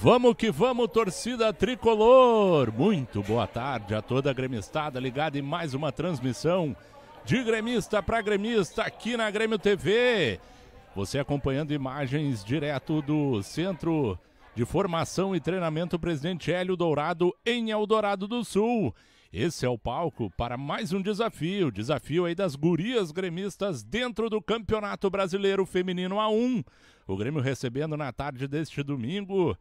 Vamos que vamos, torcida tricolor! Muito boa tarde a toda a gremistada ligada em mais uma transmissão de gremista para gremista aqui na Grêmio TV. Você acompanhando imagens direto do Centro de Formação e Treinamento Presidente Hélio Dourado em Eldorado do Sul. Esse é o palco para mais um desafio, desafio aí das gurias gremistas dentro do Campeonato Brasileiro Feminino A1. O Grêmio recebendo na tarde deste domingo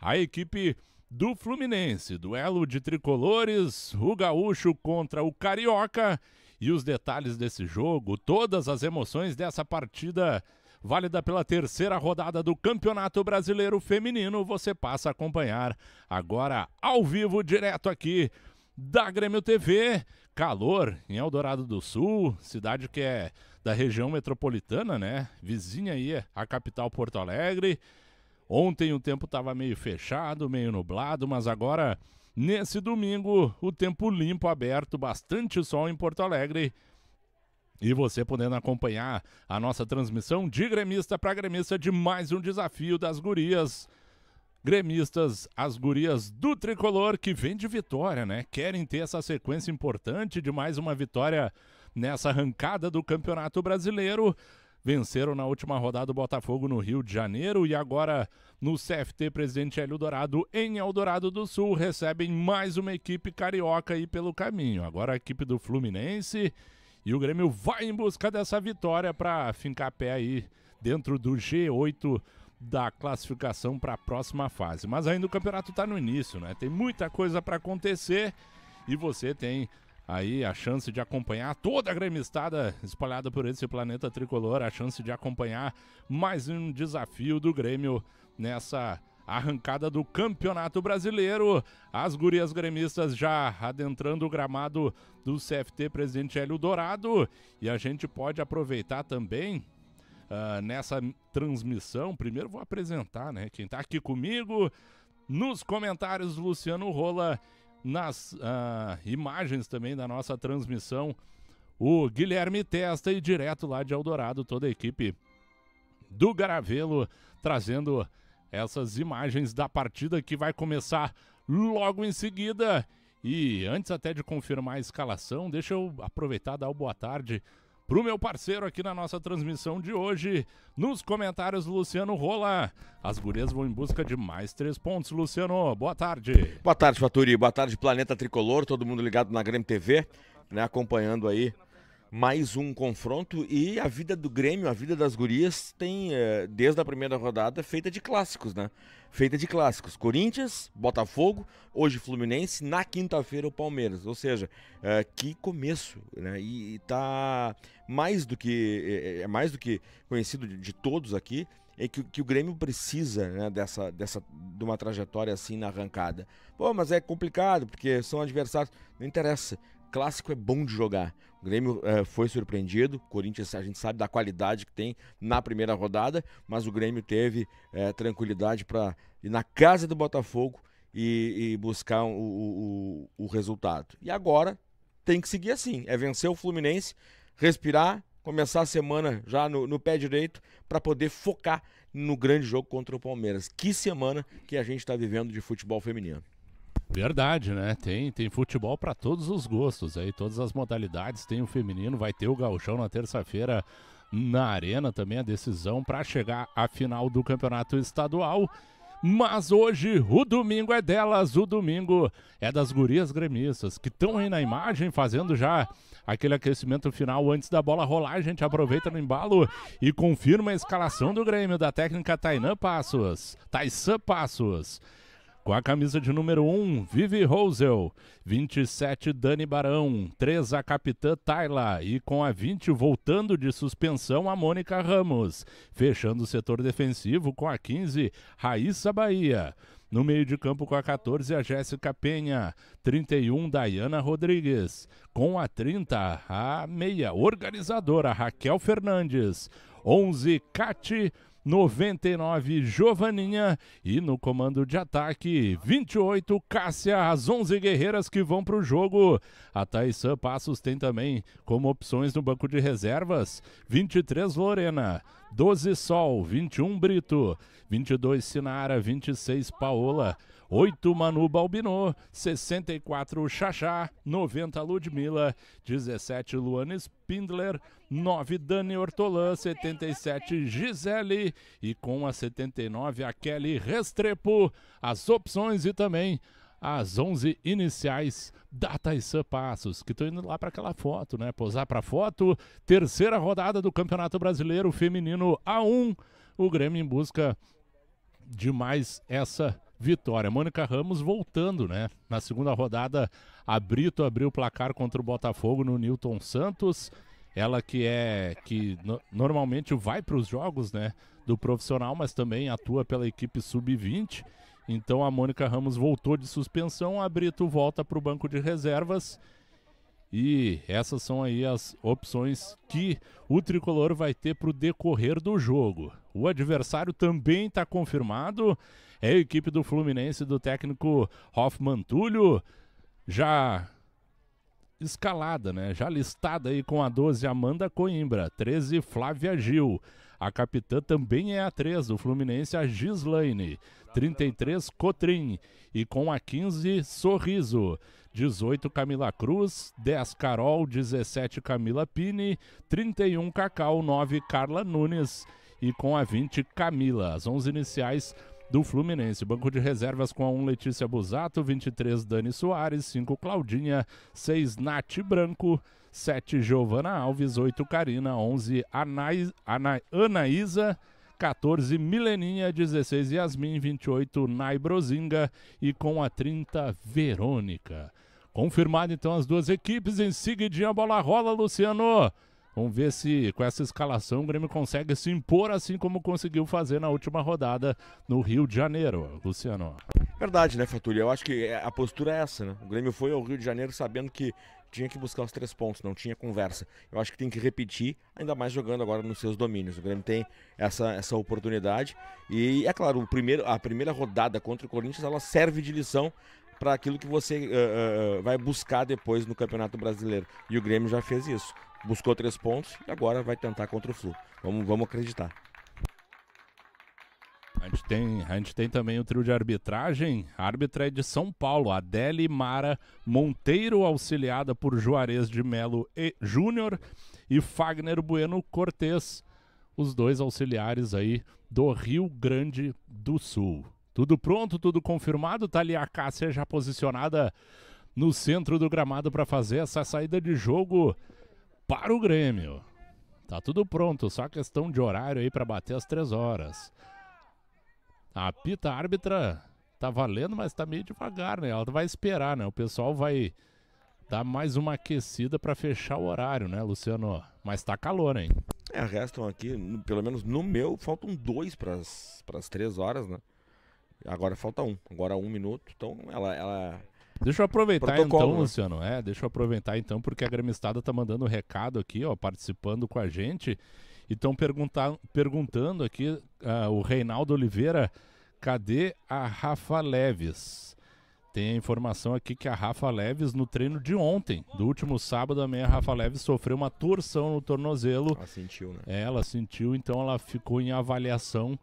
a equipe do Fluminense. Duelo de tricolores, o gaúcho contra o carioca. E os detalhes desse jogo, todas as emoções dessa partida válida pela terceira rodada do Campeonato Brasileiro Feminino, você passa a acompanhar agora ao vivo, direto aqui da Grêmio TV. Calor em Eldorado do Sul, cidade que é da região metropolitana, né? Vizinha aí a capital Porto Alegre. Ontem o tempo estava meio fechado, meio nublado, mas agora, nesse domingo, o tempo limpo, aberto, bastante sol em Porto Alegre. E você podendo acompanhar a nossa transmissão de gremista para gremista de mais um desafio das gurias. Gremistas, as gurias do tricolor que vem de vitória, né? Querem ter essa sequência importante de mais uma vitória nessa arrancada do Campeonato Brasileiro venceram na última rodada o Botafogo no Rio de Janeiro e agora no CFT Presidente Hélio Dourado em Eldorado do Sul recebem mais uma equipe carioca aí pelo caminho. Agora a equipe do Fluminense e o Grêmio vai em busca dessa vitória para fincar pé aí dentro do G8 da classificação para a próxima fase. Mas ainda o campeonato está no início, né? Tem muita coisa para acontecer e você tem aí a chance de acompanhar toda a gremistada espalhada por esse planeta tricolor, a chance de acompanhar mais um desafio do Grêmio nessa arrancada do Campeonato Brasileiro. As gurias gremistas já adentrando o gramado do CFT Presidente Hélio Dourado. E a gente pode aproveitar também uh, nessa transmissão. Primeiro vou apresentar né, quem está aqui comigo. Nos comentários, Luciano Rola nas ah, imagens também da nossa transmissão, o Guilherme Testa e direto lá de Eldorado, toda a equipe do Garavelo trazendo essas imagens da partida que vai começar logo em seguida. E antes até de confirmar a escalação, deixa eu aproveitar e dar uma boa tarde pro meu parceiro aqui na nossa transmissão de hoje. Nos comentários, Luciano Rola. As gurias vão em busca de mais três pontos. Luciano, boa tarde. Boa tarde, Faturi. Boa tarde, Planeta Tricolor. Todo mundo ligado na Grêmio TV, né? Acompanhando aí mais um confronto e a vida do Grêmio, a vida das gurias tem eh, desde a primeira rodada feita de clássicos, né? Feita de clássicos. Corinthians, Botafogo, hoje Fluminense, na quinta-feira o Palmeiras. Ou seja, eh, que começo, né? E, tá mais do que eh, é, mais do que conhecido de, de todos aqui é que, que, o Grêmio precisa né, dessa, dessa, de uma trajetória assim na arrancada. Pô, mas é complicado, porque são adversários. Não interessa. Clássico é bom de jogar. O Grêmio é, foi surpreendido. O Corinthians, a gente sabe da qualidade que tem na primeira rodada, mas o Grêmio teve é, tranquilidade para ir na casa do Botafogo e, e buscar o, o, o resultado. E agora tem que seguir assim: é vencer o Fluminense, respirar, começar a semana já no, no pé direito para poder focar no grande jogo contra o Palmeiras. Que semana que a gente está vivendo de futebol feminino. Verdade, né? Tem, tem futebol para todos os gostos aí, todas as modalidades. Tem o feminino, vai ter o gauchão na terça-feira na arena também a decisão para chegar à final do campeonato estadual. Mas hoje o domingo é delas, o domingo é das gurias gremistas, que estão aí na imagem fazendo já aquele aquecimento final antes da bola rolar. A gente aproveita no embalo e confirma a escalação do Grêmio da técnica Tainã Passos. Taissan Passos com a camisa de número 1, Vivi Rosel, 27, Dani Barão, 3, a capitã Tayla e com a 20 voltando de suspensão, a Mônica Ramos, fechando o setor defensivo com a 15, Raíssa Bahia. No meio de campo com a 14, a Jéssica Penha. 31, Dayana Rodrigues. Com a 30, a meia organizadora Raquel Fernandes. 11, Cati 99 Giovaninha e no comando de ataque 28 Cássia, as 11 guerreiras que vão para o jogo. A Thaissan Passos tem também como opções no banco de reservas 23 Lorena, 12 Sol, 21 Brito, 22 Sinara, 26 Paola, 8 Manu Balbinô, 64 Xaxá, 90 Ludmilla, 17 Luane Spindler, 9 Dani Hortolã, 77 Gisele e com a 79 a Kelly Restrepo. As opções e também as 11 iniciais da Taissan Passos, que estão indo lá para aquela foto, né? Posar para foto. Terceira rodada do Campeonato Brasileiro Feminino A1. O Grêmio em busca de mais essa vitória. Mônica Ramos voltando, né? Na segunda rodada, a Brito abriu o placar contra o Botafogo no Newton Santos. Ela que é que no, normalmente vai para os jogos, né, do profissional, mas também atua pela equipe sub-20. Então a Mônica Ramos voltou de suspensão, a Brito volta para o banco de reservas. E essas são aí as opções que o tricolor vai ter para o decorrer do jogo. O adversário também está confirmado. É a equipe do Fluminense do técnico Hoffman Túlio. Já escalada, né? Já listada aí com a 12 Amanda Coimbra, 13 Flávia Gil. A capitã também é a 3 do Fluminense, a Gislaine, 33 Cotrim e com a 15 Sorriso. 18 Camila Cruz, 10 Carol, 17 Camila Pini, 31 Cacau, 9 Carla Nunes e com a 20 Camila. As 11 iniciais do Fluminense. Banco de reservas com a 1 Letícia Busato, 23 Dani Soares, 5 Claudinha, 6 Nath Branco, 7 Giovana Alves, 8 Karina, 11 Anaísa. 14 Mileninha, 16 Yasmin, 28 Brozinga e com a 30 Verônica. Confirmado então as duas equipes, em seguidinha a bola rola, Luciano. Vamos ver se com essa escalação o Grêmio consegue se impor assim como conseguiu fazer na última rodada no Rio de Janeiro, Luciano. Verdade, né, Faturi? Eu acho que é, a postura é essa, né? O Grêmio foi ao Rio de Janeiro sabendo que tinha que buscar os três pontos, não tinha conversa. Eu acho que tem que repetir, ainda mais jogando agora nos seus domínios. O Grêmio tem essa, essa oportunidade. E, é claro, o primeiro, a primeira rodada contra o Corinthians ela serve de lição para aquilo que você uh, uh, vai buscar depois no Campeonato Brasileiro. E o Grêmio já fez isso buscou três pontos e agora vai tentar contra o Flu. Vamos, vamos acreditar. A gente, tem, a gente tem também o trio de arbitragem. A árbitra é de São Paulo, Adele Mara Monteiro, auxiliada por Juarez de Melo e Júnior e Fagner Bueno Cortez, os dois auxiliares aí do Rio Grande do Sul. Tudo pronto, tudo confirmado. Tá ali a Cássia já posicionada no centro do gramado para fazer essa saída de jogo para o Grêmio. Tá tudo pronto, só questão de horário aí para bater as três horas. A pita árbitra tá valendo, mas tá meio devagar, né? Ela vai esperar, né? O pessoal vai dar mais uma aquecida para fechar o horário, né, Luciano? Mas tá calor, hein? É, restam aqui, pelo menos no meu, faltam dois para as três horas, né? Agora falta um, agora um minuto. Então ela, ela Deixa eu aproveitar então, Protocolo, então, Luciano. É, deixa eu aproveitar então, porque a Gramistada tá mandando um recado aqui, ó, participando com a gente. Então perguntar, perguntando aqui uh, o Reinaldo Oliveira, cadê a Rafa Leves? Tem a informação aqui que a Rafa Leves, no treino de ontem, do último sábado, a Rafa Leves sofreu uma torção no tornozelo. Ela sentiu, né? Ela sentiu, então ela ficou em avaliação,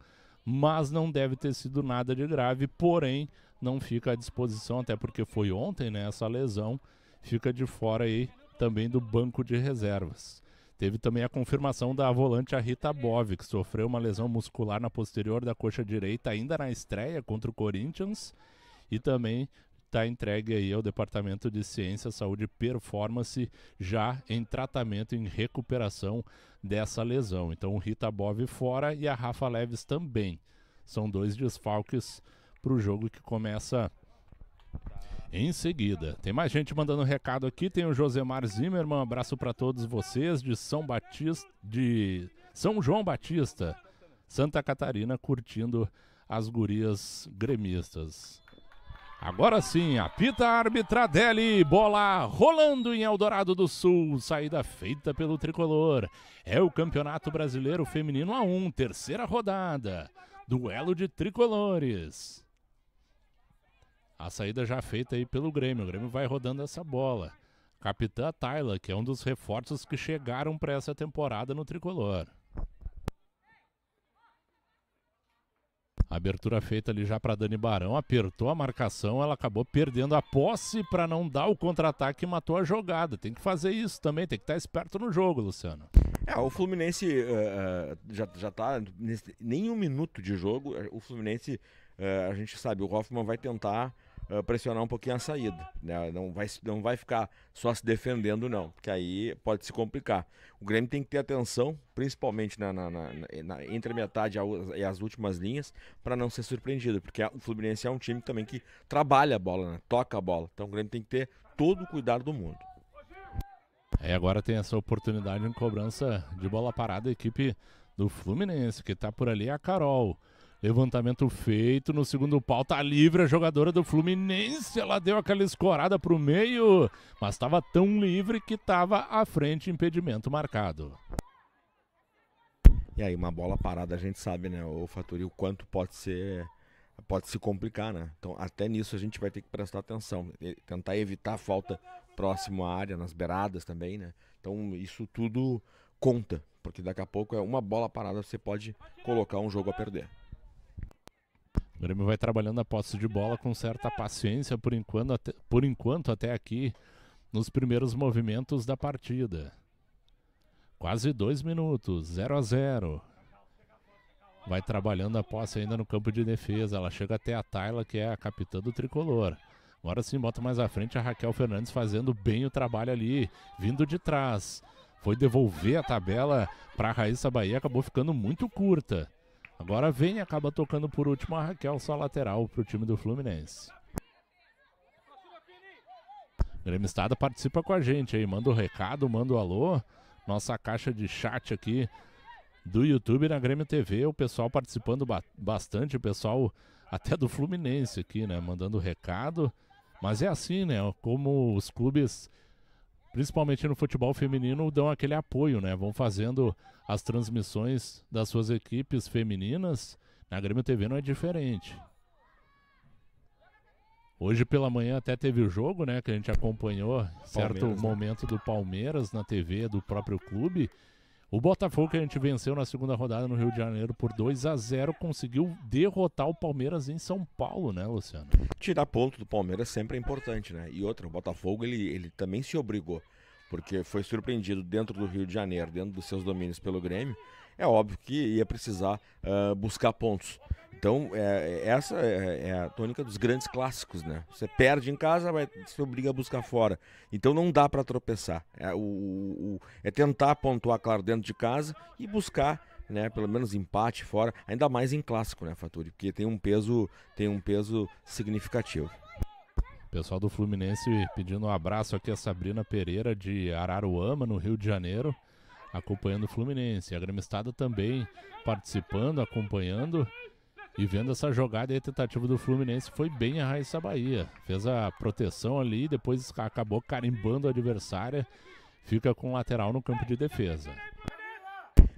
mas não deve ter sido nada de grave. Porém, não fica à disposição, até porque foi ontem, né? Essa lesão fica de fora aí também do banco de reservas. Teve também a confirmação da volante a Rita Bov, que sofreu uma lesão muscular na posterior da coxa direita ainda na estreia contra o Corinthians e também está entregue aí ao Departamento de Ciência, Saúde e Performance já em tratamento em recuperação dessa lesão. Então Rita Bov fora e a Rafa Leves também. São dois desfalques para o jogo que começa em seguida. Tem mais gente mandando recado aqui. Tem o Josemar Zimmermann. Abraço para todos vocês de São Batista, de São João Batista, Santa Catarina, curtindo as gurias gremistas. Agora sim, apita a árbitra Deli, bola rolando em Eldorado do Sul, saída feita pelo tricolor. É o Campeonato Brasileiro Feminino A1, terceira rodada. Duelo de tricolores. A saída já feita aí pelo Grêmio. O Grêmio vai rodando essa bola. Capitã Tyler que é um dos reforços que chegaram para essa temporada no tricolor. Abertura feita ali já para Dani Barão, apertou a marcação, ela acabou perdendo a posse para não dar o contra-ataque e matou a jogada. Tem que fazer isso também, tem que estar tá esperto no jogo, Luciano. É, o Fluminense uh, já, já tá nesse, nem um minuto de jogo. O Fluminense, uh, a gente sabe, o Hoffman vai tentar uh, pressionar um pouquinho a saída. Né? Não, vai, não vai ficar só se defendendo, não, porque aí pode se complicar. O Grêmio tem que ter atenção, principalmente na, na, na, na entre a metade e as últimas linhas, para não ser surpreendido, porque o Fluminense é um time também que trabalha a bola, né? toca a bola. Então o Grêmio tem que ter todo o cuidado do mundo. É, agora tem essa oportunidade de cobrança de bola parada, a equipe do Fluminense, que está por ali, a Carol. Levantamento feito, no segundo pau tá livre a jogadora do Fluminense, ela deu aquela escorada pro meio, mas estava tão livre que estava à frente impedimento marcado. E aí uma bola parada a gente sabe, né, o Faturi, o quanto pode ser pode se complicar, né? Então até nisso a gente vai ter que prestar atenção, tentar evitar a falta próximo à área, nas beiradas também, né? Então isso tudo conta, porque daqui a pouco é uma bola parada você pode colocar um jogo a perder. O Grêmio vai trabalhando a posse de bola com certa paciência por enquanto, até, por enquanto até aqui nos primeiros movimentos da partida. Quase dois minutos, 0 a 0 Vai trabalhando a posse ainda no campo de defesa. Ela chega até a Tayla, que é a capitã do tricolor. Agora sim, bota mais à frente a Raquel Fernandes fazendo bem o trabalho ali, vindo de trás. Foi devolver a tabela para a Raíssa Bahia, acabou ficando muito curta. Agora vem e acaba tocando por último a Raquel, só lateral para o time do Fluminense. Grêmio Estada participa com a gente aí, manda o um recado, manda o um alô. Nossa caixa de chat aqui do YouTube na Grêmio TV, o pessoal participando ba bastante, o pessoal até do Fluminense aqui, né, mandando recado. Mas é assim, né, como os clubes principalmente no futebol feminino, dão aquele apoio, né? Vão fazendo as transmissões das suas equipes femininas. Na Grêmio TV não é diferente. Hoje pela manhã até teve o jogo, né? Que a gente acompanhou Palmeiras, certo né? momento do Palmeiras na TV do próprio clube. O Botafogo que a gente venceu na segunda rodada no Rio de Janeiro por 2 a 0 conseguiu derrotar o Palmeiras em São Paulo, né, Luciano? Tirar ponto do Palmeiras sempre é importante, né? E outra, o Botafogo ele, ele também se obrigou, porque foi surpreendido dentro do Rio de Janeiro, dentro dos seus domínios pelo Grêmio. É óbvio que ia precisar uh, buscar pontos. Então, é, é, essa é, é, a tônica dos grandes clássicos, né? Você perde em casa, vai, se obriga a buscar fora. Então, não dá para tropeçar. É, o, o, é tentar pontuar, claro, dentro de casa e buscar, né? Pelo menos empate fora, ainda mais em clássico, né, Faturi? Porque tem um peso, tem um peso significativo. Pessoal do Fluminense pedindo um abraço aqui a Sabrina Pereira de Araruama, no Rio de Janeiro, acompanhando o Fluminense. A Gremistada também participando, acompanhando. E vendo essa jogada e a tentativa do Fluminense foi bem a Raíssa Bahia. Fez a proteção ali, depois acabou carimbando a adversária. Fica com o lateral no campo de defesa.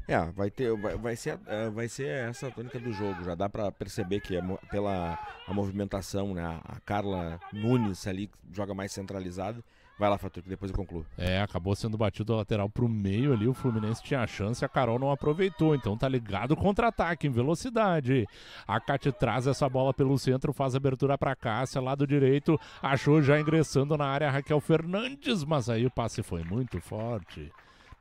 É, vai, ter, vai, vai, ser, é, vai ser essa a tônica do jogo. Já dá para perceber que é pela a movimentação, né? A Carla Nunes ali, que joga mais centralizada, Vai lá, Fatur, que depois eu concluo. É, acabou sendo batido a lateral pro meio ali, o Fluminense tinha a chance, a Carol não aproveitou, então tá ligado contra-ataque em velocidade. A Cate traz essa bola pelo centro, faz abertura para Cássia, lado direito, achou já ingressando na área Raquel Fernandes, mas aí o passe foi muito forte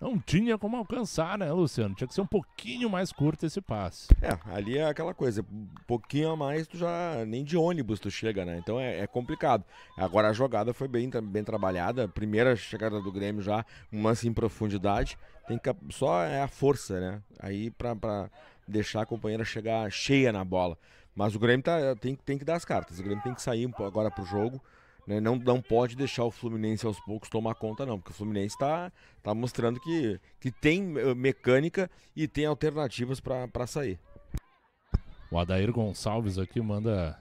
não tinha como alcançar, né, Luciano? Tinha que ser um pouquinho mais curto esse passe. É, ali é aquela coisa, um pouquinho a mais tu já nem de ônibus tu chega, né? Então é, é complicado. Agora a jogada foi bem, bem trabalhada, primeira chegada do Grêmio já, um em profundidade, tem que, só é a força, né? Aí pra, deixar a companheira chegar cheia na bola. Mas o Grêmio tá, tem, tem que dar as cartas, o Grêmio tem que sair agora pro jogo, né? Não, não pode deixar o Fluminense aos poucos tomar conta, não, porque o Fluminense está tá mostrando que, que tem eh, mecânica e tem alternativas para sair. O Adair Gonçalves aqui manda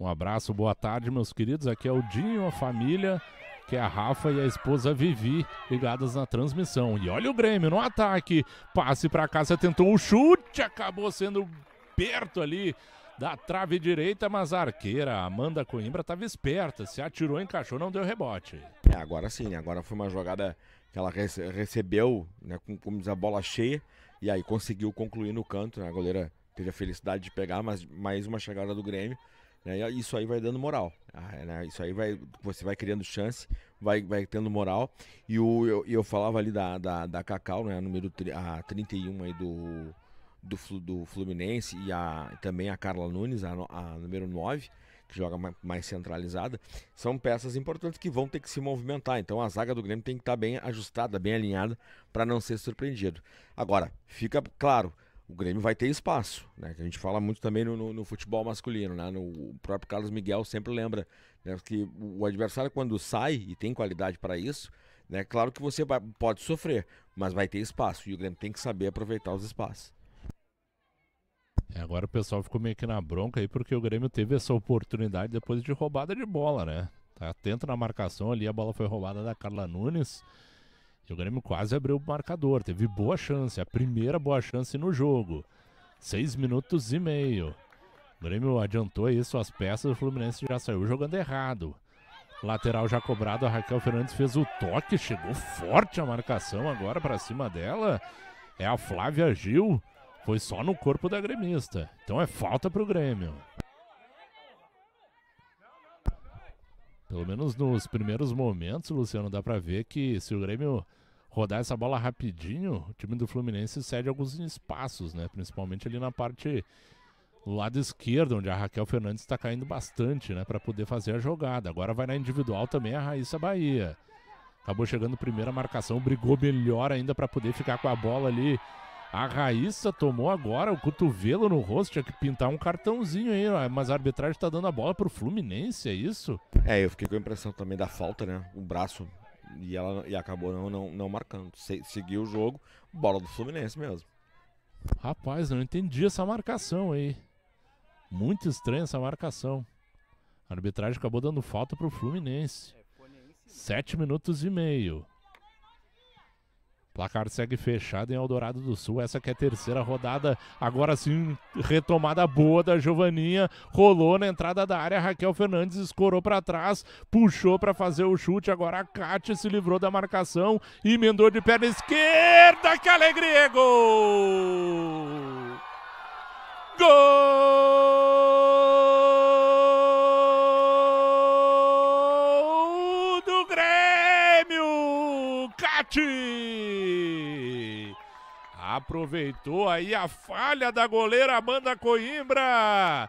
um abraço, boa tarde, meus queridos. Aqui é o Dinho, a família, que é a Rafa e a esposa Vivi, ligadas na transmissão. E olha o Grêmio no ataque. Passe para cá, você tentou o um chute, acabou sendo perto ali da trave direita, mas a arqueira Amanda Coimbra estava esperta, se atirou, encaixou, não deu rebote. É, agora sim, agora foi uma jogada que ela rece recebeu, né, com, como diz, a bola cheia, e aí conseguiu concluir no canto, né, a goleira teve a felicidade de pegar, mas mais uma chegada do Grêmio, né, isso aí vai dando moral, ah, é, né, isso aí vai, você vai criando chance, vai, vai tendo moral, e o, eu, eu falava ali da, da, da Cacau, né, a número a 31 aí do do, do Fluminense e a, também a Carla Nunes, a, a número 9, que joga mais centralizada, são peças importantes que vão ter que se movimentar. Então a zaga do Grêmio tem que estar tá bem ajustada, bem alinhada, para não ser surpreendido. Agora, fica claro, o Grêmio vai ter espaço, né? Que a gente fala muito também no, no, no futebol masculino, né? No, o próprio Carlos Miguel sempre lembra né? que o adversário quando sai e tem qualidade para isso, né? Claro que você vai, pode sofrer, mas vai ter espaço e o Grêmio tem que saber aproveitar os espaços. É, agora o pessoal ficou meio que na bronca aí porque o Grêmio teve essa oportunidade depois de roubada de bola, né? Tá atento na marcação ali, a bola foi roubada da Carla Nunes. E o Grêmio quase abriu o marcador, teve boa chance, a primeira boa chance no jogo. Seis minutos e meio. O Grêmio adiantou aí suas peças, o Fluminense já saiu jogando errado. Lateral já cobrado, a Raquel Fernandes fez o toque, chegou forte a marcação agora para cima dela. É a Flávia Gil. Foi só no corpo da gremista. Então é falta pro Grêmio. Pelo menos nos primeiros momentos, Luciano, dá para ver que se o Grêmio rodar essa bola rapidinho, o time do Fluminense cede alguns espaços, né? Principalmente ali na parte do lado esquerdo, onde a Raquel Fernandes está caindo bastante, né? Para poder fazer a jogada. Agora vai na individual também a Raíssa Bahia. Acabou chegando primeira marcação, brigou melhor ainda para poder ficar com a bola ali a Raíssa tomou agora o cotovelo no rosto, tinha que pintar um cartãozinho aí, mas a arbitragem tá dando a bola pro Fluminense, é isso? É, eu fiquei com a impressão também da falta, né? O braço. E ela e acabou não, não, não marcando. Se, seguiu o jogo, bola do Fluminense mesmo. Rapaz, não entendi essa marcação aí. Muito estranha essa marcação. A arbitragem acabou dando falta pro Fluminense. Sete minutos e meio. Placar segue fechado em Eldorado do Sul. Essa que é a terceira rodada. Agora sim, retomada boa da Giovaninha. Rolou na entrada da área. Raquel Fernandes escorou para trás, puxou para fazer o chute. Agora a Kátia se livrou da marcação e emendou de perna esquerda. Que alegria! É gol! Gol! aproveitou aí a falha da goleira Amanda Coimbra.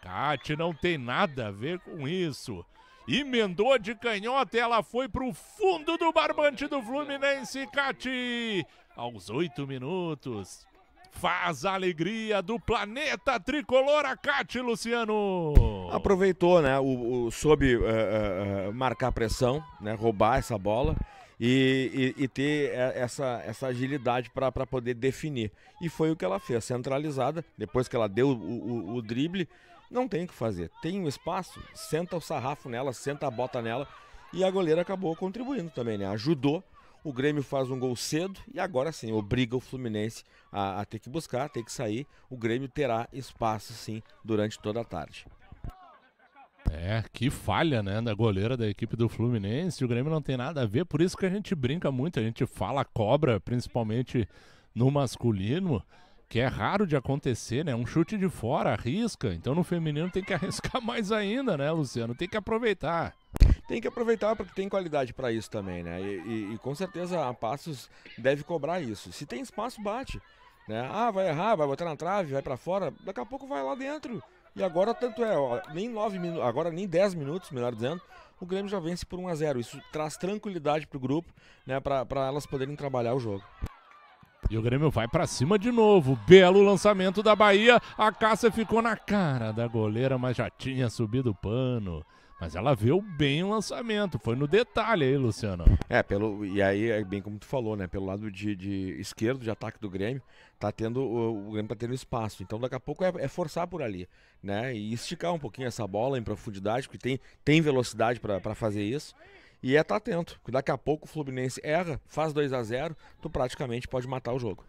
Cate não tem nada a ver com isso. Emendou de canhota, ela foi para o fundo do barbante do Fluminense, Cate. Aos oito minutos, faz a alegria do planeta tricolor a Cate, Luciano. Aproveitou, né? O, o soube uh, uh, marcar pressão, né? Roubar essa bola e, e, e ter essa, essa agilidade para poder definir. E foi o que ela fez, centralizada, depois que ela deu o, o, o drible, não tem o que fazer. Tem um espaço, senta o sarrafo nela, senta a bota nela, e a goleira acabou contribuindo também, né? Ajudou. O Grêmio faz um gol cedo e agora sim obriga o Fluminense a, a ter que buscar, a ter que sair. O Grêmio terá espaço sim durante toda a tarde. É, que falha, né, da goleira da equipe do Fluminense. O Grêmio não tem nada a ver, por isso que a gente brinca muito, a gente fala cobra, principalmente no masculino, que é raro de acontecer, né? Um chute de fora, arrisca. Então no feminino tem que arriscar mais ainda, né, Luciano? Tem que aproveitar. Tem que aproveitar porque tem qualidade para isso também, né? E, e, e com certeza a Passos deve cobrar isso. Se tem espaço, bate. Né? Ah, vai errar, vai botar na trave, vai para fora, daqui a pouco vai lá dentro. E agora tanto é, ó, nem 9 minutos, agora nem 10 minutos, melhor dizendo, o Grêmio já vence por 1 a 0. Isso traz tranquilidade pro grupo, né, para elas poderem trabalhar o jogo. E o Grêmio vai para cima de novo. Belo lançamento da Bahia. A caça ficou na cara da goleira, mas já tinha subido o pano. Mas ela viu bem o lançamento, foi no detalhe aí, Luciano. É, pelo, e aí é bem como tu falou, né? Pelo lado de, de esquerdo de ataque do Grêmio, tá tendo, o, o Grêmio tá tendo espaço. Então daqui a pouco é, é, forçar por ali, né? E esticar um pouquinho essa bola em profundidade, porque tem, tem velocidade para fazer isso. E é estar tá atento, que daqui a pouco o Fluminense erra, faz 2 a 0 tu praticamente pode matar o jogo.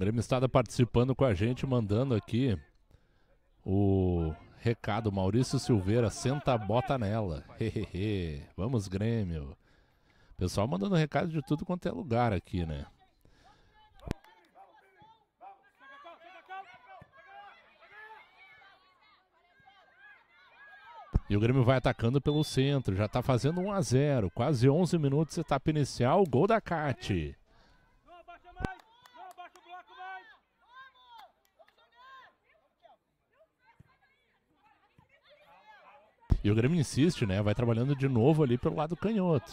Grêmio está participando com a gente, mandando aqui o recado. Maurício Silveira, senta a bota nela. Hehehe. Vamos, Grêmio. Pessoal mandando recado de tudo quanto é lugar aqui, né? E o Grêmio vai atacando pelo centro, já está fazendo 1 a 0, quase 11 minutos etapa inicial, gol da Cate. E o Grêmio insiste, né? Vai trabalhando de novo ali pelo lado canhoto.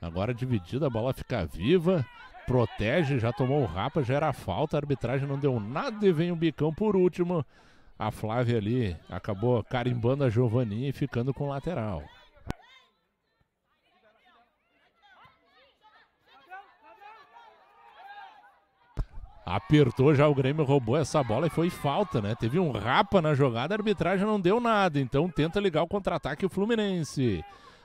Agora dividida, a bola fica viva. Protege, já tomou o rapa, já era falta. A arbitragem não deu nada e vem o bicão por último. A Flávia ali acabou carimbando a Giovanni e ficando com o lateral. Apertou já o Grêmio, roubou essa bola e foi falta, né? Teve um rapa na jogada, a arbitragem não deu nada, então tenta ligar o contra-ataque o Fluminense.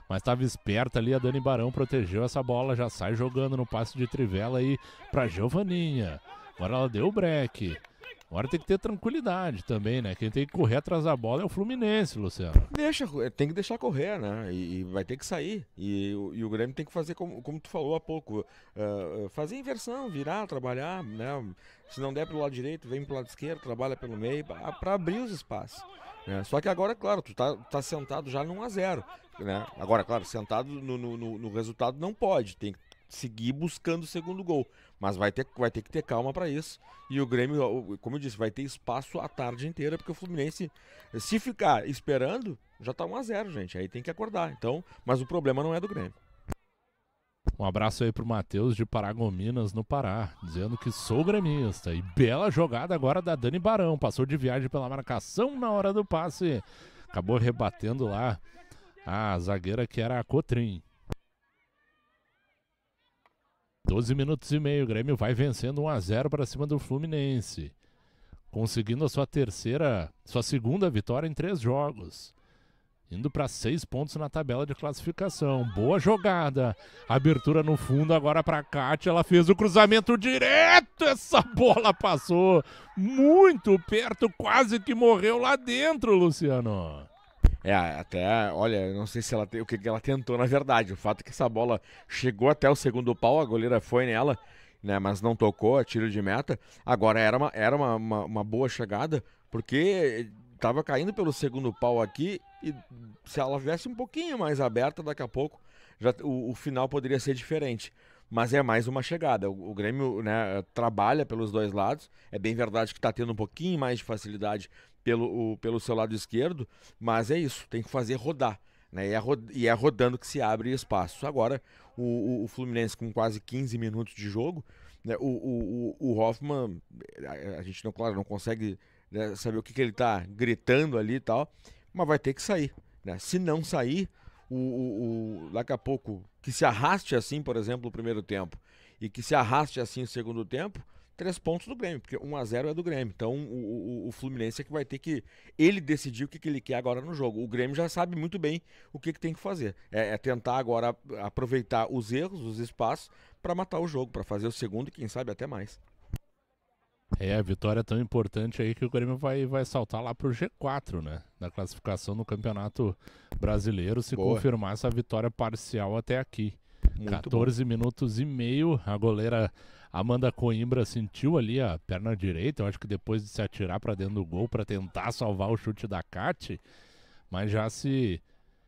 Mas estava esperta ali, a Dani Barão protegeu essa bola, já sai jogando no passe de trivela aí para Giovaninha. Agora ela deu o breque. Agora tem que ter tranquilidade também, né? Quem tem que correr atrás da bola é o Fluminense, Luciano. Deixa, é, tem que deixar correr, né? E, e vai ter que sair. E, e, o Grêmio tem que fazer como, como tu falou há pouco: uh, fazer inversão, virar, trabalhar, né? Se não der o lado direito, vem o lado esquerdo, trabalha pelo meio, para abrir os espaços. Né? Só que agora, claro, tu tá, tá sentado já num a zero. Né? Agora, claro, sentado no, no, no resultado não pode, tem que seguir buscando o segundo gol. Mas vai ter, vai ter que ter calma para isso. E o Grêmio, como eu disse, vai ter espaço a tarde inteira, porque o Fluminense, se ficar esperando, já tá 1x0, gente. Aí tem que acordar. Então, mas o problema não é do Grêmio. Um abraço aí pro Matheus de Paragominas, no Pará, dizendo que sou gremista. E bela jogada agora da Dani Barão. Passou de viagem pela marcação na hora do passe. Acabou rebatendo lá a zagueira que era a Cotrim. 12 minutos e meio, o Grêmio vai vencendo 1 a 0 para cima do Fluminense, conseguindo a sua terceira, sua segunda vitória em três jogos, indo para seis pontos na tabela de classificação. Boa jogada, abertura no fundo agora para Kátia, ela fez o cruzamento direto, essa bola passou muito perto, quase que morreu lá dentro, Luciano. É, até, olha, não sei se ela o que ela tentou na verdade. O fato é que essa bola chegou até o segundo pau, a goleira foi nela, né, mas não tocou, a tiro de meta. Agora era uma, era uma, uma, uma boa chegada, porque estava caindo pelo segundo pau aqui e se ela viesse um pouquinho mais aberta daqui a pouco, já o, o final poderia ser diferente mas é mais uma chegada. O, Grêmio né, trabalha pelos dois lados. É bem verdade que está tendo um pouquinho mais de facilidade pelo, o, pelo seu lado esquerdo, mas é isso, tem que fazer rodar. Né? E, é e é rodando que se abre espaço. Agora, o, o, o Fluminense com quase 15 minutos de jogo, né? o, o, o, Hoffman, a, a, gente não, claro, não consegue né, saber o que, que ele está gritando ali e tal, mas vai ter que sair. Né? Se não sair, o, o, o, daqui a pouco, que se arraste assim, por exemplo, o primeiro tempo, e que se arraste assim o segundo tempo, três pontos do Grêmio, porque 1 a 0 é do Grêmio. Então o, o, o Fluminense é que vai ter que ele decidir o que, que, ele quer agora no jogo. O Grêmio já sabe muito bem o que, que tem que fazer. É, é tentar agora aproveitar os erros, os espaços, para matar o jogo, para fazer o segundo e quem sabe até mais. É, a vitória é tão importante aí que o Grêmio vai, vai saltar lá pro G4, né? Na classificação no Campeonato Brasileiro, se Boa. confirmar essa vitória parcial até aqui. Muito 14 bom. minutos e meio, a goleira Amanda Coimbra sentiu ali a perna direita, eu acho que depois de se atirar para dentro do gol para tentar salvar o chute da Kat, mas já se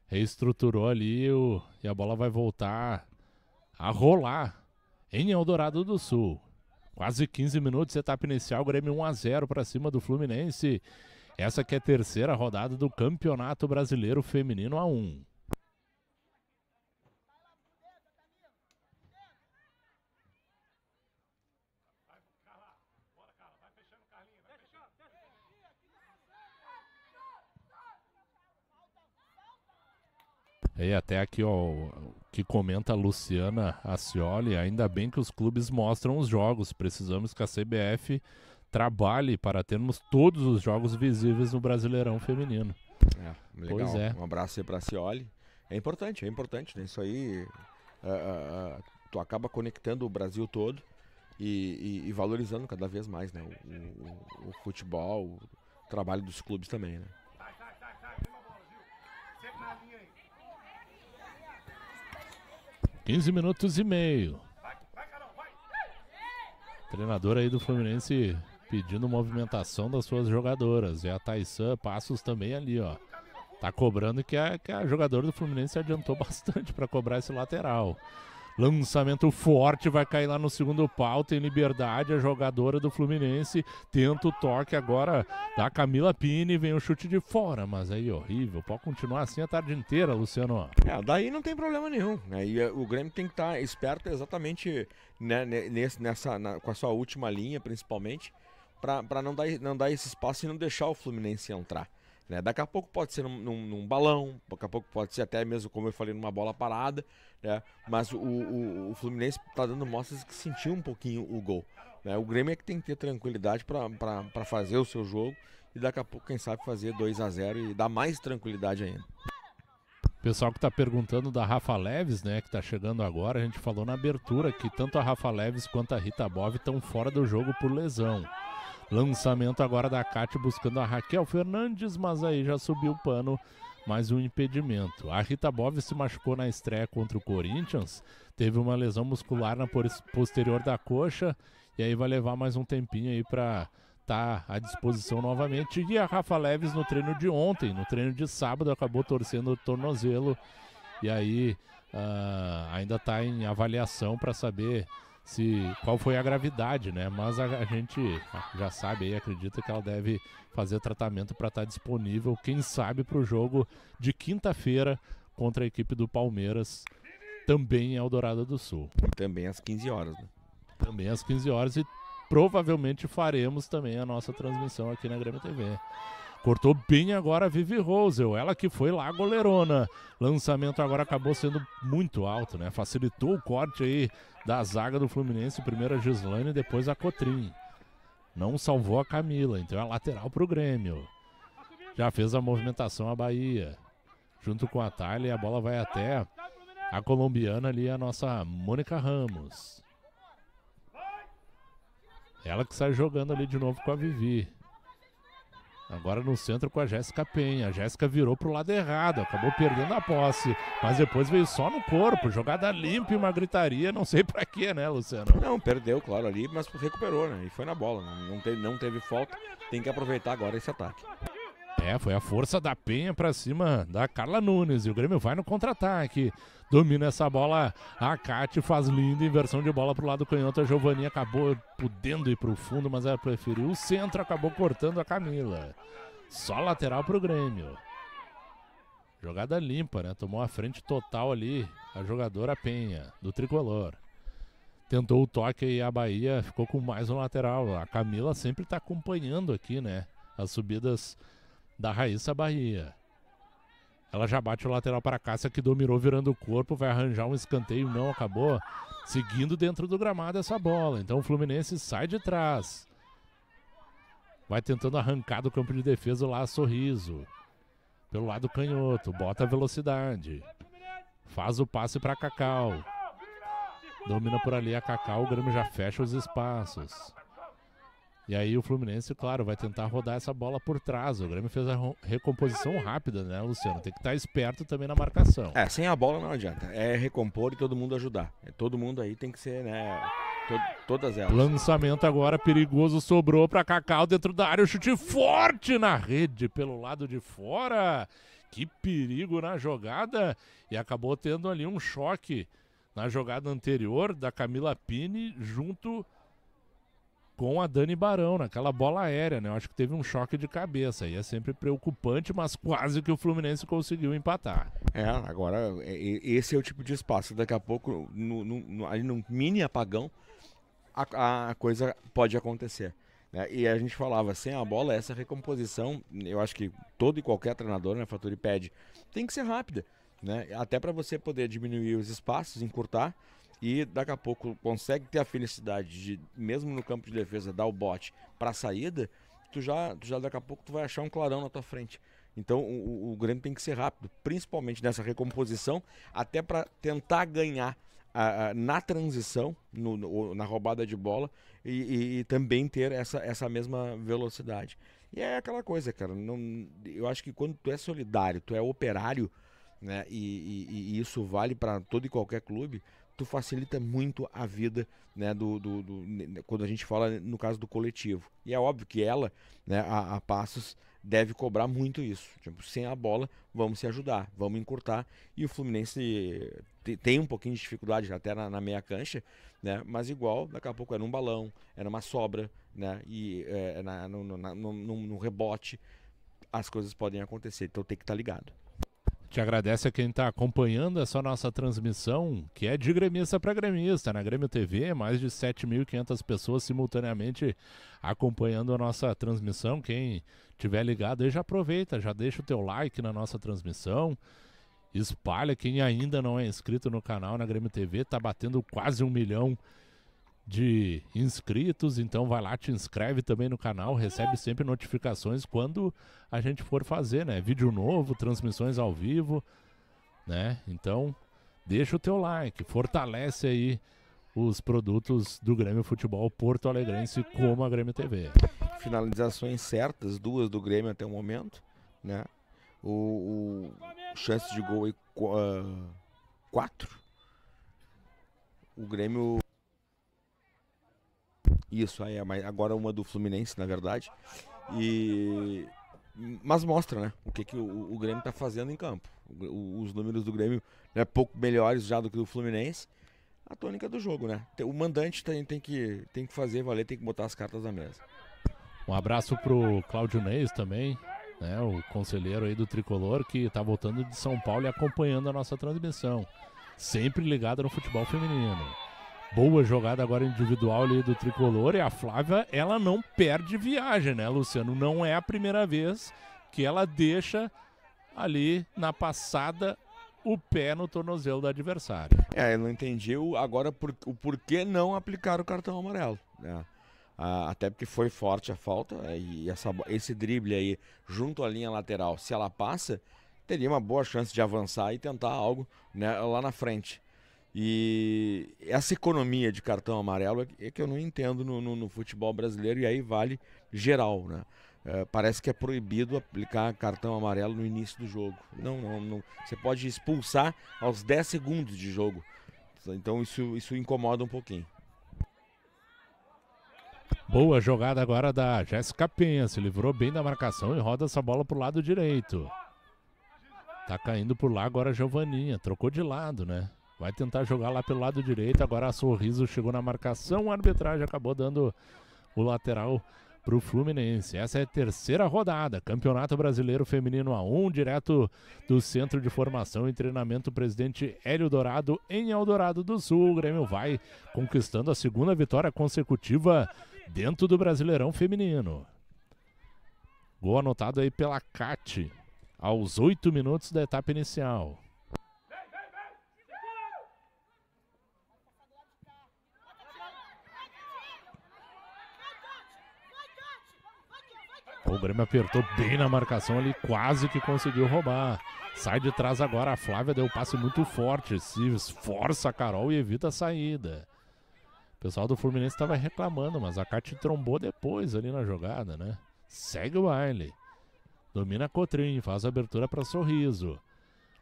reestruturou ali o, e a bola vai voltar a rolar em Eldorado do Sul. Quase 15 minutos, etapa inicial, Grêmio 1 a 0 para cima do Fluminense. Essa que é a terceira rodada do Campeonato Brasileiro Feminino A1. E é, até aqui, ó, que comenta a Luciana Acioli, ainda bem que os clubes mostram os jogos, precisamos que a CBF trabalhe para termos todos os jogos visíveis no Brasileirão Feminino. É, legal. Pois é. Um abraço aí para a Acioli. É importante, é importante, né? Isso aí, uh, uh, tu acaba conectando o Brasil todo e, e, e valorizando cada vez mais, né? O, o, o futebol, o trabalho dos clubes também, né? 15 minutos e meio. treinador aí do Fluminense pedindo movimentação das suas jogadoras. E a Taissan Passos também ali, ó. Tá cobrando que a, que a jogadora do Fluminense adiantou bastante para cobrar esse lateral. Lançamento forte, vai cair lá no segundo pau. Tem liberdade, a jogadora do Fluminense. Tenta o toque agora da Camila Pini. Vem o chute de fora, mas aí horrível. Pode continuar assim a tarde inteira, Luciano. É, daí não tem problema nenhum. aí né? eh, o Grêmio tem que estar tá esperto exatamente né, nessa, na, com a sua última linha, principalmente, para não dar, não dar esse espaço e não deixar o Fluminense entrar. Né? Daqui a pouco pode ser num, num, num, balão, daqui a pouco pode ser até mesmo, como eu falei, numa bola parada, né? mas o, o, o Fluminense está dando mostras que sentiu um pouquinho o gol. Né? O Grêmio é que tem que ter tranquilidade para fazer o seu jogo e daqui a pouco, quem sabe, fazer 2 a 0 e dar mais tranquilidade ainda. Pessoal que está perguntando da Rafa Leves, né, que está chegando agora, a gente falou na abertura que tanto a Rafa Leves quanto a Rita Bov estão fora do jogo por lesão. Lançamento agora da Kate buscando a Raquel Fernandes, mas aí já subiu o pano. Mais um impedimento. A Rita Bove se machucou na estreia contra o Corinthians, teve uma lesão muscular na posterior da coxa e aí vai levar mais um tempinho aí para tá à disposição novamente. E a Rafa Leves no treino de ontem, no treino de sábado, acabou torcendo o tornozelo e aí uh, ainda está em avaliação para saber se qual foi a gravidade, né? Mas a, a gente já sabe aí, acredita que ela deve fazer tratamento para estar tá disponível, quem sabe, para o jogo de quinta-feira contra a equipe do Palmeiras, também em Eldorado do Sul. Também às 15 horas, né? Também às 15 horas e provavelmente faremos também a nossa transmissão aqui na Grêmio TV. Cortou bem agora a Vivi Rosel, ela que foi lá goleirona. Lançamento agora acabou sendo muito alto, né? Facilitou o corte aí da zaga do Fluminense, primeiro a Gislane e depois a Cotrim. Não salvou a Camila, então é lateral pro Grêmio. Já fez a movimentação a Bahia. Junto com a Thalia, e a bola vai até a colombiana ali, a nossa Mônica Ramos. Ela que sai jogando ali de novo com a Vivi. Agora no centro com a Jéssica Penha. A Jéssica virou pro lado errado, acabou perdendo a posse. Mas depois veio só no corpo, jogada limpa e uma gritaria, não sei pra quê, né, Luciano? Não, perdeu, claro, ali, mas recuperou, né? E foi na bola. Né. Não teve, não teve falta. Tem que aproveitar agora esse ataque. É, foi a força da Penha pra cima da Carla Nunes. E o Grêmio vai no contra-ataque domina essa bola. A Cate faz linda inversão de bola pro lado canhoto. A Giovanni acabou podendo ir pro fundo, mas ela preferiu o centro, acabou cortando a Camila. Só lateral pro Grêmio. Jogada limpa, né? Tomou a frente total ali a jogadora Penha, do tricolor. Tentou o toque e a Bahia ficou com mais um lateral. A Camila sempre está acompanhando aqui, né? As subidas da Raíssa Bahia. Ela já bate o lateral para a Cássia, que dominou virando o corpo, vai arranjar um escanteio, não acabou. Seguindo dentro do gramado essa bola. Então o Fluminense sai de trás. Vai tentando arrancar do campo de defesa lá, sorriso. Pelo lado canhoto, bota a velocidade. Faz o passe para Cacau. Domina por ali a Cacau, o Grêmio já fecha os espaços. E aí o Fluminense, claro, vai tentar rodar essa bola por trás. O Grêmio fez a recomposição rápida, né, Luciano? Tem que estar tá esperto também na marcação. É, sem a bola não adianta. É recompor e todo mundo ajudar. É, todo mundo aí tem que ser, né? To todas elas. Lançamento agora perigoso sobrou para Cacau dentro da área. O chute forte na rede pelo lado de fora. Que perigo na jogada. E acabou tendo ali um choque na jogada anterior da Camila Pini junto com a Dani Barão naquela né? bola aérea, né? Eu acho que teve um choque de cabeça e é sempre preocupante, mas quase que o Fluminense conseguiu empatar. É, agora é, esse é o tipo de espaço. Daqui a pouco, no, ali num mini apagão, a, a coisa pode acontecer. Né? E a gente falava, sem a bola, essa recomposição, eu acho que todo e qualquer treinador na né, Fatura pede, tem que ser rápida. Né? Até para você poder diminuir os espaços, encurtar, e daqui a pouco consegue ter a felicidade de, mesmo no campo de defesa, dar o bote para a saída, tu já, tu já daqui a pouco tu vai achar um clarão na tua frente. Então o, o Grêmio tem que ser rápido, principalmente nessa recomposição, até para tentar ganhar na transição, no, no, na roubada de bola, e, e, e, também ter essa, essa mesma velocidade. E é aquela coisa, cara. Não, eu acho que quando tu é solidário, tu é operário, né, e, e isso vale para todo e qualquer clube tu facilita muito a vida, né, do, do, do, quando a gente fala no caso do coletivo. E é óbvio que ela, né, a, a Passos deve cobrar muito isso. Tipo, sem a bola, vamos se ajudar, vamos encurtar. E o Fluminense tem um pouquinho de dificuldade até na, na, meia cancha, né? Mas igual, daqui a pouco é num balão, é numa sobra, né? E é, na, no, na, no, no, no, rebote, as coisas podem acontecer. Então tem que estar tá ligado. Te agradece a quem está acompanhando essa nossa transmissão, que é de gremista para gremista, na né? Grêmio TV, mais de 7.500 pessoas simultaneamente acompanhando a nossa transmissão. Quem tiver ligado aí já aproveita, já deixa o teu like na nossa transmissão. Espalha quem ainda não é inscrito no canal na Grêmio TV, está batendo quase um milhão de de inscritos, então vai lá, te inscreve também no canal, recebe sempre notificações quando a gente for fazer, né? Vídeo novo, transmissões ao vivo, né? Então, deixa o teu like, fortalece aí os produtos do Grêmio Futebol Porto Alegrense como a Grêmio TV. Finalizações certas, duas do Grêmio até o momento, né? O, o chance de gol é uh, quatro. O Grêmio isso, aí é, mas agora uma do Fluminense, na verdade. E mas mostra, né, o que, que o, o Grêmio está fazendo em campo. O, o, os números do Grêmio né, pouco melhores já do que do Fluminense. A tônica do jogo, né? O mandante tem, tem, que, tem que fazer valer, tem que botar as cartas na mesa. Um abraço pro Cláudio Neis também, né, o conselheiro aí do Tricolor, que está voltando de São Paulo e acompanhando a nossa transmissão. Sempre ligado no futebol feminino boa jogada agora individual ali do tricolor. E a Flávia, ela não perde viagem, né, Luciano? Não é a primeira vez que ela deixa ali na passada o pé no tornozelo do adversário. É, eu não entendi o, agora por, o porquê não aplicar o cartão amarelo. Né? Ah, até porque foi forte a falta é, e essa, esse drible aí junto à linha lateral, se ela passa, teria uma boa chance de avançar e tentar algo né, lá na frente. E essa economia de cartão amarelo é, é que eu não entendo no, no, no futebol brasileiro e aí vale geral, né? É, parece que é proibido aplicar cartão amarelo no início do jogo. Não, não, não. Você pode expulsar aos 10 segundos de jogo. Então isso, isso incomoda um pouquinho. Boa jogada agora da Jéssica Penha. Se livrou bem da marcação e roda essa bola para o lado direito. Tá caindo por lá agora a Giovaninha. Trocou de lado, né? Vai tentar jogar lá pelo lado direito. Agora a Sorriso chegou na marcação. A arbitragem acabou dando o lateral para o Fluminense. Essa é a terceira rodada. Campeonato Brasileiro Feminino A1, direto do Centro de Formação e Treinamento Presidente Hélio Dourado, em Eldorado do Sul. O Grêmio vai conquistando a segunda vitória consecutiva dentro do Brasileirão Feminino. Gol anotado aí pela Cate aos oito minutos da etapa inicial. O Grêmio apertou bem na marcação ali, quase que conseguiu roubar. Sai de trás agora, a Flávia deu um passe muito forte, se esforça a Carol e evita a saída. O pessoal do Fluminense estava reclamando, mas a Cate trombou depois ali na jogada, né? Segue o baile. Domina Cotrim, faz a abertura para Sorriso.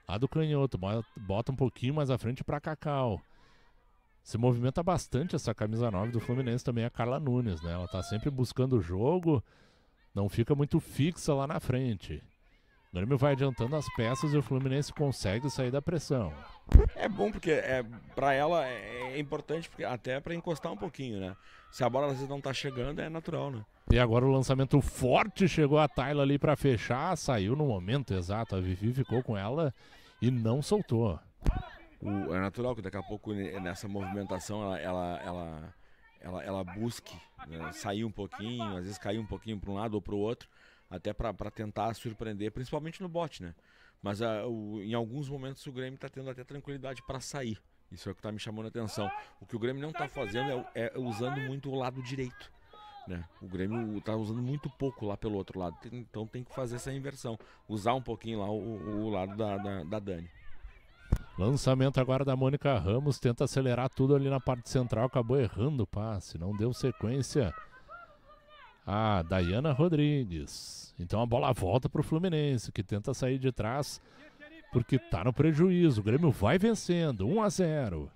A do canhoto, bota um pouquinho mais à frente para Cacau. Se movimenta bastante essa camisa 9 do Fluminense também, a Carla Nunes, né? Ela está sempre buscando o jogo, não fica muito fixa lá na frente. O Grêmio vai adiantando as peças e o Fluminense consegue sair da pressão. É bom porque é, para ela é, é importante porque, até para encostar um pouquinho, né? Se a bola às vezes não tá chegando, é natural, né? E agora o lançamento forte chegou a Tayla ali para fechar, saiu no momento exato, a Vivi ficou com ela e não soltou. O, é natural que daqui a pouco nessa movimentação ela, ela, ela ela, ela busque né, sair um pouquinho, às vezes cair um pouquinho para um lado ou para o outro, até para tentar surpreender, principalmente no bote, né? Mas a, ah, o, em alguns momentos o Grêmio está tendo até tranquilidade para sair. Isso é o que está me chamando a atenção. O que o Grêmio não está fazendo é, é, usando muito o lado direito. Né? O Grêmio está usando muito pouco lá pelo outro lado. Então tem que fazer essa inversão. Usar um pouquinho lá o, o lado da, da, da Dani. Lançamento agora da Mônica Ramos, tenta acelerar tudo ali na parte central, acabou errando o passe, não deu sequência. A Dayana Rodrigues. Então a bola volta para o Fluminense, que tenta sair de trás, porque está no prejuízo. O Grêmio vai vencendo, 1 a 0.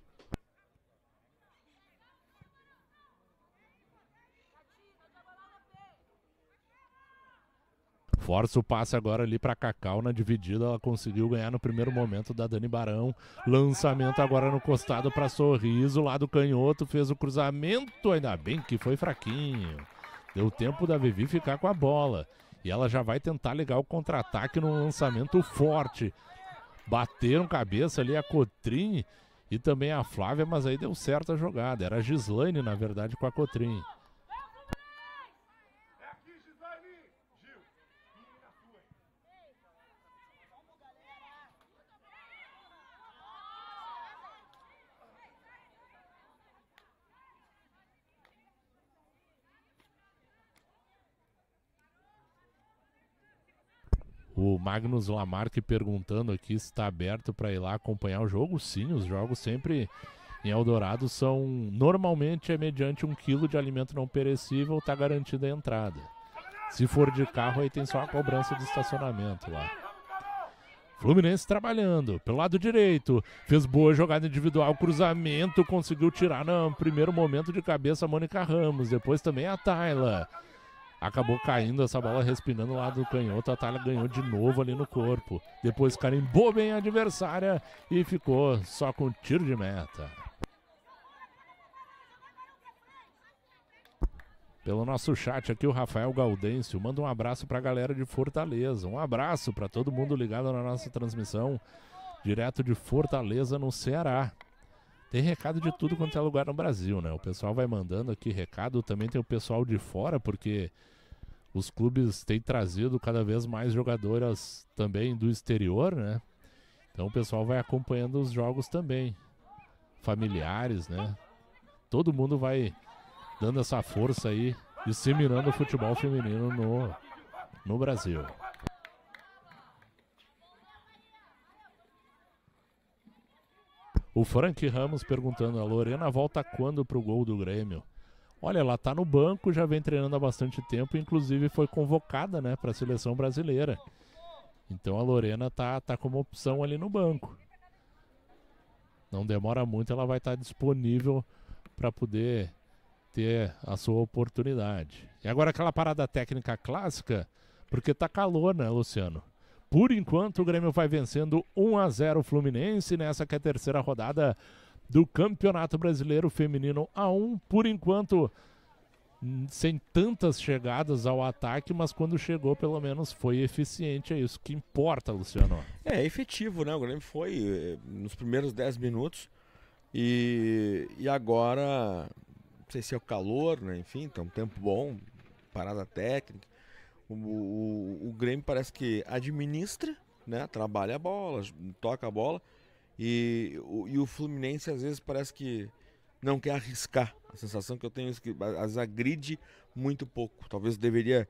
Força o passe agora ali para Cacau na dividida. Ela conseguiu ganhar no primeiro momento da Dani Barão. Lançamento agora no costado para Sorriso. Lá do canhoto fez o cruzamento. Ainda bem que foi fraquinho. Deu tempo da Vivi ficar com a bola. E ela já vai tentar ligar o contra-ataque num lançamento forte. Bateram cabeça ali a Cotrim e também a Flávia, mas aí deu certo a jogada. Era a Gislaine, na verdade, com a Cotrim. O Magnus Lamarck perguntando aqui se está aberto para ir lá acompanhar o jogo. Sim, os jogos sempre em Eldorado são. Normalmente é mediante um quilo de alimento não perecível, está garantida a entrada. Se for de carro, aí tem só a cobrança de estacionamento lá. Fluminense trabalhando pelo lado direito, fez boa jogada individual, cruzamento, conseguiu tirar no primeiro momento de cabeça a Mônica Ramos, depois também a Tayla acabou caindo essa bola respirando lá do canhoto, a Thalia ganhou de novo ali no corpo. Depois carimbou bem a adversária e ficou só com tiro de meta. Pelo nosso chat aqui, o Rafael Gaudêncio manda um abraço para a galera de Fortaleza. Um abraço para todo mundo ligado na nossa transmissão, direto de Fortaleza, no Ceará. Tem recado de tudo quanto é lugar no Brasil, né? O pessoal vai mandando aqui recado, também tem o pessoal de fora, porque os clubes têm trazido cada vez mais jogadoras também do exterior, né? Então o pessoal vai acompanhando os jogos também, familiares, né? Todo mundo vai dando essa força aí, disseminando o futebol feminino no, no Brasil. O Frank Ramos perguntando: a Lorena volta quando pro gol do Grêmio? olha, ela tá no banco, já vem treinando há bastante tempo, inclusive foi convocada, né, para a seleção brasileira. Então a Lorena tá tá como opção ali no banco. Não demora muito, ela vai estar tá disponível para poder ter a sua oportunidade. E agora aquela parada técnica clássica, porque tá calor, né, Luciano? Por enquanto, o Grêmio vai vencendo 1 a 0 o Fluminense nessa que é a terceira rodada do Campeonato Brasileiro Feminino A1. Por enquanto, hum, sem tantas chegadas ao ataque, mas quando chegou, pelo menos foi eficiente. É isso que importa, Luciano. É, é efetivo, né? O Grêmio foi eh, nos primeiros 10 minutos e, e agora, não sei se é o calor, né? Enfim, tá um tempo bom, parada técnica. O, o, o Grêmio parece que administra, né? Trabalha a bola, toca a bola e, o, e o Fluminense às vezes parece que não quer arriscar. A sensação que eu tenho é que às vezes agride muito pouco. Talvez deveria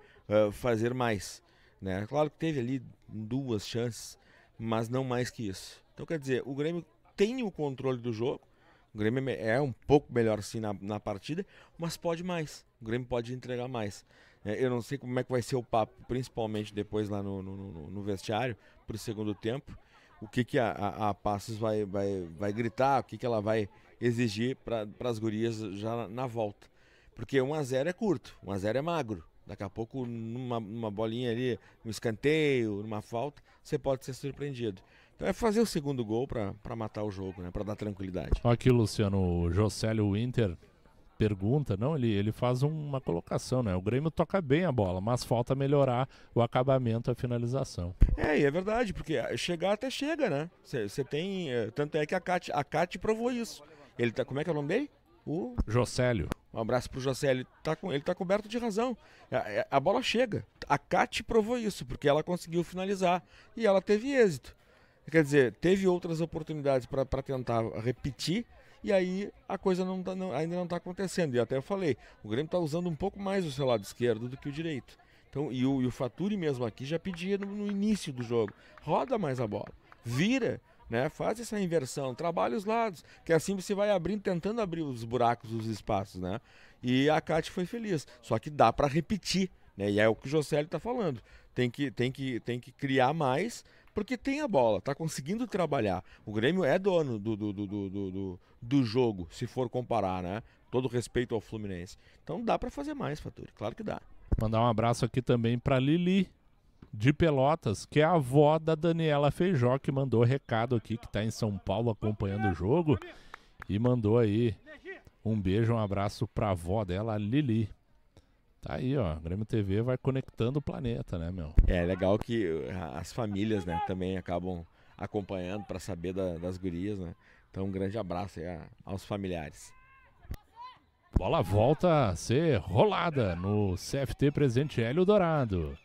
uh, fazer mais. Né? Claro que teve ali duas chances, mas não mais que isso. Então quer dizer, o Grêmio tem o controle do jogo. O Grêmio é, é um pouco melhor sim na, na partida, mas pode mais. O Grêmio pode entregar mais. É, eu não sei como é que vai ser o papo, principalmente depois lá no, no, no, no vestiário, para o segundo tempo o que, que a, a, a Passos vai, vai, vai gritar, o que, que ela vai exigir para as gurias já na, na volta. Porque 1x0 é curto, 1x0 é magro. Daqui a pouco, numa, numa bolinha ali, num escanteio, numa falta, você pode ser surpreendido. Então é fazer o segundo gol para matar o jogo, né? para dar tranquilidade. Aqui, Luciano, o Jocélio Winter pergunta, não, ele, ele faz um, uma colocação, né? O Grêmio toca bem a bola, mas falta melhorar o acabamento, a finalização. É, e é verdade, porque chegar até chega, né? Você tem. É, tanto é que a Cate a Kate provou isso. Ele tá. Como é que eu é nomei? O. Jocélio. Um abraço pro José, ele tá, com, ele tá coberto de razão. A, é, a bola chega. A Cate provou isso, porque ela conseguiu finalizar e ela teve êxito. Quer dizer, teve outras oportunidades para tentar repetir, e aí a coisa não tá, não, ainda não está acontecendo. E até eu falei, o Grêmio está usando um pouco mais o seu lado esquerdo do que o direito. Então, e o, e o Faturi mesmo aqui já pedia no, no início do jogo. Roda mais a bola. Vira. Né? Faz essa inversão, trabalha os lados, que é assim você vai abrindo, tentando abrir os buracos, os espaços, né? E a Cate foi feliz. Só que dá para repetir, né? E é o que o Josélio está falando. Tem que, tem que, tem que criar mais porque tem a bola, tá conseguindo trabalhar. O Grêmio é dono do, do, do, do, do, do jogo, se for comparar, né? Todo respeito ao Fluminense. Então dá para fazer mais, Faturi, claro que dá. Mandar um abraço aqui também para Lili, de Pelotas, que é a avó da Daniela Feijó, que mandou recado aqui, que está em São Paulo acompanhando o jogo. E mandou aí um beijo, um abraço para a avó dela, Lili. Tá aí, ó. Grêmio TV vai conectando o planeta, né, meu? É legal que ah, as famílias, né, também acabam acompanhando para saber da, das gurias, né? Então, um grande abraço aí ah, aos familiares. Bola volta a ser rolada no CFT presente Hélio Dourado.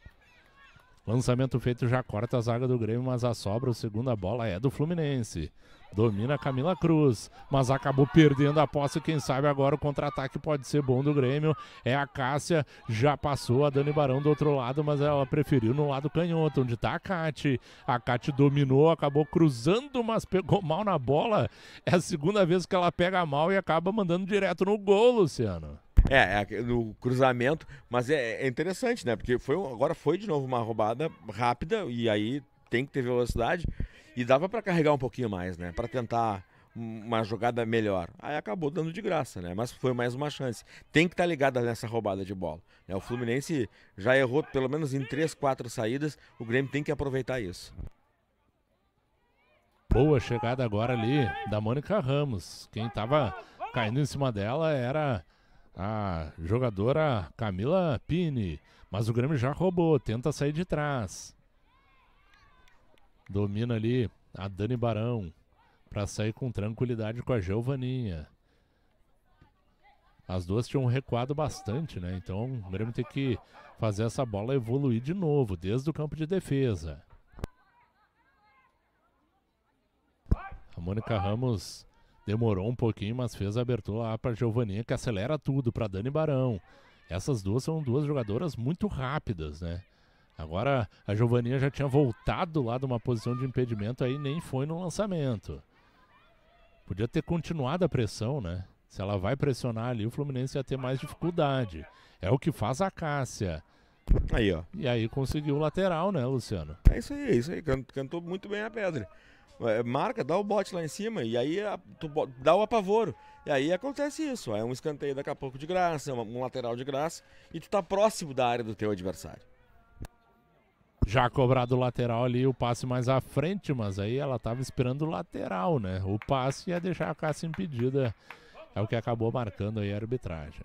Lançamento feito já corta a zaga do Grêmio, mas a sobra, a segunda bola é do Fluminense. Domina Camila Cruz, mas acabou perdendo a posse. Quem sabe agora o contra-ataque pode ser bom do Grêmio. É a Cássia, já passou a Dani Barão do outro lado, mas ela preferiu no lado canhoto, onde está a Cate. A Cate dominou, acabou cruzando, mas pegou mal na bola. É a segunda vez que ela pega mal e acaba mandando direto no gol, Luciano. É, é, no cruzamento, mas é, é interessante, né? Porque foi, agora foi de novo uma roubada rápida e aí tem que ter velocidade. E dava para carregar um pouquinho mais, né? Para tentar uma jogada melhor. Aí acabou dando de graça, né? Mas foi mais uma chance. Tem que estar tá ligado nessa roubada de bola. Né? O Fluminense já errou pelo menos em três, quatro saídas. O Grêmio tem que aproveitar isso. Boa chegada agora ali da Mônica Ramos. Quem estava caindo em cima dela era a jogadora Camila Pini. Mas o Grêmio já roubou, tenta sair de trás. Domina ali a Dani Barão para sair com tranquilidade com a Giovaninha. As duas tinham recuado bastante, né? Então o Grêmio tem que fazer essa bola evoluir de novo, desde o campo de defesa. A Mônica Ramos demorou um pouquinho, mas fez a abertura lá para Giovaninha, que acelera tudo para Dani Barão. Essas duas são duas jogadoras muito rápidas, né? Agora a Giovaninha já tinha voltado lá de uma posição de impedimento aí, nem foi no lançamento. Podia ter continuado a pressão, né? Se ela vai pressionar ali, o Fluminense ia ter mais dificuldade. É o que faz a Cássia. Aí, ó. E aí conseguiu o lateral, né, Luciano? É isso aí, é isso aí. Cantou muito bem a pedra. É, marca, dá o bote lá em cima e aí ah, tu, dá o apavoro. E aí acontece isso. É um escanteio daqui a pouco de graça, é um lateral de graça, e tu tá próximo da área do teu adversário já cobrado o lateral ali, o passe mais à frente, mas aí ela estava esperando o lateral, né? O passe ia deixar a caça impedida. É o que acabou marcando aí a arbitragem.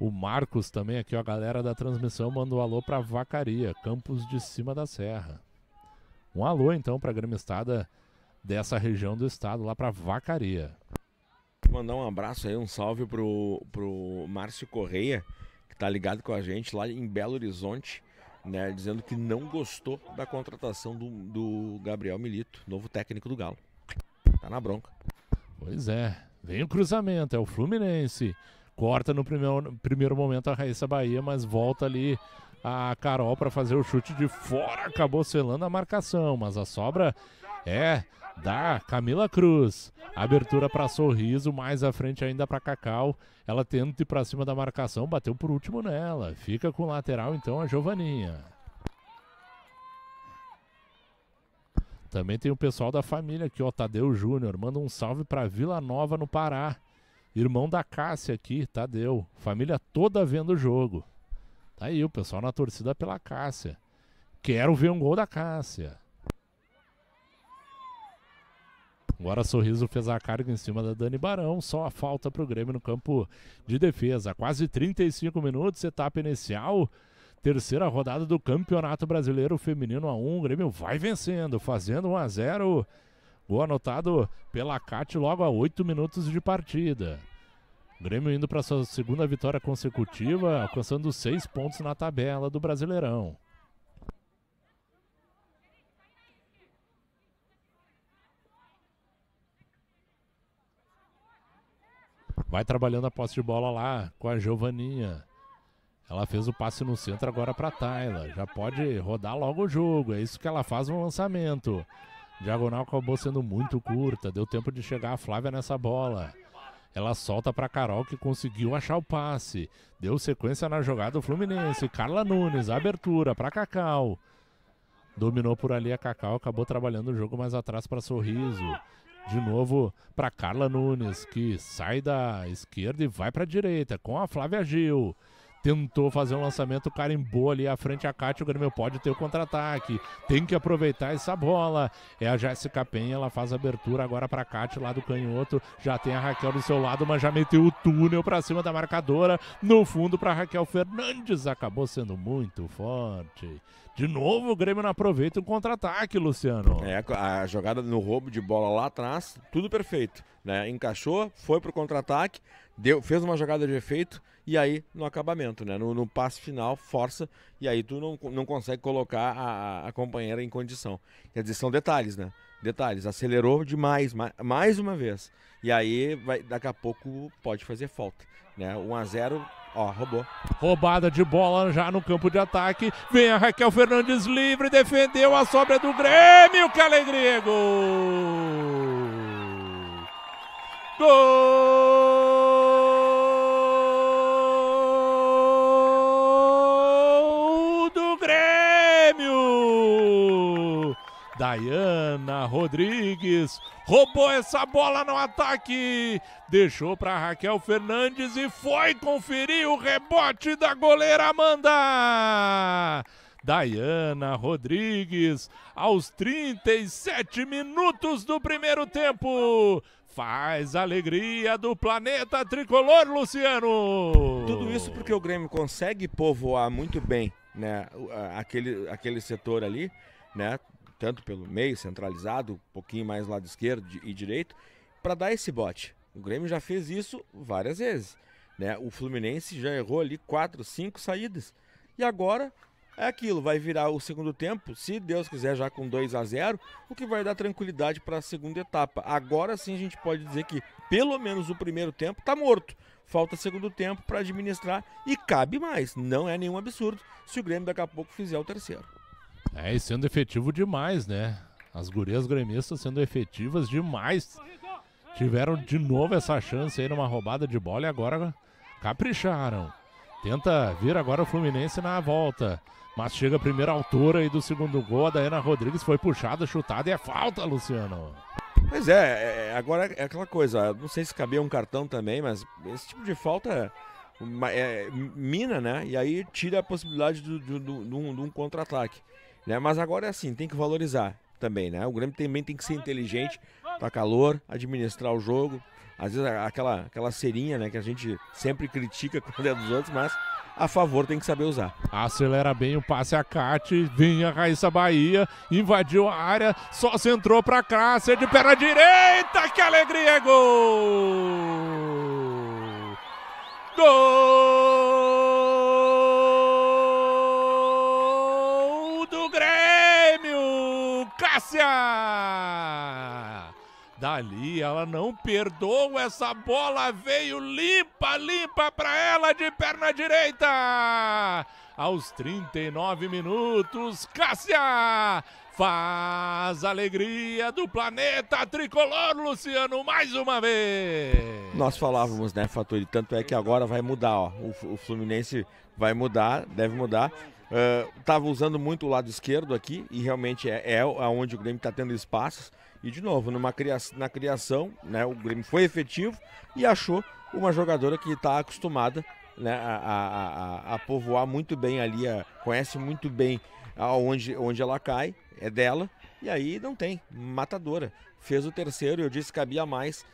O Marcos também aqui, ó, a galera da transmissão mandou um alô para Vacaria, Campos de Cima da Serra. Um alô então para a gremistada dessa região do estado, lá para Vacaria. Mandar um abraço aí, um salve pro, pro Márcio Correia, tá ligado com a gente lá em Belo Horizonte, né, dizendo que não gostou da contratação do, do Gabriel Milito, novo técnico do Galo. Tá na bronca. Pois é, vem o cruzamento, é o Fluminense. Corta no primeiro, primeiro momento a Raíssa Bahia, mas volta ali a Carol para fazer o chute de fora. Acabou selando a marcação, mas a sobra é da Camila Cruz. Abertura para Sorriso, mais à frente ainda para Cacau. Ela tenta ir para cima da marcação, bateu por último nela. Fica com o lateral então a Giovaninha. Também tem o pessoal da família aqui, o Tadeu Júnior. Manda um salve para Vila Nova no Pará. Irmão da Cássia aqui, Tadeu. Família toda vendo o jogo. Tá aí o pessoal na torcida pela Cássia. Quero ver um gol da Cássia. Agora Sorriso fez a carga em cima da Dani Barão, só a falta para o Grêmio no campo de defesa. Quase 35 minutos, etapa inicial. Terceira rodada do Campeonato Brasileiro Feminino A1. O Grêmio vai vencendo, fazendo 1 a 0 Gol anotado pela Cat logo a 8 minutos de partida. O Grêmio indo para sua segunda vitória consecutiva, alcançando seis pontos na tabela do Brasileirão. Vai trabalhando a posse de bola lá com a Giovaninha. Ela fez o passe no centro agora para Tayla. Já pode rodar logo o jogo. É isso que ela faz no lançamento. Diagonal acabou sendo muito curta. Deu tempo de chegar a Flávia nessa bola. Ela solta para Carol que conseguiu achar o passe. Deu sequência na jogada do Fluminense. Carla Nunes, abertura para Cacau. Dominou por ali a Cacau, acabou trabalhando o jogo mais atrás para Sorriso de novo para Carla Nunes, que sai da esquerda e vai para a direita com a Flávia Gil. Tentou fazer um lançamento, carimbou ali à frente a Cátia. O Grêmio pode ter o contra-ataque. Tem que aproveitar essa bola. É a Jéssica Penha, ela faz a abertura agora para Cátia lá do canhoto. Já tem a Raquel do seu lado, mas já meteu o túnel para cima da marcadora. No fundo para Raquel Fernandes. Acabou sendo muito forte. De novo o Grêmio não aproveita o contra-ataque, Luciano. É, a jogada no roubo de bola lá atrás, tudo perfeito. Né? Encaixou, foi pro contra-ataque, fez uma jogada de efeito e aí no acabamento, né? No, no, passe final, força, e aí tu não, não consegue colocar a, a companheira em condição. Quer dizer, são detalhes, né? Detalhes. Acelerou demais, mais, mais uma vez. E aí, vai, daqui a pouco pode fazer falta. Né? 1x0, ó, roubou. Roubada de bola já no campo de ataque. Vem a Raquel Fernandes livre, defendeu a sobra do Grêmio. Que alegria! Gol! Gol! Dayana Rodrigues roubou essa bola no ataque, deixou para Raquel Fernandes e foi conferir o rebote da goleira Amanda. Dayana Rodrigues, aos 37 minutos do primeiro tempo, faz alegria do planeta tricolor, Luciano. Tudo isso porque o Grêmio consegue povoar muito bem, né, aquele, aquele setor ali, né? tanto pelo meio, centralizado, um pouquinho mais lado esquerdo e direito, para dar esse bote. O Grêmio já fez isso várias vezes. Né? O Fluminense já errou ali quatro, cinco saídas. E agora é aquilo, vai virar o segundo tempo, se Deus quiser, já com 2 a 0 o que vai dar tranquilidade para a segunda etapa. Agora sim a gente pode dizer que pelo menos o primeiro tempo está morto. Falta segundo tempo para administrar e cabe mais. Não é nenhum absurdo se o Grêmio daqui a pouco fizer o terceiro. É, e sendo efetivo demais, né? As gurias gremistas sendo efetivas demais. Tiveram de novo essa chance aí numa roubada de bola e agora capricharam. Tenta vir agora o Fluminense na volta. Mas chega a primeira altura aí do segundo gol. A Dayana Rodrigues foi puxada, chutada e é falta, Luciano. Pois é, é, é agora é aquela coisa. Não sei se cabia um cartão também, mas esse tipo de falta é, mina, né? E aí tira a possibilidade de um contra-ataque. Né? Mas agora é assim, tem que valorizar também, né? O Grêmio também tem que ser inteligente, tá calor, administrar o jogo. Às vezes aquela, aquela serinha, né, que a gente sempre critica quando é dos outros, mas a favor tem que saber usar. Acelera bem o passe a Cate, vinha Raíssa Bahia, invadiu a área, só centrou para pra Cássia de perna direita, que alegria, é gol! Gol! sequência. Dali ela não perdoa essa bola, veio limpa, limpa para ela de perna direita. Aos 39 minutos, Cássia faz alegria do planeta tricolor, Luciano, mais uma vez. Nós falávamos, né, Faturi? Tanto é que agora vai mudar, ó. O, o Fluminense vai mudar, deve mudar. Estava ah, uh, usando muito o lado esquerdo aqui e realmente é, é onde o Grêmio está tendo espaços. E de novo, numa cria na criação, né, o Grêmio foi efetivo e achou uma jogadora que está acostumada né, a, a, a, a, povoar muito bem ali, conhece muito bem aonde, onde ela cai, é dela, e aí não tem, matadora. Fez o terceiro, eu disse que cabia mais,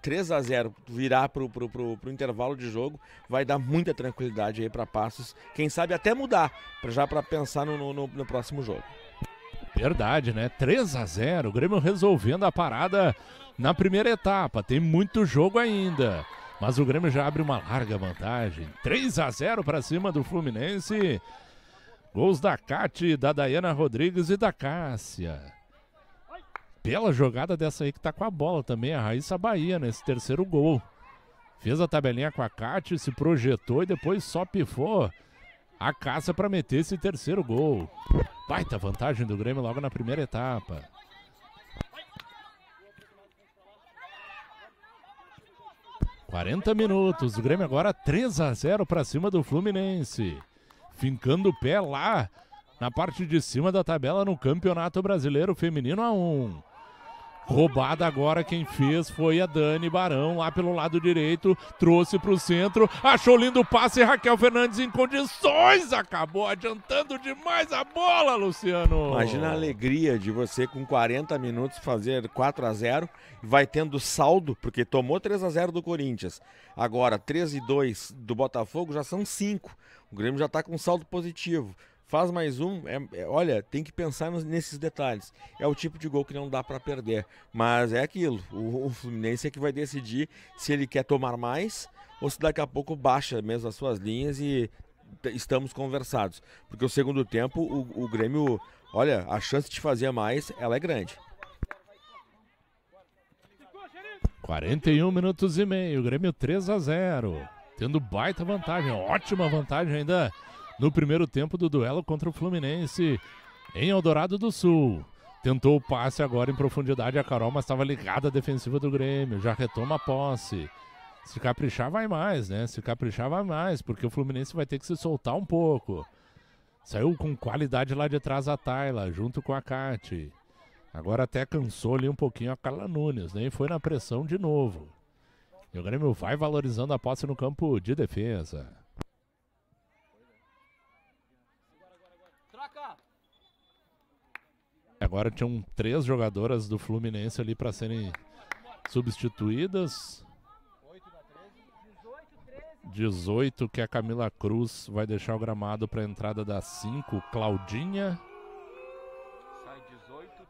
3 a 0 virar pro, pro, pro, pro, intervalo de jogo vai dar muita tranquilidade aí para Passos. Quem sabe até mudar, pra, já para pensar no, no, no próximo jogo. Verdade, né? 3 a 0 o Grêmio resolvendo a parada na primeira etapa. Tem muito jogo ainda. Mas o Grêmio já abre uma larga vantagem. 3 a 0 para cima do Fluminense. Gols da Cate, da Dayana Rodrigues e da Cássia bela jogada dessa aí que tá com a bola também, a Raíssa Bahia, nesse né? terceiro gol. Fez a tabelinha com a Cátia, se projetou e depois só pifou a caça para meter esse terceiro gol. Baita vantagem do Grêmio logo na primeira etapa. Quarenta minutos, o Grêmio agora 3 a 0 para cima do Fluminense. Fincando o pé lá na parte de cima da tabela no Campeonato Brasileiro Feminino A1. Roubada agora, quem fez foi a Dani Barão, lá pelo lado direito, trouxe para o centro, achou lindo o passe, Raquel Fernandes em condições, acabou adiantando demais a bola, Luciano. Imagina a alegria de você com 40 minutos fazer 4 a 0 vai tendo saldo, porque tomou 3 a 0 do Corinthians. Agora 3 e 2 do Botafogo já são 5. O Grêmio já está com saldo positivo. Faz mais um, é, é, olha, tem que pensar nos, nesses detalhes. É o tipo de gol que não dá para perder. Mas é aquilo, o, o Fluminense é que vai decidir se ele quer tomar mais ou se daqui a pouco baixa mesmo as suas linhas e estamos conversados. Porque o segundo tempo, o, o Grêmio, olha, a chance de fazer mais, ela é grande. 41 minutos e meio, Grêmio 3 a 0. Tendo baita vantagem, ótima vantagem ainda no primeiro tempo do duelo contra o Fluminense em Eldorado do Sul. Tentou o passe agora em profundidade a Carol, mas estava ligada à defensiva do Grêmio. Já retoma a posse. Se caprichar, vai mais, né? Se caprichar, vai mais, porque o Fluminense vai ter que se soltar um pouco. Saiu com qualidade lá de trás a Tayla, junto com a Kate. Agora até cansou ali um pouquinho a Carla Nunes, nem né? E foi na pressão de novo. E o Grêmio vai valorizando a posse no campo de defesa. Agora tinham três jogadoras do Fluminense ali para serem substituídas. 18 que a Camila Cruz vai deixar o gramado para a entrada da 5, Claudinha.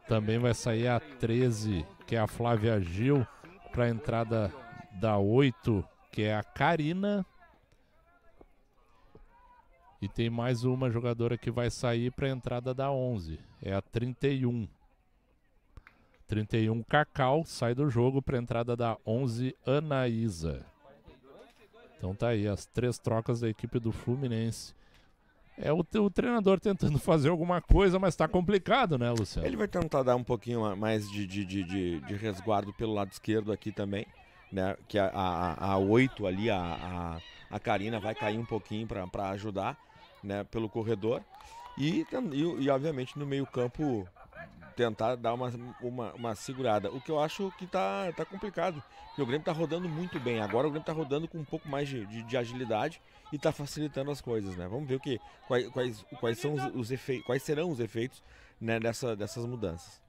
Também vai sair a 13, que é a Flávia Gil, para a entrada da 8, que é a Karina. E tem mais uma jogadora que vai sair para a entrada da 11 é a 31. 31 Cacau sai do jogo para entrada da 11 Anaísa. Então tá aí as três trocas da equipe do Fluminense. É o, o treinador tentando fazer alguma coisa, mas tá complicado, né, Luciano? Ele vai tentar dar um pouquinho mais de, de, de, de, de resguardo pelo lado esquerdo aqui também. Né? Que a, a, a 8 ali, a, a, a Karina vai cair um pouquinho para ajudar né? pelo corredor. E, e, e obviamente no meio-campo tentar dar uma, uma, uma, segurada. O que eu acho que tá, tá complicado. Porque o Grêmio está rodando muito bem. Agora o Grêmio está rodando com um pouco mais de, de, de agilidade e está facilitando as coisas, né? Vamos ver o que, quais, quais, quais são os, os efeitos, quais serão os efeitos né, dessa, dessas mudanças.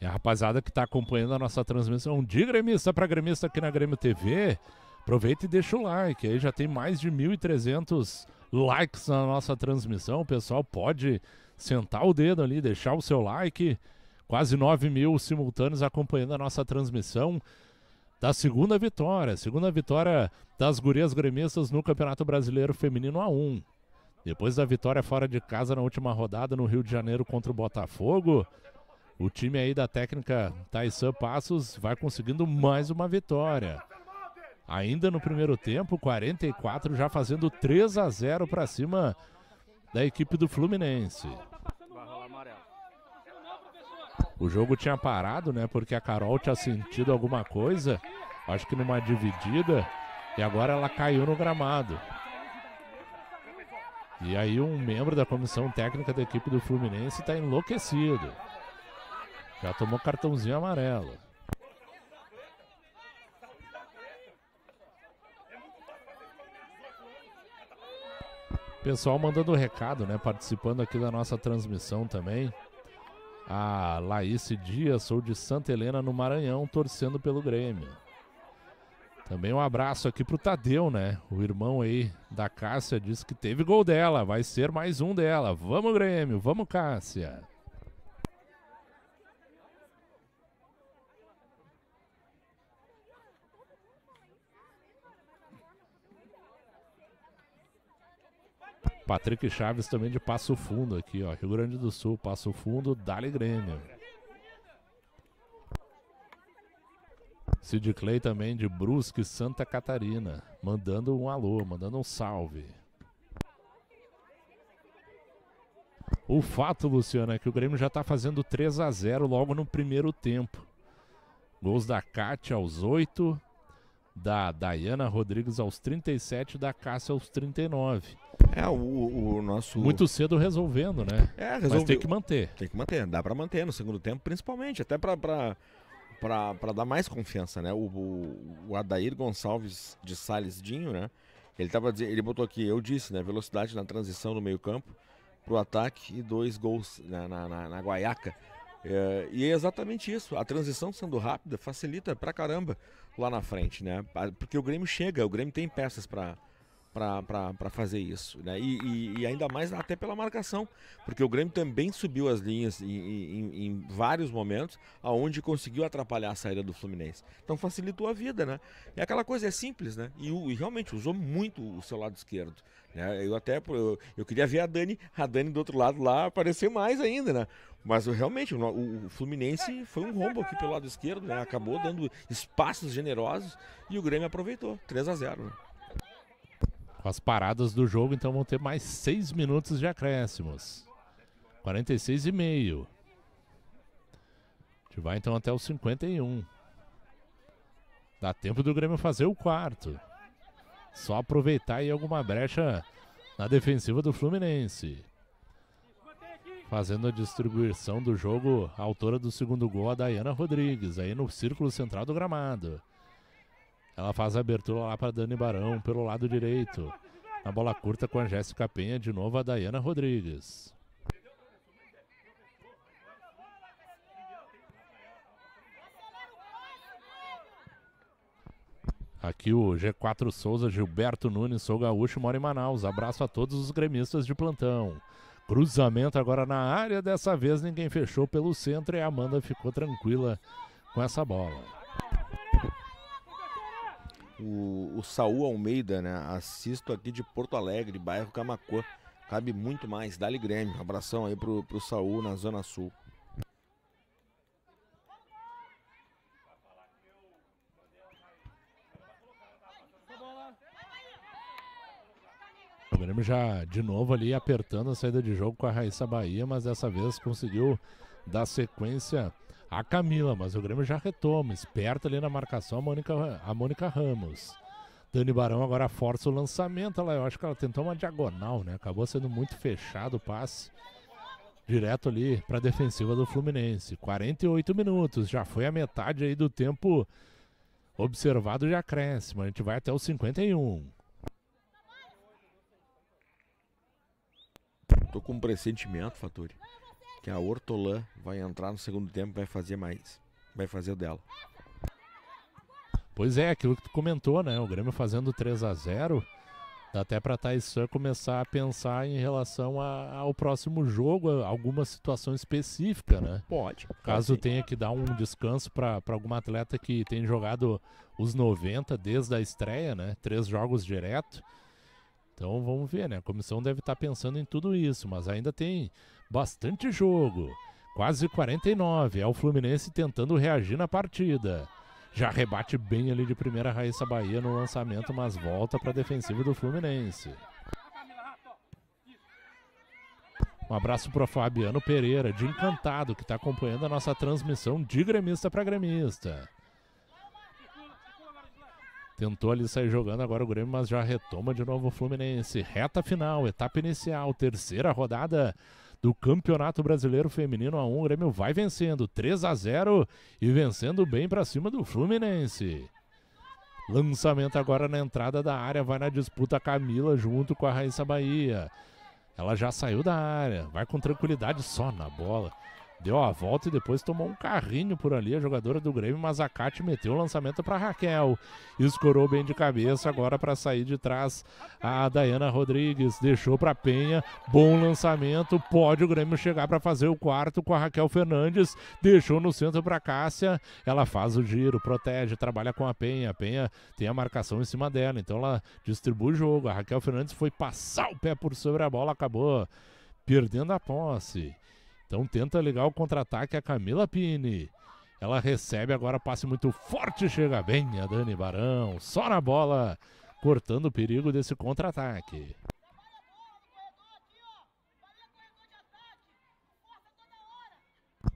E a rapaziada que está acompanhando a nossa transmissão de gremista para gremista aqui na Grêmio TV, aproveita e deixa o like. Aí já tem mais de 1.300 likes na nossa transmissão. O pessoal pode sentar o dedo ali, deixar o seu like. Quase 9 mil simultâneos acompanhando a nossa transmissão da segunda vitória. Segunda vitória das gurias gremistas no Campeonato Brasileiro Feminino A1. Depois da vitória fora de casa na última rodada no Rio de Janeiro contra o Botafogo, o time aí da técnica Taisan Passos vai conseguindo mais uma vitória ainda no primeiro tempo, 44 já fazendo 3 a 0 para cima da equipe do Fluminense. O jogo tinha parado, né? Porque a Carol tinha sentido alguma coisa, acho que numa dividida, e agora ela caiu no gramado. E aí um membro da comissão técnica da equipe do Fluminense está enlouquecido. Já tomou cartãozinho amarelo. Pessoal mandando recado, né? Participando aqui da nossa transmissão também. A Laís Dias, sou de Santa Helena, no Maranhão, torcendo pelo Grêmio. Também um abraço aqui pro Tadeu, né? O irmão aí da Cássia disse que teve gol dela, vai ser mais um dela. Vamos, Grêmio, vamos, Cássia. Patrick Chaves também de Passo Fundo aqui, ó. Rio Grande do Sul, Passo Fundo, Dali Grêmio. Sid Clay também de Brusque, Santa Catarina. Mandando um alô, mandando um salve. O fato, Luciano, é que o Grêmio já está fazendo 3 a 0 logo no primeiro tempo. Gols da Kátia aos 8, da Dayana Rodrigues aos 37 da Cássia aos 39. É, o, o nosso. Muito cedo resolvendo, né? É, resolveu. Mas tem que manter. Tem que manter, dá para manter no segundo tempo, principalmente, até para. dar mais confiança, né? O, o, o Adair Gonçalves de Sales Dinho, né? Ele, tava, ele botou aqui, eu disse, né? Velocidade na transição no meio-campo pro ataque e dois gols na, né? na, na, na Guaiaca. É, e é exatamente isso. A transição sendo rápida facilita pra caramba lá na frente, né? Porque o Grêmio chega, o Grêmio tem peças para para fazer isso. Né? E, e, e, ainda mais até pela marcação, porque o Grêmio também subiu as linhas em, em, em, vários momentos, aonde conseguiu atrapalhar a saída do Fluminense. Então facilitou a vida, né? E aquela coisa é simples, né? E, e realmente usou muito o seu lado esquerdo. Né? Eu até eu, eu, queria ver a Dani, a Dani do outro lado lá aparecer mais ainda, né? Mas realmente, o, o Fluminense foi um rombo aqui pelo lado esquerdo, né? Acabou dando espaços generosos e o Grêmio aproveitou. 3 a 0 com as paradas do jogo, então vão ter mais 6 minutos de acréscimos. 46 e meio. A gente vai então até os 51. Dá tempo do Grêmio fazer o quarto. Só aproveitar aí alguma brecha na defensiva do Fluminense. Fazendo a distribuição do jogo, a autora do segundo gol, a Dayana Rodrigues, aí no círculo central do gramado. Ela faz a abertura lá para Dani Barão pelo lado direito. Na bola curta com a Jéssica Penha, de novo a Dayana Rodrigues. Aqui o G4 Souza, Gilberto Nunes, sou gaúcho, moro em Manaus. Abraço a todos os gremistas de plantão. Cruzamento agora na área, dessa vez ninguém fechou pelo centro e a Amanda ficou tranquila com essa bola o, o Saul Almeida, né? Assisto aqui de Porto Alegre, bairro Camacô. Cabe muito mais. Dali Grêmio. Abração aí pro, pro Saul na Zona Sul. O Grêmio já de novo ali apertando a saída de jogo com a Raíssa Bahia, mas dessa vez conseguiu dar sequência a Camila, mas o Grêmio já retoma. Esperta ali na marcação a Mônica, a Mônica Ramos. Dani Barão agora força o lançamento. Ela, eu acho que ela tentou uma diagonal, né? Acabou sendo muito fechado o passe. Direto ali para a defensiva do Fluminense. 48 minutos, já foi a metade aí do tempo observado de acréscimo. A gente vai até os 51. Tô com um pressentimento, Faturi, que a Hortolã vai entrar no segundo tempo vai fazer mais. Vai fazer o dela. Pois é, aquilo que tu comentou, né? O Grêmio fazendo 3 a 0 dá até para Taisan começar a pensar em relação a, ao próximo jogo, alguma situação específica, né? Pode. Caso tenha que dar um descanso para alguma atleta que tem jogado os 90 desde a estreia, né? Três jogos direto. Então vamos ver, né? A comissão deve estar tá pensando em tudo isso, mas ainda tem bastante jogo. Quase 49, é o Fluminense tentando reagir na partida. Já rebate bem ali de primeira Raíssa Bahia no lançamento, mas volta para a defensiva do Fluminense. Um abraço para Fabiano Pereira, de Encantado, que está acompanhando a nossa transmissão de gremista para gremista. Tentou ali sair jogando agora o Grêmio, mas já retoma de novo o Fluminense. Reta final, etapa inicial, terceira rodada do Campeonato Brasileiro Feminino A1. O Grêmio vai vencendo 3 a 0 e vencendo bem para cima do Fluminense. Lançamento agora na entrada da área, vai na disputa Camila junto com a Raíssa Bahia. Ela já saiu da área, vai com tranquilidade só na bola. Deu a volta e depois tomou um carrinho por ali. A jogadora do Grêmio, Mazacate, meteu o lançamento para Raquel. Escorou bem de cabeça agora para sair de trás a Dayana Rodrigues. Deixou para Penha. Bom lançamento. Pode o Grêmio chegar para fazer o quarto com a Raquel Fernandes. Deixou no centro para Cássia. Ela faz o giro, protege, trabalha com a Penha. A Penha tem a marcação em cima dela, então ela distribui o jogo. A Raquel Fernandes foi passar o pé por sobre a bola, acabou perdendo a posse. Então tenta ligar o contra-ataque a Camila Pini. Ela recebe agora passe muito forte, chega bem a Dani Barão, só na bola, cortando o perigo desse contra-ataque.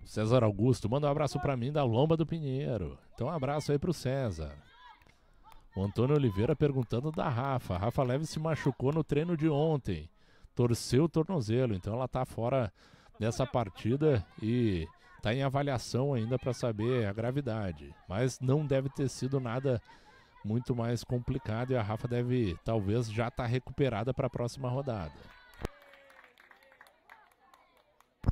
César Augusto, manda um abraço para mim da Lomba do Pinheiro. Então um abraço aí pro César. O Antônio Oliveira perguntando da Rafa. Rafa Leve se machucou no treino de ontem. Torceu o tornozelo, então ela tá fora nessa partida e está em avaliação ainda para saber a gravidade. Mas não deve ter sido nada muito mais complicado e a Rafa deve talvez já estar tá recuperada para a próxima rodada.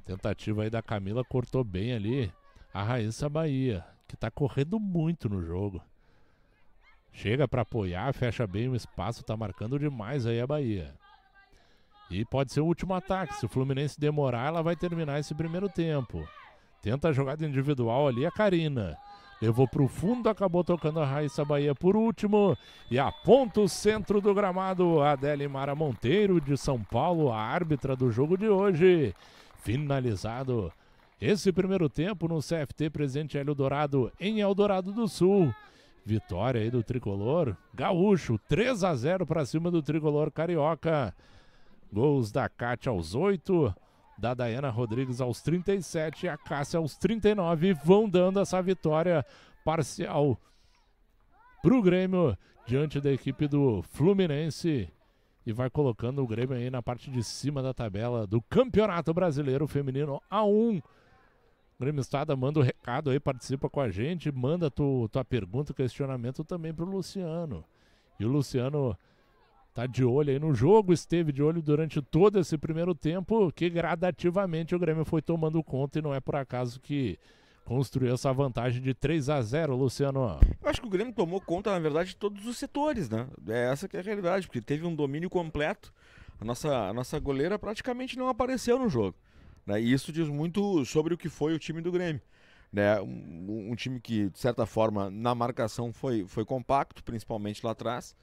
Tentativa aí da Camila cortou bem ali a Raíssa Bahia, que está correndo muito no jogo. Chega para apoiar, fecha bem o espaço, está marcando demais aí a Bahia. E pode ser o último ataque. Se o Fluminense demorar, ela vai terminar esse primeiro tempo. Tenta a jogada individual ali a Karina. Levou para o fundo, acabou tocando a Raíssa Bahia por último. E aponta o centro do gramado. Adele Mara Monteiro, de São Paulo, a árbitra do jogo de hoje. Finalizado esse primeiro tempo no CFT Presente Hélio Dourado, em Eldorado do Sul. Vitória aí do tricolor gaúcho, 3 a 0 para cima do tricolor carioca. Gols da Kátia aos 8, da Dayana Rodrigues aos 37 e a Cássia aos 39 vão dando essa vitória parcial para o Grêmio diante da equipe do Fluminense e vai colocando o Grêmio aí na parte de cima da tabela do Campeonato Brasileiro Feminino A1. Grêmio Estada manda o um recado aí, participa com a gente, manda tu, tua pergunta, questionamento também para o Luciano. E o Luciano tá de olho aí no jogo, esteve de olho durante todo esse primeiro tempo, que gradativamente o Grêmio foi tomando conta e não é por acaso que construiu essa vantagem de 3 a 0 Luciano. Eu acho que o Grêmio tomou conta, na verdade, de todos os setores, né? É essa que é a realidade, porque teve um domínio completo. A nossa, a nossa goleira praticamente não apareceu no jogo. Né? E isso diz muito sobre o que foi o time do Grêmio. Né? Um, um time que, de certa forma, na marcação foi, foi compacto, principalmente lá atrás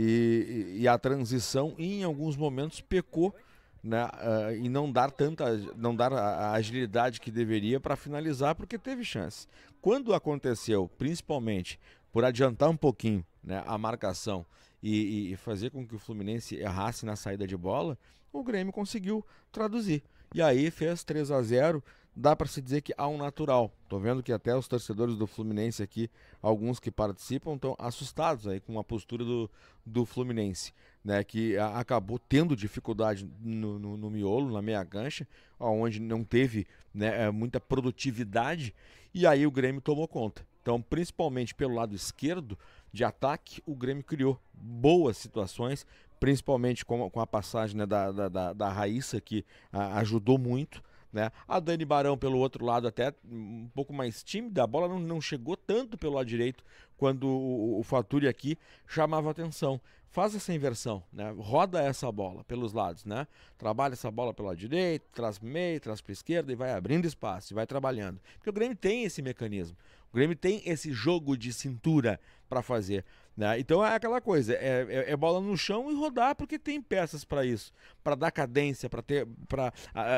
e, e a transição em alguns momentos pecou né, uh, eh, e não dar tanta, não dar a, a agilidade que deveria para finalizar, porque teve chance. Quando aconteceu, principalmente por adiantar um pouquinho né, a marcação e, e, fazer com que o Fluminense errasse na saída de bola, o Grêmio conseguiu traduzir. E aí fez 3 a 0 dá para se dizer que há um natural. Tô vendo que até os torcedores do Fluminense aqui, alguns que participam, estão assustados aí com a postura do, do Fluminense, né? Que a, acabou tendo dificuldade no, no, no, miolo, na meia gancha onde não teve né, é, muita produtividade, e aí o Grêmio tomou conta. Então, principalmente pelo lado esquerdo de ataque, o Grêmio criou boas situações, principalmente com, com a passagem né, da, da, da, da Raíssa, que a, ajudou muito né? A Dani Barão, pelo outro lado, até um pouco mais tímida, a bola não, não chegou tanto pelo lado direito quando o, o Faturi aqui chamava atenção. Faz essa inversão, né? roda essa bola pelos lados, né? trabalha essa bola pelo lado direito, traz meio, traz para esquerda e vai abrindo espaço, e vai trabalhando. Porque o Grêmio tem esse mecanismo, o Grêmio tem esse jogo de cintura para fazer. Né? Então é aquela coisa, é, é, é, bola no chão e rodar porque tem peças para isso, para dar cadência, para ter, para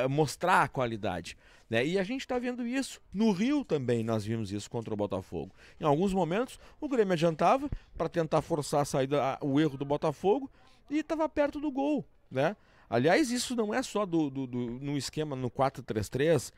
mostrar a qualidade. Né? E a gente está vendo isso no Rio também. Nós vimos isso contra o Botafogo. Em alguns momentos o Grêmio adiantava para tentar forçar a saída, a, o erro do Botafogo e estava perto do gol, né? Aliás, isso não é só do, do, do no esquema no 4-3-3,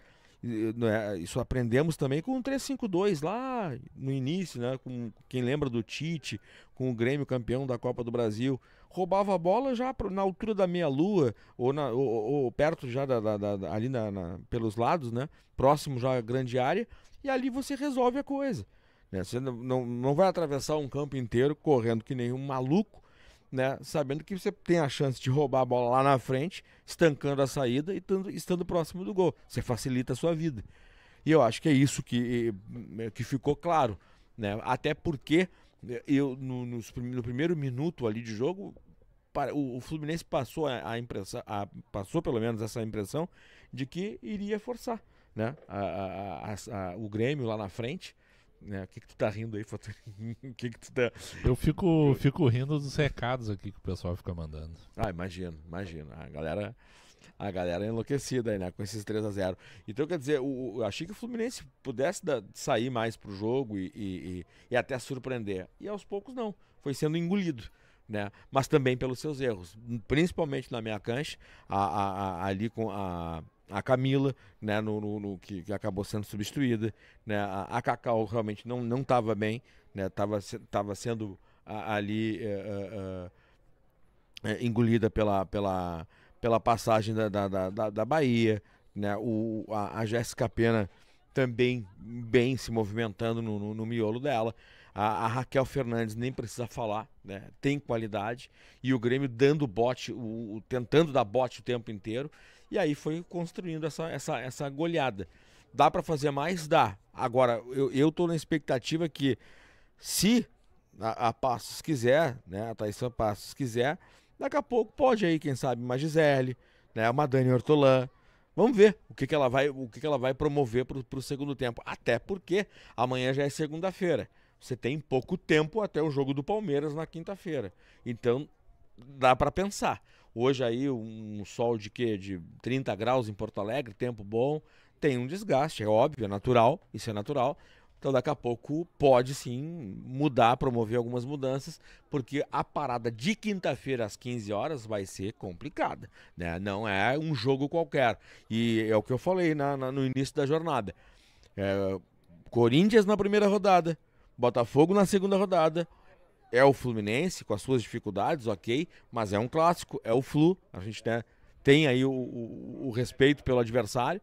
é, isso aprendemos também com o 352 lá no início, né? Com quem lembra do Tite, com o Grêmio campeão da Copa do Brasil. Roubava a bola já na altura da meia-lua, ou, ou, ou, perto já da, da, da ali na, na, pelos lados, né? Próximo já à grande área, e ali você resolve a coisa. Né? Você não, não vai atravessar um campo inteiro correndo que nem um maluco né? Sabendo que você tem a chance de roubar a bola lá na frente, estancando a saída e estando, estando próximo do gol. Você facilita a sua vida. E eu acho que é isso que, é, que ficou claro, né? Até porque é, eu no, no, no primeiro minuto ali de jogo, para, o, o, Fluminense passou a, a impressão, a, passou pelo menos essa impressão de que iria forçar, né? A, a, o Grêmio lá na frente né? O que, que tu tá rindo aí, Foturinho? o que, que tu tá. Eu fico, fico rindo dos recados aqui que o pessoal fica mandando. Ah, imagino, imagino. A galera. A galera é enlouquecida aí, né? Com esses 3 a 0 Então, quer dizer, eu achei que o Fluminense pudesse da, sair mais pro jogo e, e, e, e até surpreender. E aos poucos não. Foi sendo engolido. Né? Mas também pelos seus erros, principalmente na minha cancha, a, a, a, ali com a, a Camila, né, no, no, no que, que, acabou sendo substituída, né, a, a Cacau realmente não não estava bem, né, estava estava sendo a, ali é, é, é, engolida pela, pela, pela passagem da, da, da, da Bahia, né, o, a, a Jéssica Pena também bem se movimentando no, no, no miolo dela. A, a, Raquel Fernandes nem precisa falar, né? tem qualidade. E o Grêmio dando bote, o, o, tentando dar bote o tempo inteiro. E aí foi construindo essa, essa, essa goleada. Dá para fazer mais? Dá. Agora, eu, eu tô na expectativa que se a, a Passos quiser, né, a Thaís Passos quiser, daqui a pouco pode aí, quem sabe, uma Gisele, né, uma Dani Hortolã, Vamos ver o que, que ela vai o que, que ela vai promover para o segundo tempo. Até porque amanhã já é segunda-feira. Você tem pouco tempo até o jogo do Palmeiras na quinta-feira. Então dá para pensar. Hoje aí um sol de quê? De 30 graus em Porto Alegre, tempo bom, tem um desgaste, é óbvio, é natural, isso é natural. Então daqui a pouco pode sim mudar, promover algumas mudanças, porque a parada de quinta-feira às 15 horas vai ser complicada, né? Não é um jogo qualquer. E é o que eu falei na, na, no início da jornada. É, Corinthians na primeira rodada, Botafogo na segunda rodada, é o Fluminense, com as suas dificuldades, ok, mas é um clássico, é o Flu, a gente né, tem aí o, o, o respeito pelo adversário.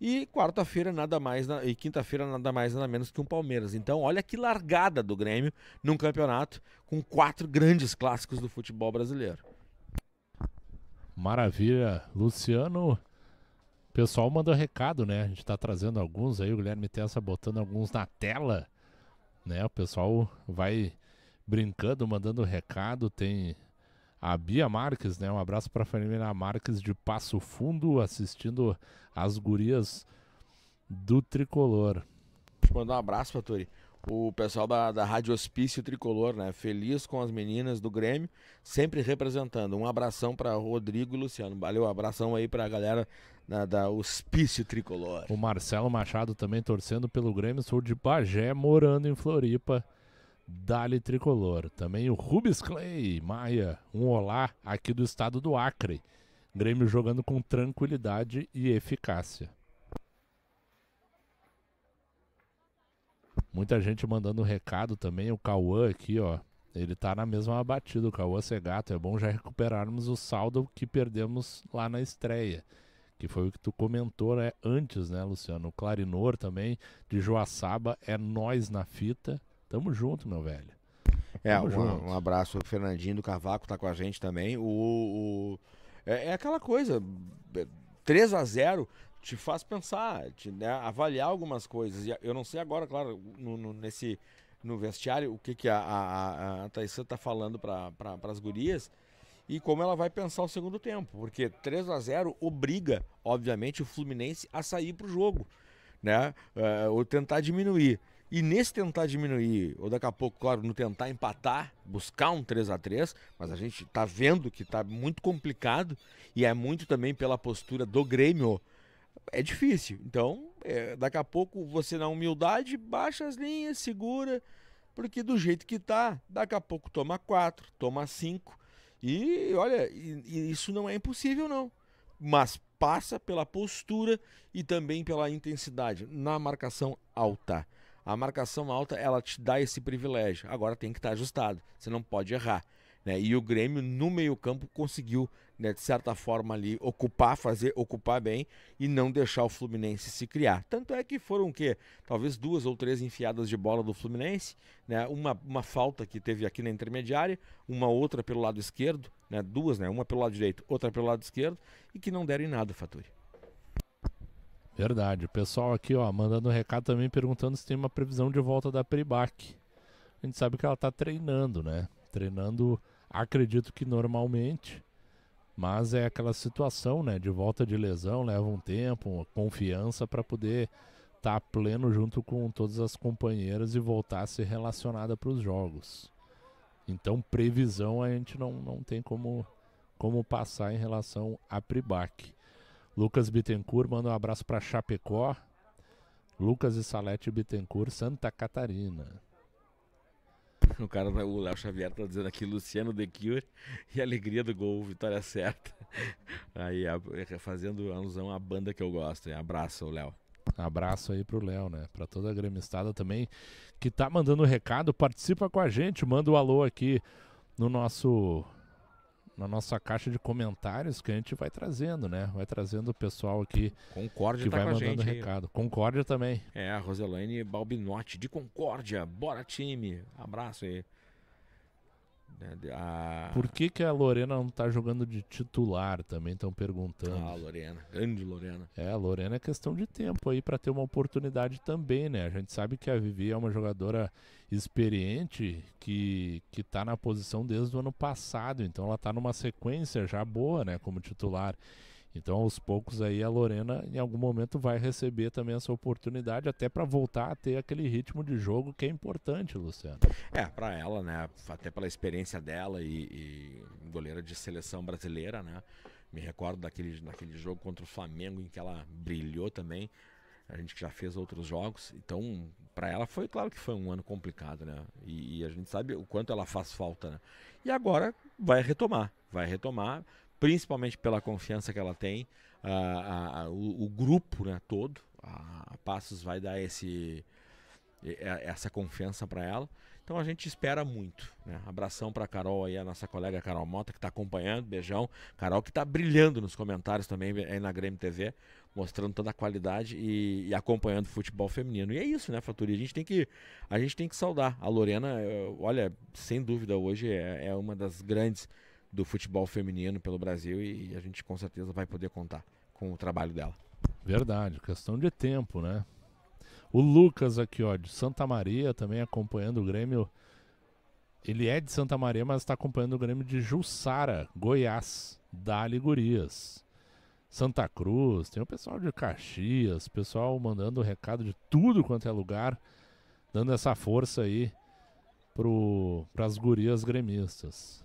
E quarta-feira nada mais na, e quinta-feira nada mais nada menos que um Palmeiras. Então, olha que largada do Grêmio num campeonato com quatro grandes clássicos do futebol brasileiro. Maravilha, Luciano. O pessoal mandou recado, né? A gente está trazendo alguns aí, o Guilherme Tessa botando alguns na tela, né? O pessoal vai brincando, mandando recado. Tem a Bia Marques, né? Um abraço para a família Marques de Passo Fundo, assistindo as gurias do Tricolor. Deixa eu mandar um abraço para Tori. O pessoal da, da Rádio Hospício Tricolor, né? Feliz com as meninas do Grêmio, sempre representando. Um abração para Rodrigo e Luciano. Valeu, abração aí para a galera da, da Hospício Tricolor. O Marcelo Machado também torcendo pelo Grêmio, sou de Bagé, morando em Floripa. Dali Tricolor. Também o Rubens Clay Maia, um olá aqui do estado do Acre. Grêmio jogando com tranquilidade e eficácia. Muita gente mandando recado também. O Cauã aqui, ó. Ele tá na mesma batida. O Cauã Segato. É bom já recuperarmos o saldo que perdemos lá na estreia. Que foi o que tu comentou né, antes, né, Luciano? O Clarinor também, de Joaçaba, é nós na fita. Tamo junto, meu velho. É, um, um, abraço. O Fernandinho do Cavaco tá com a gente também. O, o é, é, aquela coisa, 3 é, a 0 te faz pensar, te, né, avaliar algumas coisas. E eu não sei agora, claro, no, no, nesse no vestiário, o que, que a, a, a Thaisa tá falando para pra, as gurias e como ela vai pensar o segundo tempo, porque 3 a 0 obriga, obviamente, o Fluminense a sair para o jogo, né? Uh, ou tentar diminuir. E nesse tentar diminuir, ou daqui a pouco, claro, no tentar empatar, buscar um 3 a 3 mas a gente está vendo que está muito complicado e é muito também pela postura do Grêmio. É difícil. Então, é, daqui a pouco você na humildade baixa as linhas, segura, porque do jeito que tá, daqui a pouco toma 4, toma 5. E olha, e, e isso não é impossível não. Mas passa pela postura e também pela intensidade na marcação alta. A marcação alta, ela te dá esse privilégio. Agora tem que estar tá ajustado, você não pode errar. Né? E o Grêmio, no meio-campo, conseguiu, né, de certa forma, ali ocupar, fazer, ocupar bem e não deixar o Fluminense se criar. Tanto é que foram o quê? Talvez duas ou três enfiadas de bola do Fluminense, né? uma, uma falta que teve aqui na intermediária, uma outra pelo lado esquerdo, né? duas, né? uma pelo lado direito, outra pelo lado esquerdo, e que não deram em nada, Faturi. Verdade. O pessoal aqui, ó, mandando um recado também perguntando se tem uma previsão de volta da Pribac. A gente sabe que ela está treinando, né? Treinando, acredito que normalmente. Mas é aquela situação, né? De volta de lesão, leva um tempo, confiança para poder estar tá pleno junto com todas as companheiras e voltar a ser relacionada para os jogos. Então, previsão a gente não, não tem como, como passar em relação à Pribac. Lucas Bittencourt manda um abraço para Chapecó. Lucas e Salete Bittencourt, Santa Catarina. O cara, o Léo Xavier tá dizendo aqui, Luciano De Cure e Alegria do Gol, vitória certa. Aí, fazendo alusão à banda que eu gosto. Hein? Abraço, Léo. Abraço aí pro Léo, né? Pra toda a gremistada também que tá mandando recado, participa com a gente, manda o um alô aqui no nosso na nossa caixa de comentários que a gente vai trazendo, né? Vai trazendo o pessoal aqui Concórdia que tá vai mandando gente, recado. Aí. Concórdia também. É, a Roselaine Balbinotti de Concórdia. Bora time. Abraço aí. É, a... Por que, que a Lorena não tá jogando de titular? Também estão perguntando. Ah, Lorena, grande Lorena. É, a Lorena é questão de tempo aí para ter uma oportunidade também, né? A gente sabe que a Vivi é uma jogadora experiente que que está na posição desde o ano passado, então ela está numa sequência já boa, né, como titular. Então, aos poucos aí a Lorena em algum momento vai receber também essa oportunidade até para voltar a ter aquele ritmo de jogo que é importante, Luciano. É, para ela, né, até pela experiência dela e, e goleira de seleção brasileira, né? Me recordo daquele, daquele jogo contra o Flamengo em que ela brilhou também a gente já fez outros jogos. Então, para ela foi claro que foi um ano complicado, né? E, e, a gente sabe o quanto ela faz falta, né? E agora vai retomar, vai retomar, principalmente pela confiança que ela tem, a, a, o, o, grupo, né, todo. A, a Passos vai dar esse essa confiança para ela. Então a gente espera muito. Né? Abração para Carol aí, a nossa colega Carol Mota, que está acompanhando. Beijão. Carol que está brilhando nos comentários também aí na Grêmio TV mostrando toda a qualidade e, e acompanhando o futebol feminino. E é isso, né, Faturi? A gente tem que, a gente tem que saudar. A Lorena, eh, olha, sem dúvida, hoje é, é uma das grandes do futebol feminino pelo Brasil e, e a gente com certeza vai poder contar com o trabalho dela. Verdade, questão de tempo, né? O Lucas aqui, ó, de Santa Maria, também acompanhando o Grêmio. Ele é de Santa Maria, mas está acompanhando o Grêmio de Jussara, Goiás, da Ligurias Santa Cruz, tem o pessoal de Caxias, pessoal mandando recado de tudo quanto é lugar, dando essa força aí para as gurias gremistas.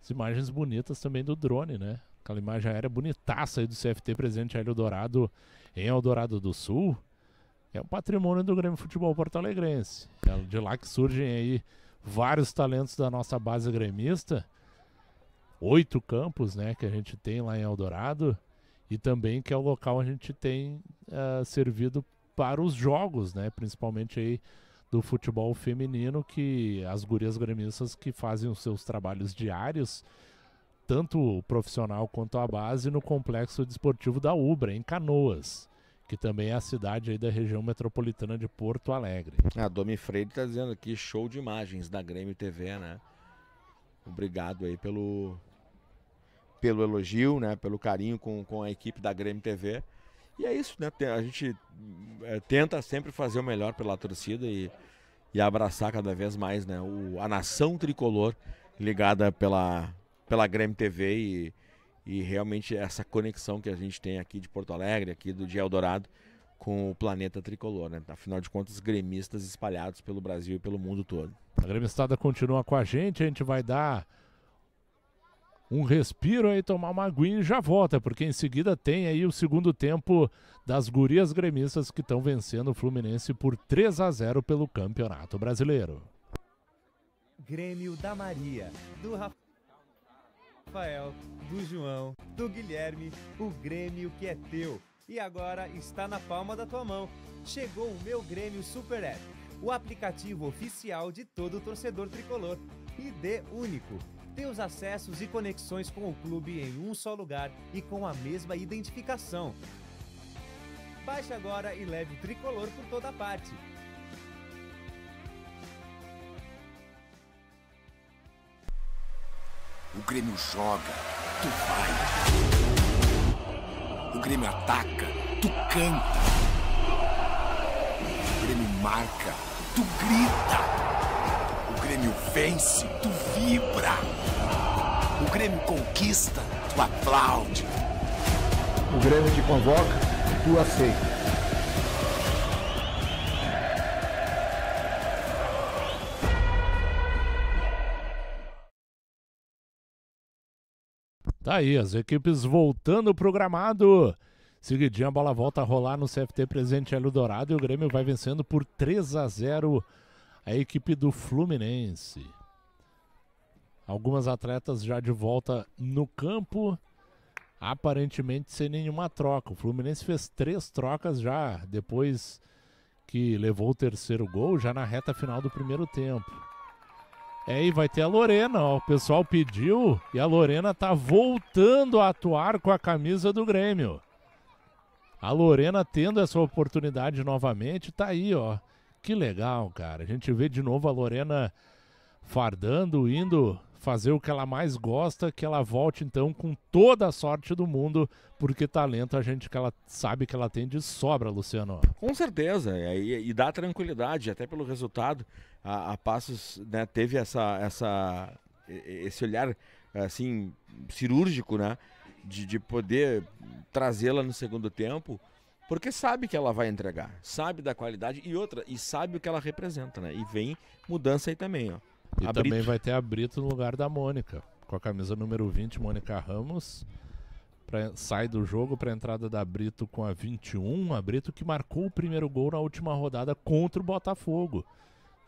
As imagens bonitas também do drone, né? Aquela imagem aérea bonitaça aí do CFT presente Hélio Dourado em Eldorado do Sul. É um patrimônio do Grêmio Futebol Porto Alegrense. É de lá que surgem aí vários talentos da nossa base gremista. Oito campos, né, que a gente tem lá em Eldorado e também que é o local a gente tem uh, servido para os jogos, né? Principalmente aí do futebol feminino, que as gurias gremistas que fazem os seus trabalhos diários, tanto o profissional quanto a base, no complexo desportivo da Ubra, em Canoas, que também é a cidade aí da região metropolitana de Porto Alegre. A ah, Domi Freire está dizendo aqui, show de imagens da Grêmio TV, né? Obrigado aí pelo, pelo elogio, né, pelo carinho com, com a equipe da Grêmio TV. E é isso, né? A gente é, tenta sempre fazer o melhor pela torcida e, e abraçar cada vez mais né, o, a nação tricolor ligada pela, pela Grêmio TV e, e realmente essa conexão que a gente tem aqui de Porto Alegre, aqui do Dia Eldorado, com o planeta tricolor, né? Afinal de contas, gremistas espalhados pelo Brasil e pelo mundo todo. A gremistada continua com a gente, a gente vai dar um respiro aí, tomar uma aguinha e já volta, porque em seguida tem aí o segundo tempo das gurias gremistas que estão vencendo o Fluminense por 3 a 0 pelo Campeonato Brasileiro. Grêmio da Maria, do Rafael, do João, do Guilherme, o Grêmio que é teu e agora está na palma da tua mão. Chegou o meu Grêmio Super App, o aplicativo oficial de todo torcedor tricolor e de único ter os acessos e conexões com o clube em um só lugar e com a mesma identificação. Baixe agora e leve o tricolor por toda parte. O Grêmio joga, tu vai. O Grêmio ataca, tu canta. O Grêmio marca, tu grita. Grêmio vence, tu vibra. O Grêmio conquista, tu aplaude. O Grêmio te convoca, tu aceita. Tá aí, as equipes voltando pro gramado. Seguidinha, a bola volta a rolar no CFT presente Hélio Dourado e o Grêmio vai vencendo por 3 a 0 a equipe do Fluminense. Algumas atletas já de volta no campo, aparentemente sem nenhuma troca. O Fluminense fez três trocas já depois que levou o terceiro gol, já na reta final do primeiro tempo. É, e vai ter a Lorena, ó, o pessoal pediu e a Lorena tá voltando a atuar com a camisa do Grêmio. A Lorena tendo essa oportunidade novamente, tá aí, ó. Que legal, cara. A gente vê de novo a Lorena fardando, indo fazer o que ela mais gosta, que ela volte então com toda a sorte do mundo, porque talento a gente que ela sabe que ela tem de sobra, Luciano. Com certeza, é, e, e dá tranquilidade, até pelo resultado. A, a Passos né, teve essa, essa, esse olhar assim cirúrgico, né, de, de poder trazê-la no segundo tempo. Porque sabe que ela vai entregar, sabe da qualidade e outra, e sabe o que ela representa, né? E vem mudança aí também, ó. E a também Brito. vai ter a Brito no lugar da Mônica, com a camisa número 20, Mônica Ramos. Pra, sai do jogo para a entrada da Brito com a 21, a Brito que marcou o primeiro gol na última rodada contra o Botafogo.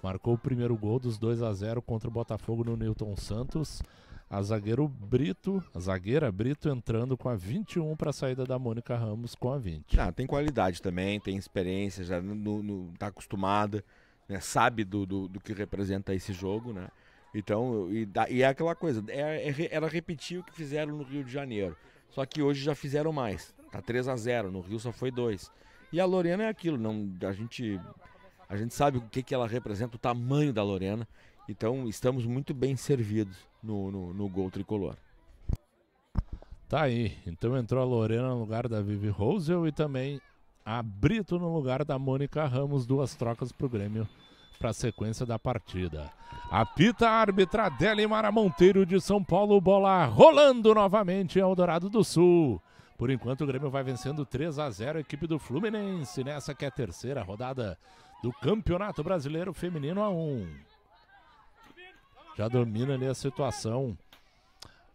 Marcou o primeiro gol dos 2 a 0 contra o Botafogo no Newton Santos a zagueiro Brito, a zagueira Brito entrando com a 21 para a saída da Mônica Ramos com a 20. Ah, tem qualidade também, tem experiência, já está acostumada, né, sabe do, do, do, que representa esse jogo, né? Então, e, e é aquela coisa, é, é, era repetir o que fizeram no Rio de Janeiro. Só que hoje já fizeram mais. Tá 3 a 0 no Rio só foi 2. E a Lorena é aquilo, não, a gente a gente sabe o que, que ela representa, o tamanho da Lorena. Então estamos muito bem servidos no, no, no gol tricolor. Tá aí. Então entrou a Lorena no lugar da Vivi Rosel e também a Brito no lugar da Mônica Ramos. Duas trocas para o Grêmio para a sequência da partida. Apita a árbitra Delimara Monteiro de São Paulo. Bola rolando novamente em Eldorado do Sul. Por enquanto, o Grêmio vai vencendo 3 a 0 a equipe do Fluminense nessa que é a terceira rodada do Campeonato Brasileiro Feminino A1 já domina ali a situação.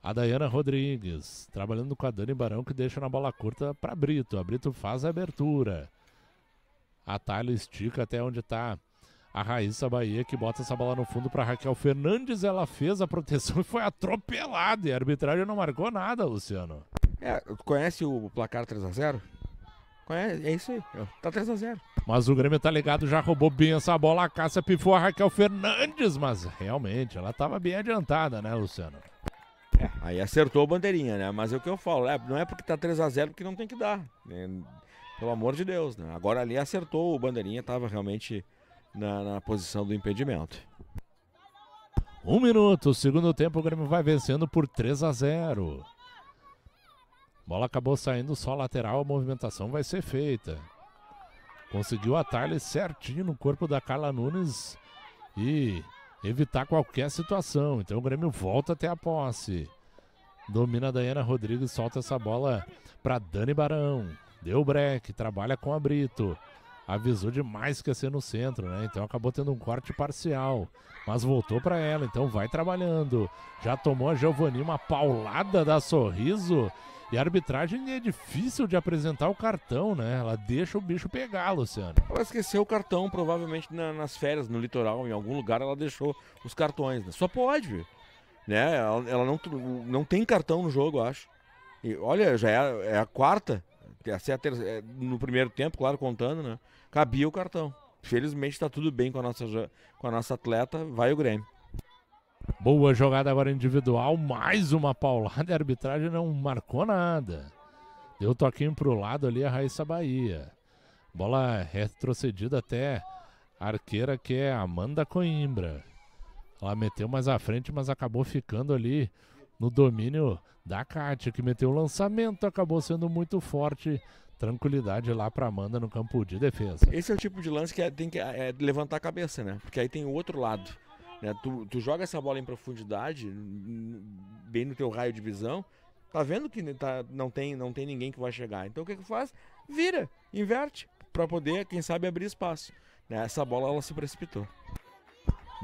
A Dayana Rodrigues, trabalhando com a Dani Barão, que deixa na bola curta para Brito. A Brito faz a abertura. A Thalia estica até onde está a Raíssa Bahia, que bota essa bola no fundo para Raquel Fernandes. Ela fez a proteção e foi atropelada. E a arbitragem não marcou nada, Luciano. É, conhece o placar 3x0? É? é, isso aí. Tá 3x0. Mas o Grêmio tá ligado, já roubou bem essa bola. A Cássia pifou a Raquel Fernandes, mas realmente ela tava bem adiantada, né, Luciano? É, aí acertou a bandeirinha, né? Mas é o que eu falo, é, não é porque tá 3x0 que não tem que dar. Né? pelo amor de Deus, né? Agora ali acertou, o bandeirinha tava realmente na, na posição do impedimento. Um minuto, segundo tempo, o Grêmio vai vencendo por 3 a 0. Bola acabou saindo só lateral, a movimentação vai ser feita. Conseguiu atalho certinho no corpo da Carla Nunes e evitar qualquer situação. Então o Grêmio volta até a posse. Domina a Dayana Rodrigues, solta essa bola para Dani Barão. Deu break, trabalha com a Brito. Avisou demais que ia ser no centro, né? Então acabou tendo um corte parcial. Mas voltou para ela, então vai trabalhando. Já tomou a Giovanni uma paulada da sorriso e a arbitragem é difícil de apresentar o cartão, né? Ela deixa o bicho pegar, Luciano. Ela esqueceu o cartão, provavelmente na, nas férias, no litoral, em algum lugar ela deixou os cartões. Né? Só pode, né? Ela, ela, não, não tem cartão no jogo, acho. E olha, já é, é a quarta, essa é a é terceira, é, no primeiro tempo, claro, contando, né? Cabia o cartão. Felizmente está tudo bem com a, nossa, com a nossa atleta, vai o Grêmio. Boa jogada agora individual, mais uma paulada e a arbitragem não marcou nada. Deu toquinho para o lado ali a Raíssa Bahia. Bola retrocedida até a arqueira que é Amanda Coimbra. Ela meteu mais à frente, mas acabou ficando ali no domínio da Kátia, que meteu o lançamento, acabou sendo muito forte. Tranquilidade lá para Amanda no campo de defesa. Esse é o tipo de lance que é, tem que é, é levantar a cabeça, né? Porque aí tem o outro lado. Né? Tu, tu joga essa bola em profundidade, bem no teu raio de visão, tá vendo que tá, não, tem, não tem ninguém que vai chegar. Então o que que faz? Vira, inverte, para poder, quem sabe, abrir espaço. Né? Essa bola ela se precipitou.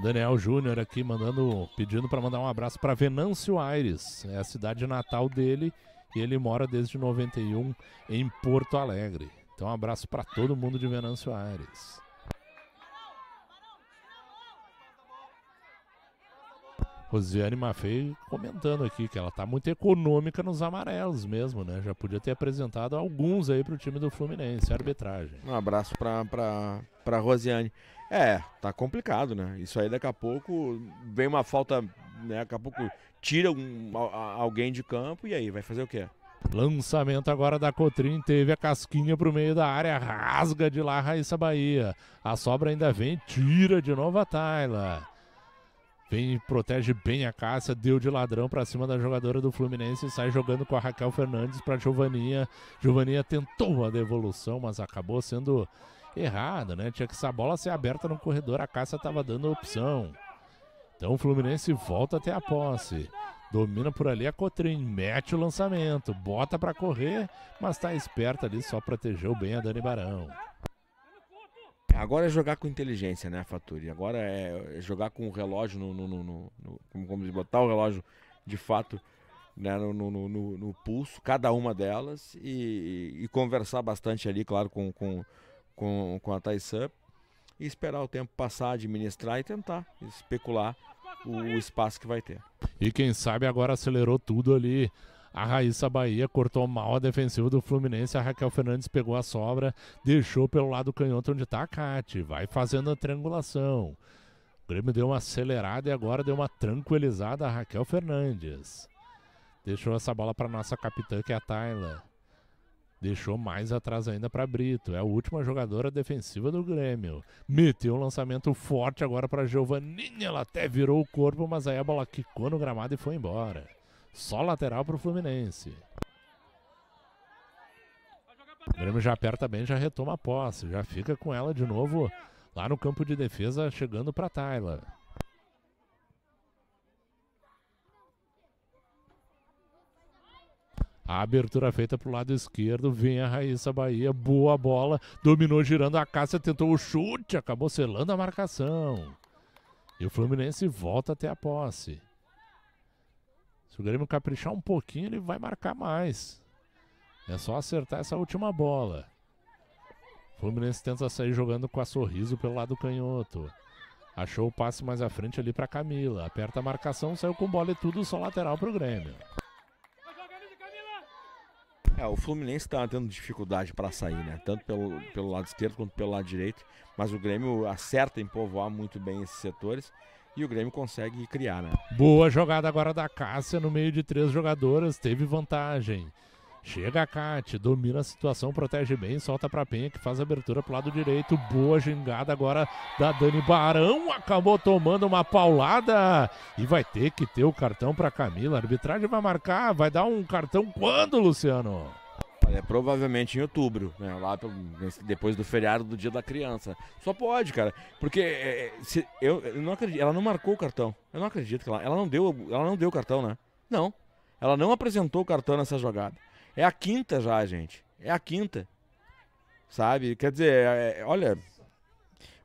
Daniel Júnior aqui mandando, pedindo para mandar um abraço para Venâncio Aires, é a cidade natal dele, e ele mora desde 91 em Porto Alegre. Então um abraço para todo mundo de Venâncio Aires. Rosiane Maffei comentando aqui que ela tá muito econômica nos amarelos mesmo, né? Já podia ter apresentado alguns aí pro time do Fluminense, arbitragem. Um abraço pra, pra, pra Rosiane. É, tá complicado, né? Isso aí daqui a pouco vem uma falta, né? Daqui a pouco tira um, a, alguém de campo e aí vai fazer o quê? Lançamento agora da Cotrim, teve a casquinha pro meio da área, rasga de lá Raíssa Bahia. A sobra ainda vem, tira de novo a Tayla. Vem, protege bem a caça, deu de ladrão para cima da jogadora do Fluminense e sai jogando com a Raquel Fernandes para Giovania Giovania tentou a devolução, mas acabou sendo errada, né? Tinha que essa bola ser aberta no corredor, a caça estava dando opção. Então o Fluminense volta até a posse. Domina por ali a Cotrim, mete o lançamento, bota para correr, mas tá esperta ali só protegeu bem a Dani Barão. Agora é jogar com inteligência, né, Faturi? Agora é, é jogar com o relógio no. no, no, no como, como botar o relógio de fato né, no, no, no, pulso, cada uma delas, e, e, conversar bastante ali, claro, com, com, com, com a Taisan. E esperar o tempo passar, administrar e tentar especular o espaço que vai ter. E quem sabe agora acelerou tudo ali a Raíssa Bahia cortou mal a defensiva do Fluminense. A Raquel Fernandes pegou a sobra, deixou pelo lado canhoto onde está a Cate. Vai fazendo a triangulação. O Grêmio deu uma acelerada e agora deu uma tranquilizada a Raquel Fernandes. Deixou essa bola para nossa capitã, que é a Tayla. Deixou mais atrás ainda para Brito. É a última jogadora defensiva do Grêmio. Meteu um lançamento forte agora para Giovanninha. Ela até virou o corpo, mas aí a bola quicou no gramado e foi embora. Só lateral para o Fluminense. O Grêmio já aperta bem, já retoma a posse. Já fica com ela de novo lá no campo de defesa, chegando para Tyler. A abertura feita para o lado esquerdo, vem a Raíssa Bahia, boa bola, dominou girando a Cássia, tentou o chute, acabou selando a marcação. E o Fluminense volta até a posse o Grêmio caprichar um pouquinho, ele vai marcar mais. É só acertar essa última bola. O Fluminense tenta sair jogando com a sorriso pelo lado canhoto. Achou o passe mais à frente ali para Camila. Aperta a marcação, saiu com bola e tudo, só lateral para o Grêmio. É, o Fluminense estava tá tendo dificuldade para sair, né? Tanto pelo, pelo lado esquerdo quanto pelo lado direito. Mas o Grêmio acerta em povoar muito bem esses setores e o Grêmio consegue criar, né? Boa jogada agora da Cássia no meio de três jogadoras, teve vantagem. Chega a Kate, domina a situação, protege bem, solta para Penha que faz abertura pro lado direito. Boa gingada agora da Dani Barão, acabou tomando uma paulada e vai ter que ter o cartão para Camila. A arbitragem vai marcar, vai dar um cartão quando, Luciano? É provavelmente em outubro, né? Lá pelo, depois do feriado do dia da criança. Só pode, cara. Porque é, é se, eu, eu, não acredito. Ela não marcou o cartão. Eu não acredito que ela. Ela não deu, ela não deu o cartão, né? Não. Ela não apresentou o cartão nessa jogada. É a quinta já, gente. É a quinta. Sabe? Quer dizer, é, é olha,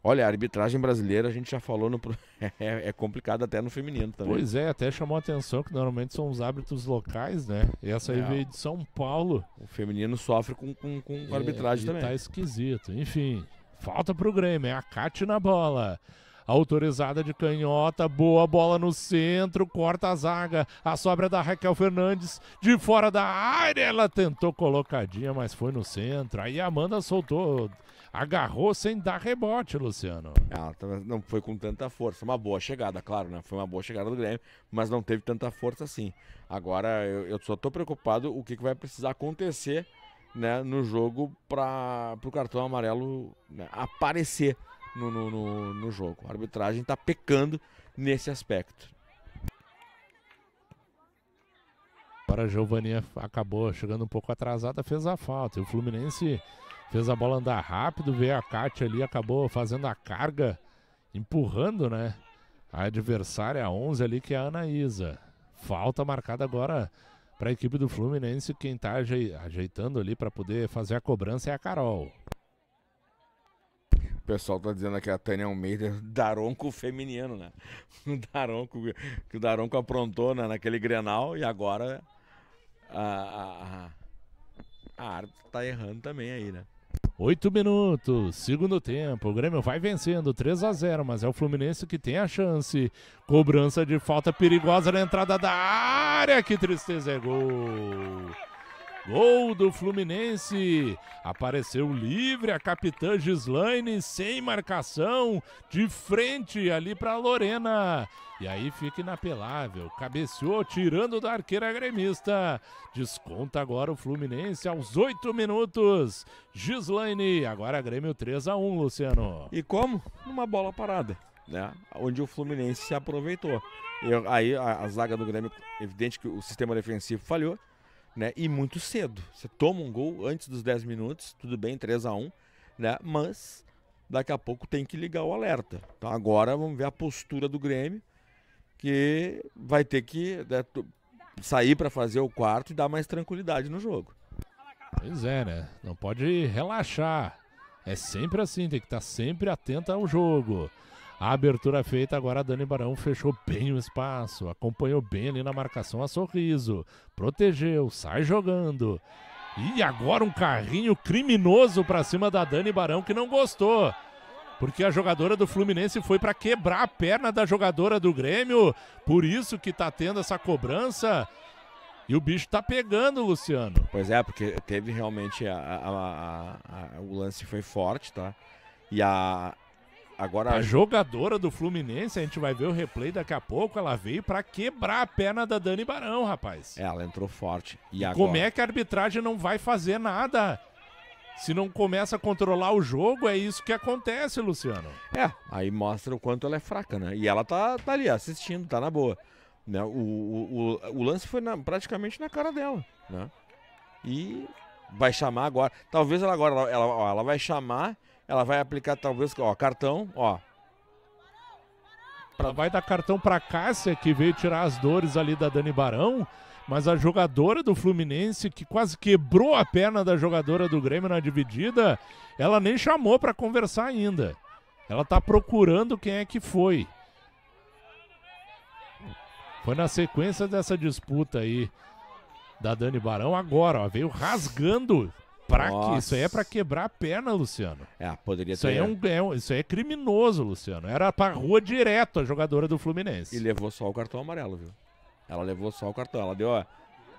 Olha, a arbitragem brasileira, a gente já falou, no... é, é complicado até no feminino também. Pois é, até chamou a atenção que normalmente são os árbitros locais, né? E essa aí é. veio de São Paulo. O feminino sofre com, com, com é, arbitragem também. Tá esquisito. Enfim, falta pro Grêmio, é a Cate na bola autorizada de canhota, boa bola no centro, corta a zaga, a sobra da Raquel Fernandes, de fora da área, ela tentou colocadinha, mas foi no centro, aí a Amanda soltou, agarrou sem dar rebote, Luciano. Ah, tá, não foi com tanta força. Uma boa chegada, claro, né? Foi uma boa chegada do Grêmio, mas não teve tanta força assim. Agora, eu, eu só tô preocupado o que, que vai precisar acontecer né, no jogo para o cartão amarelo né, aparecer no, no, no, no jogo. A arbitragem está pecando nesse aspecto. Agora a Giovanni é- acabou chegando um pouco atrasada, fez a falta. E o Fluminense Fez a bola andar rápido, veio a Kátia ali, acabou fazendo a carga, empurrando, né? A adversária 11 é ali, que é a Anaísa. Falta marcada agora para a equipe do Fluminense. Quem está ajeitando ali para poder fazer a cobrança é a Carol. O pessoal tá dizendo aqui a Tânia Almeida, Daronco feminino, né? O Daronco, que o Daronco aprontou né, naquele Grenal e agora a, a, a, a árbitra tá errando também aí, né? 8 minutos, segundo tempo. O Grêmio vai vencendo 3 a 0, mas é o Fluminense que tem a chance. Cobrança de falta perigosa na entrada da área. Que tristeza, é gol. Gol do Fluminense. Apareceu livre a capitã Gislaine, sem marcação, de frente ali para Lorena. E aí fica inapelável. Cabeceou, tirando da arqueira gremista. Desconta agora o Fluminense aos oito minutos. Gislaine, agora Grêmio 3 a 1 Luciano. E como? Numa bola parada. Né? Onde o Fluminense se aproveitou. e aí a, a zaga do Grêmio, evidente que o sistema defensivo falhou né? E muito cedo. Você toma um gol antes dos 10 minutos, tudo bem, 3 a 1 né? Mas daqui a pouco tem que ligar o alerta. Então agora vamos ver a postura do Grêmio, que vai ter que né, sair para fazer o quarto e dar mais tranquilidade no jogo. Pois é, né? Não pode relaxar. É sempre assim, tem que estar tá sempre atento ao jogo. A abertura feita, agora a Dani Barão fechou bem o espaço, acompanhou bem ali na marcação a sorriso, protegeu, sai jogando. E agora um carrinho criminoso para cima da Dani Barão que não gostou. Porque a jogadora do Fluminense foi para quebrar a perna da jogadora do Grêmio, por isso que tá tendo essa cobrança. E o bicho tá pegando, Luciano. Pois é, porque teve realmente a, a, a, o lance foi forte, tá? E a, Agora... A jogadora do Fluminense, a gente vai ver o replay daqui a pouco, ela veio para quebrar a perna da Dani Barão, rapaz. Ela entrou forte. E, e agora... Como é que a arbitragem não vai fazer nada? Se não começa a controlar o jogo, é isso que acontece, Luciano. É, aí mostra o quanto ela é fraca, né? E ela tá, tá ali assistindo, tá na boa. Né? O, o, o, o lance foi na, praticamente na cara dela, né? E vai chamar agora. Talvez ela agora ela, ela vai chamar ela vai aplicar talvez, ó, cartão, ó. Ela vai dar cartão para Cássia, que veio tirar as dores ali da Dani Barão. Mas a jogadora do Fluminense, que quase quebrou a perna da jogadora do Grêmio na dividida, ela nem chamou para conversar ainda. Ela tá procurando quem é que foi. Foi na sequência dessa disputa aí da Dani Barão agora, ó, veio rasgando pra que, isso aí é para quebrar a perna, Luciano. É, poderia isso ter. Aí é um, é, isso aí é criminoso, Luciano. Era pra rua direto a jogadora do Fluminense. E levou só o cartão amarelo, viu? Ela levou só o cartão. Ela deu. Ó,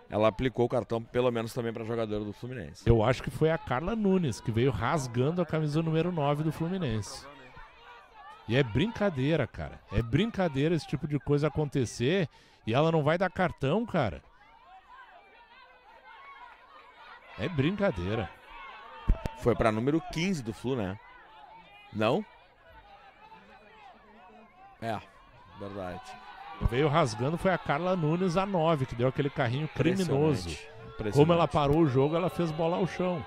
ela aplicou o cartão, pelo menos também pra jogadora do Fluminense. Eu acho que foi a Carla Nunes, que veio rasgando a camisa número 9 do Fluminense. E é brincadeira, cara. É brincadeira esse tipo de coisa acontecer e ela não vai dar cartão, cara. É brincadeira. Foi para número 15 do Flu, né? Não? É, verdade. Veio rasgando foi a Carla Nunes a 9, que deu aquele carrinho criminoso. Impressionante. Impressionante. Como ela parou o jogo, ela fez bola ao chão.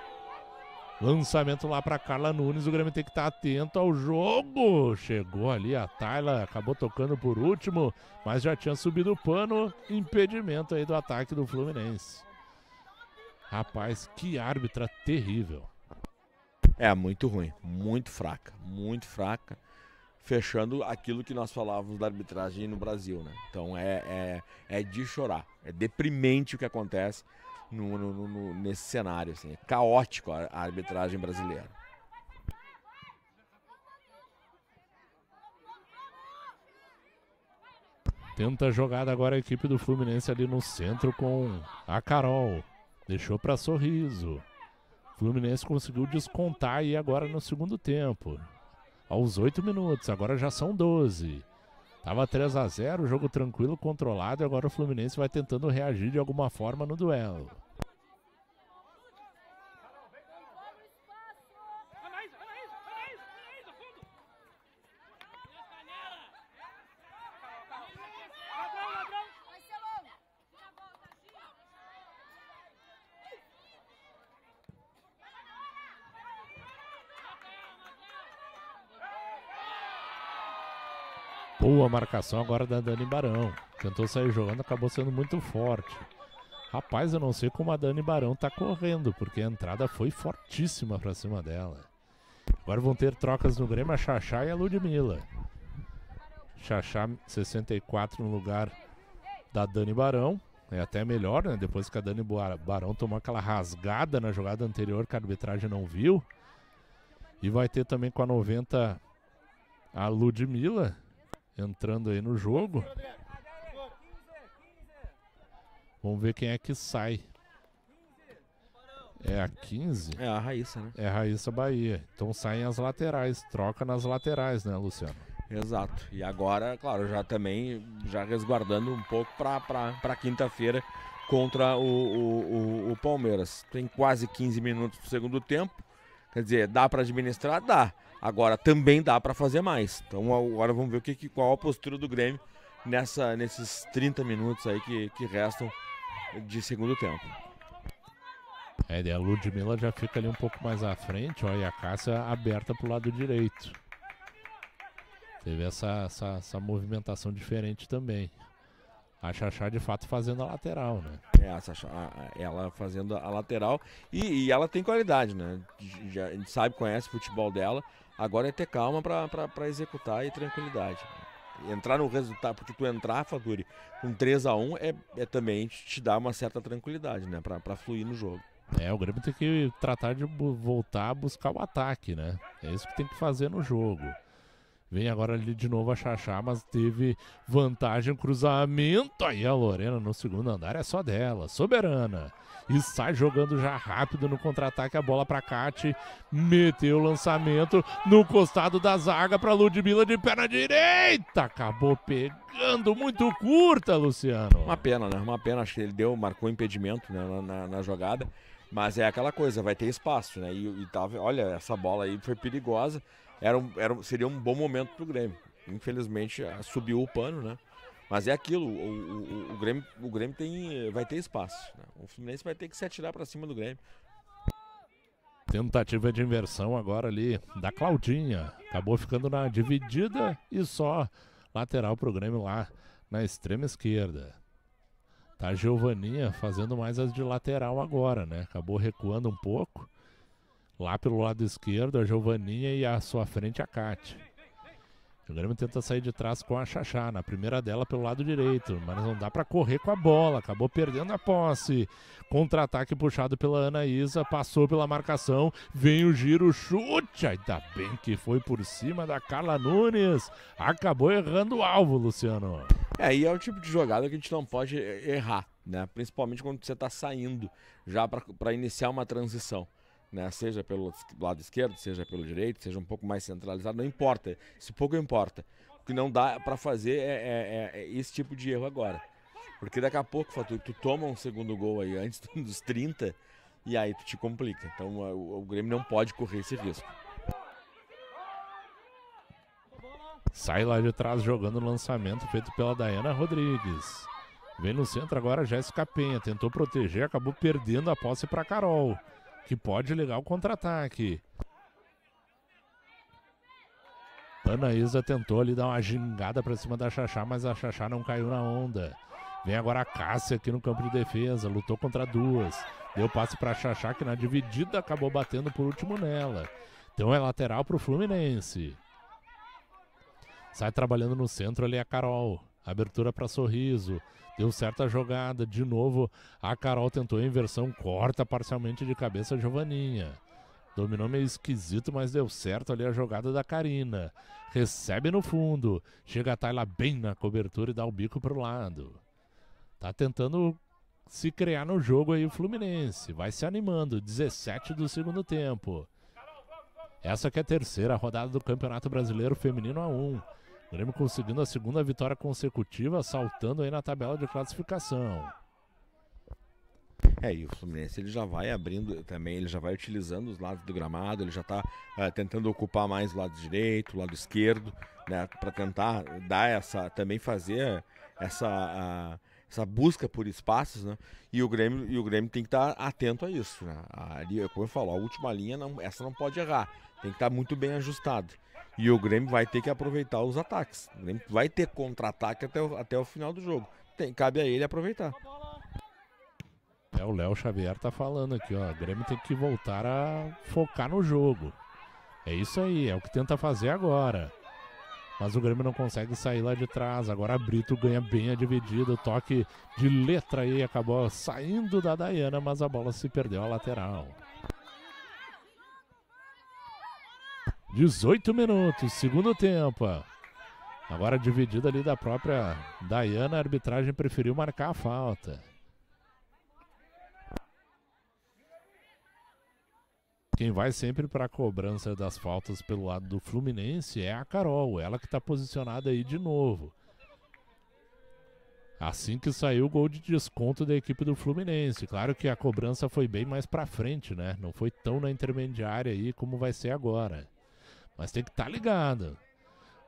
Lançamento lá para Carla Nunes, o Grêmio tem que estar tá atento ao jogo. Chegou ali a Tayla, acabou tocando por último, mas já tinha subido o pano. Impedimento aí do ataque do Fluminense. Rapaz, que árbitra terrível. É, muito ruim, muito fraca, muito fraca. Fechando aquilo que nós falávamos da arbitragem no Brasil, né? Então é, é, é de chorar, é deprimente o que acontece no, no, no nesse cenário, assim. É caótico a, arbitragem brasileira. Tenta jogada agora a equipe do Fluminense ali no centro com a Carol deixou para sorriso. Fluminense conseguiu descontar aí agora no segundo tempo. Aos 8 minutos, agora já são 12. Tava 3 a 0, jogo tranquilo, controlado, e agora o Fluminense vai tentando reagir de alguma forma no duelo. boa a marcação agora da Dani Barão. Tentou sair jogando, acabou sendo muito forte. Rapaz, eu não sei como a Dani Barão tá correndo, porque a entrada foi fortíssima pra cima dela. Agora vão ter trocas no Grêmio a Xaxá e a Ludmilla. Xaxá 64 no lugar da Dani Barão. É até melhor, né? Depois que a Dani Barão tomou aquela rasgada na jogada anterior que a arbitragem não viu. E vai ter também com a 90 a Ludmilla entrando aí no jogo. Vamos ver quem é que sai. É a 15? É a Raíssa, né? É a Raíssa Bahia. Então saem as laterais, troca nas laterais, né, Luciano? Exato. E agora, claro, já também já resguardando um pouco para quinta-feira contra o, o, o, o Palmeiras. Tem quase 15 minutos do segundo tempo. Quer dizer, dá para administrar? Dá. Agora também dá para fazer mais. Então agora vamos ver o que, qual a postura do Grêmio nessa, nesses 30 minutos aí que, que restam de segundo tempo. É, a Ludmilla já fica ali um pouco mais à frente, ó, e a Cássia aberta pro lado direito. Teve essa, essa, essa movimentação diferente também. A Chachá de fato fazendo a lateral, né? É, a ela fazendo a lateral e, e ela tem qualidade, né? Já, a gente sabe, conhece o futebol dela. Agora é ter calma para executar e tranquilidade. Né? Entrar no resultado, porque tu entrar, Faduri, com 3 a 1 é, é também te dá uma certa tranquilidade, né? Para fluir no jogo. É, o Grêmio tem que tratar de voltar a buscar o ataque, né? É isso que tem que fazer no jogo. Vem agora ali de novo a Xaxá, mas teve vantagem, cruzamento. Aí a Lorena no segundo andar é só dela, soberana. E sai jogando já rápido no contra-ataque a bola para Kate. Meteu o lançamento no costado da zaga para Ludmilla de perna direita. Acabou pegando muito curta, Luciano. Uma pena, né? Uma pena, acho que ele deu, marcou impedimento né? na, na, na jogada. Mas é aquela coisa, vai ter espaço, né? E, e tava, olha, essa bola aí foi perigosa era um, era, seria um bom momento para o Grêmio. Infelizmente subiu o pano, né? Mas é aquilo, o, o, o Grêmio, o Grêmio tem, vai ter espaço. Né? O Fluminense vai ter que se atirar para cima do Grêmio. Tentativa de inversão agora ali da Claudinha. Acabou ficando na dividida e só lateral para o Grêmio lá na extrema esquerda. Tá a Giovaninha fazendo mais as de lateral agora, né? Acabou recuando um pouco. Lá pelo lado esquerdo, a Giovaninha e à sua frente a Kate. O Grêmio tenta sair de trás com a Xaxá, na primeira dela pelo lado direito, mas não dá para correr com a bola, acabou perdendo a posse. Contra-ataque puxado pela Anaísa, passou pela marcação, vem o giro, chute, ainda bem que foi por cima da Carla Nunes, acabou errando o alvo, Luciano. É, e é o tipo de jogada que a gente não pode eh, errar, né? Principalmente quando você está saindo já para iniciar uma transição né? seja pelo lado esquerdo, seja pelo direito, seja um pouco mais centralizado, não importa. Isso pouco importa. O que não dá para fazer é, é, é, é, esse tipo de erro agora. Porque daqui a pouco, Fatu, tu toma um segundo gol aí antes dos 30 e aí tu te complica. Então o, o Grêmio não pode correr esse risco. Sai lá de trás jogando o lançamento feito pela Dayana Rodrigues. Vem no centro agora Jéssica Penha, tentou proteger, acabou perdendo a posse para Carol que pode ligar o contra-ataque. Anaísa tentou ali dar uma gingada para cima da Xaxá, mas a Xaxá não caiu na onda. Vem agora a Cássia aqui no campo de defesa, lutou contra duas. Deu passe para a Xaxá, que na dividida acabou batendo por último nela. Então é lateral para o Fluminense. Sai trabalhando no centro ali a Carol. Abertura para Sorriso. Deu certa jogada, de novo a Carol tentou a inversão, corta parcialmente de cabeça a Giovaninha. Dominou meio esquisito, mas deu certo ali a jogada da Karina. Recebe no fundo, chega a Tayla bem na cobertura e dá o bico pro lado. Tá tentando se criar no jogo aí o Fluminense. Vai se animando, 17 do segundo tempo. Essa que é a terceira rodada do Campeonato Brasileiro Feminino A1. O Grêmio conseguindo a segunda vitória consecutiva, saltando aí na tabela de classificação. É, e o Fluminense ele já vai abrindo também, ele já vai utilizando os lados do gramado, ele já está ah, tentando ocupar mais o lado direito, o lado esquerdo, né, para tentar dar essa, também fazer essa, essa busca por espaços, né? E o Grêmio, e o Grêmio tem que estar tá atento a isso, né? ali, como eu falo, a última linha, não, essa não pode errar, tem que estar tá muito bem ajustado. E o Grêmio vai ter que aproveitar os ataques. O Grêmio vai ter contra-ataque até, o, até o final do jogo. Tem, cabe a ele aproveitar. É, o Léo Xavier tá falando aqui, ó. O Grêmio tem que voltar a focar no jogo. É isso aí, é o que tenta fazer agora. Mas o Grêmio não consegue sair lá de trás. Agora Brito ganha bem a dividida. O toque de letra aí acabou saindo da Dayana, mas a bola se perdeu à lateral. 18 minutos, segundo tempo. Agora dividida ali da própria Dayana, a arbitragem preferiu marcar a falta. Quem vai sempre para a cobrança das faltas pelo lado do Fluminense é a Carol, ela que está posicionada aí de novo. Assim que saiu o gol de desconto da equipe do Fluminense. Claro que a cobrança foi bem mais para frente, né? Não foi tão na intermediária aí como vai ser agora. Mas tem que estar tá ligado.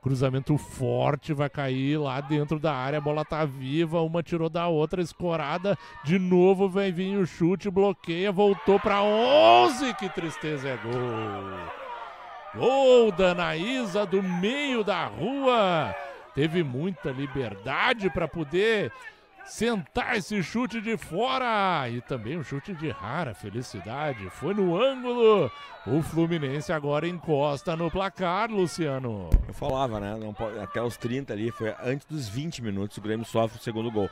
Cruzamento forte, vai cair lá dentro da área, a bola tá viva, uma tirou da outra, escorada, de novo Vem vir o chute, bloqueia, voltou para 11, que tristeza é gol. Gol da Naísa do meio da rua. Teve muita liberdade para poder sentar esse chute de fora e também um chute de rara felicidade. Foi no ângulo. O Fluminense agora encosta no placar, Luciano. Eu falava, né? Não, até os 30 ali, foi antes dos 20 minutos o Grêmio sofre o segundo gol.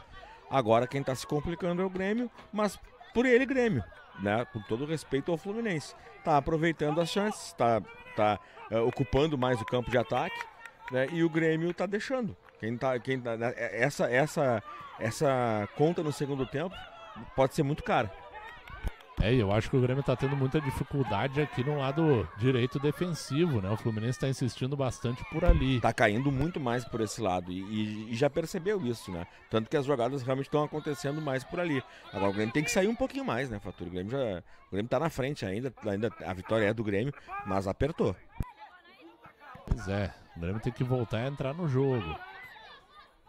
Agora quem está se complicando é o Grêmio, mas por ele Grêmio, né? Com todo respeito ao Fluminense, tá aproveitando as chances, tá, tá eh, ocupando mais o campo de ataque, né? E o Grêmio tá deixando. Quem tá, quem tá, né, é, essa, essa, essa conta no segundo tempo pode ser muito cara. É, eu acho que o Grêmio está tendo muita dificuldade aqui no lado direito defensivo, né? O Fluminense está insistindo bastante por ali. Está caindo muito mais por esse lado e, e, já percebeu isso, né? Tanto que as jogadas realmente estão acontecendo mais por ali. Agora o Grêmio tem que sair um pouquinho mais, né, Fatura? O Grêmio já, o Grêmio tá na frente ainda, ainda a vitória é do Grêmio, mas apertou. Pois é, o Grêmio tem que voltar a entrar no jogo.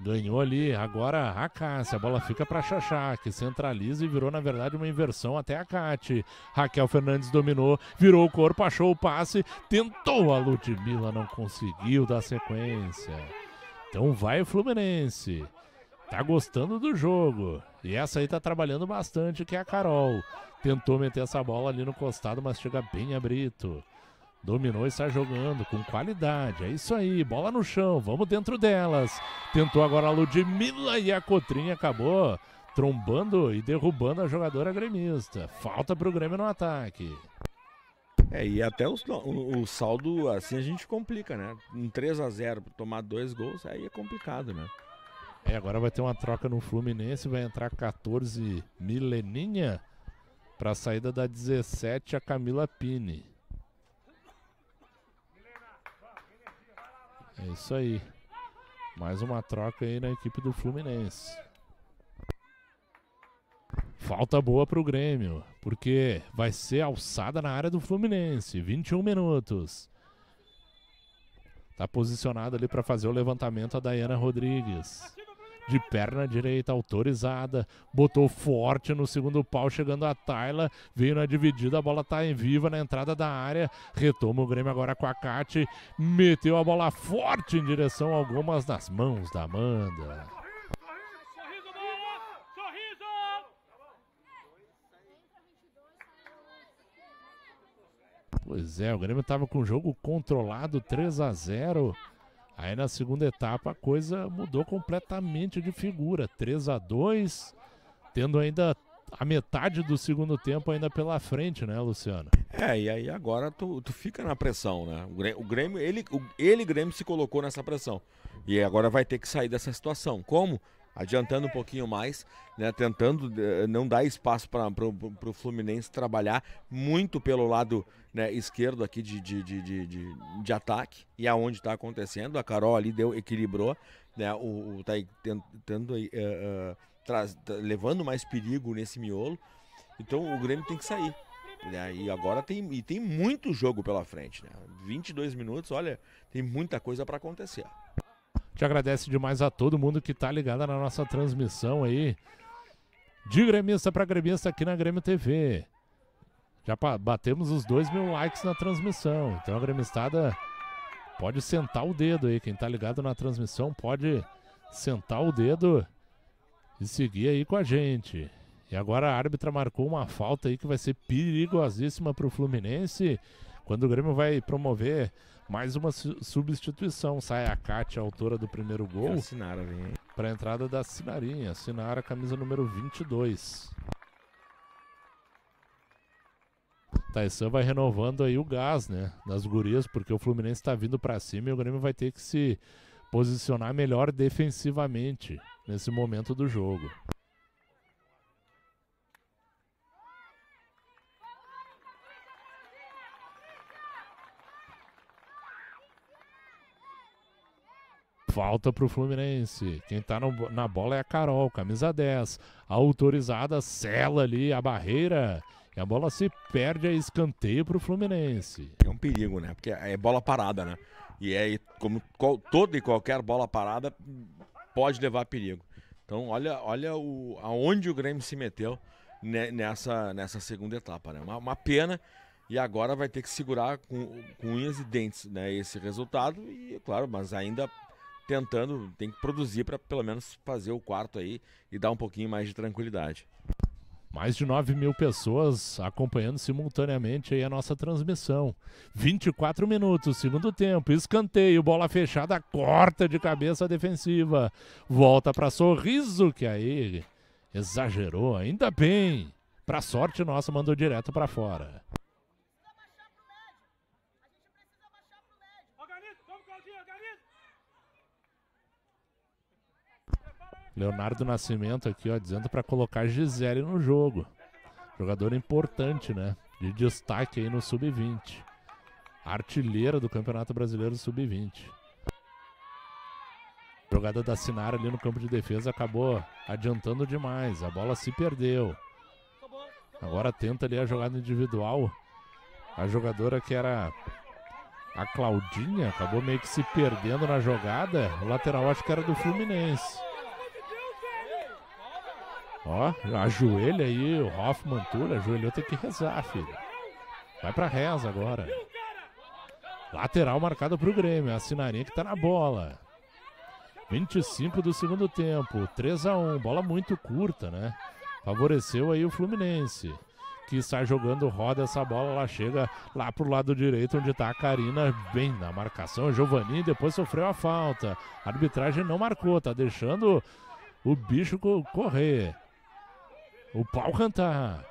Ganhou ali, agora a Cássia, a bola fica para Xaxá, que centraliza e virou, na verdade, uma inversão até a Cate. Raquel Fernandes dominou, virou o corpo, achou o passe, tentou a Ludmilla, não conseguiu dar sequência. Então vai o Fluminense, tá gostando do jogo. E essa aí tá trabalhando bastante, que é a Carol. Tentou meter essa bola ali no costado, mas chega bem a Brito. Dominou e está jogando com qualidade. É isso aí, bola no chão, vamos dentro delas. Tentou agora a Ludmilla e a Cotrinha acabou trombando e derrubando a jogadora gremista. Falta para o Grêmio no ataque. É, e até o, o, saldo, assim a gente complica, né? Um 3 a 0 tomar dois gols, aí é complicado, né? É, agora vai ter uma troca no Fluminense, vai entrar 14 Mileninha para a saída da 17 a Camila Pini. É isso aí. Mais uma troca aí na equipe do Fluminense. Falta boa para o Grêmio, porque vai ser alçada na área do Fluminense. 21 minutos. Tá posicionada ali para fazer o levantamento a Dayana Rodrigues de perna direita, autorizada, botou forte no segundo pau, chegando a Tayla, veio na dividida, a bola tá em viva na entrada da área, retoma o Grêmio agora com a Cate, meteu a bola forte em direção a algumas das mãos da Amanda. Pois é, o Grêmio estava com o jogo controlado 3 a 0 Aí na segunda etapa a coisa mudou completamente de figura. 3 a 2 tendo ainda a metade do segundo tempo ainda pela frente, né, Luciano? É, e aí agora tu, tu fica na pressão, né? O Grêmio, o Grêmio ele, o, ele, Grêmio, se colocou nessa pressão. E agora vai ter que sair dessa situação. Como? adiantando um pouquinho mais, né, tentando eh, não dar espaço para o Fluminense trabalhar muito pelo lado né, esquerdo aqui de, de, de, de, de ataque, e aonde está acontecendo. A Carol ali deu, equilibrou, né, o, o tá tentando, eh, eh, traz, tá levando mais perigo nesse miolo. Então o Grêmio tem que sair. Né? E agora tem, e tem muito jogo pela frente. Né? 22 minutos, olha, tem muita coisa para acontecer. Te agradece demais a todo mundo que tá ligado na nossa transmissão aí. De gremista para gremista aqui na Grêmio TV. Já batemos os dois mil likes na transmissão. Então a gremistada pode sentar o dedo aí. Quem tá ligado na transmissão pode sentar o dedo e seguir aí com a gente. E agora a árbitra marcou uma falta aí que vai ser perigosíssima para o Fluminense. Quando o Grêmio vai promover mais uma su substituição. Sai a Kátia, autora do primeiro gol. Sinara vem. Para a entrada da Sinarinha. Sinara, camisa número 22. Taisan vai renovando aí o gás, né? Das gurias, porque o Fluminense está vindo para cima e o Grêmio vai ter que se posicionar melhor defensivamente nesse momento do jogo. Falta para o Fluminense. Quem está na bola é a Carol, camisa 10. Autorizada, sela ali a barreira. E a bola se perde a escanteio para o Fluminense. É um perigo, né? Porque é bola parada, né? E é como qual, toda e qualquer bola parada pode levar a perigo. Então, olha, olha o, aonde o Grêmio se meteu nessa, nessa segunda etapa, né? Uma, uma pena. E agora vai ter que segurar com, com unhas e dentes né, esse resultado. E, claro, mas ainda tentando, tem que produzir para pelo menos fazer o quarto aí e dar um pouquinho mais de tranquilidade. Mais de 9 mil pessoas acompanhando simultaneamente aí a nossa transmissão. 24 minutos, segundo tempo, escanteio, bola fechada, corta de cabeça defensiva. Volta para Sorriso, que aí exagerou, ainda bem. Para sorte nossa, mandou direto para fora. Leonardo Nascimento aqui, ó, dizendo para colocar Gisele no jogo. Jogador importante, né? De destaque aí no sub-20. Artilheira do Campeonato Brasileiro sub-20. Jogada da Sinara ali no campo de defesa acabou adiantando demais. A bola se perdeu. Agora tenta ali a jogada individual. A jogadora que era a Claudinha acabou meio que se perdendo na jogada. O lateral acho que era do Fluminense. Ó, ajoelha aí, o Hoffman Tura, ajoelhou, tem que rezar, filho. Vai pra reza agora. Lateral marcado pro Grêmio, é a sinarinha que tá na bola. 25 do segundo tempo, 3 a 1 bola muito curta, né? Favoreceu aí o Fluminense, que está jogando roda essa bola, ela chega lá pro lado direito, onde tá a Karina, bem na marcação, Giovanni, depois sofreu a falta. A arbitragem não marcou, tá deixando o bicho correr. O pau cantar.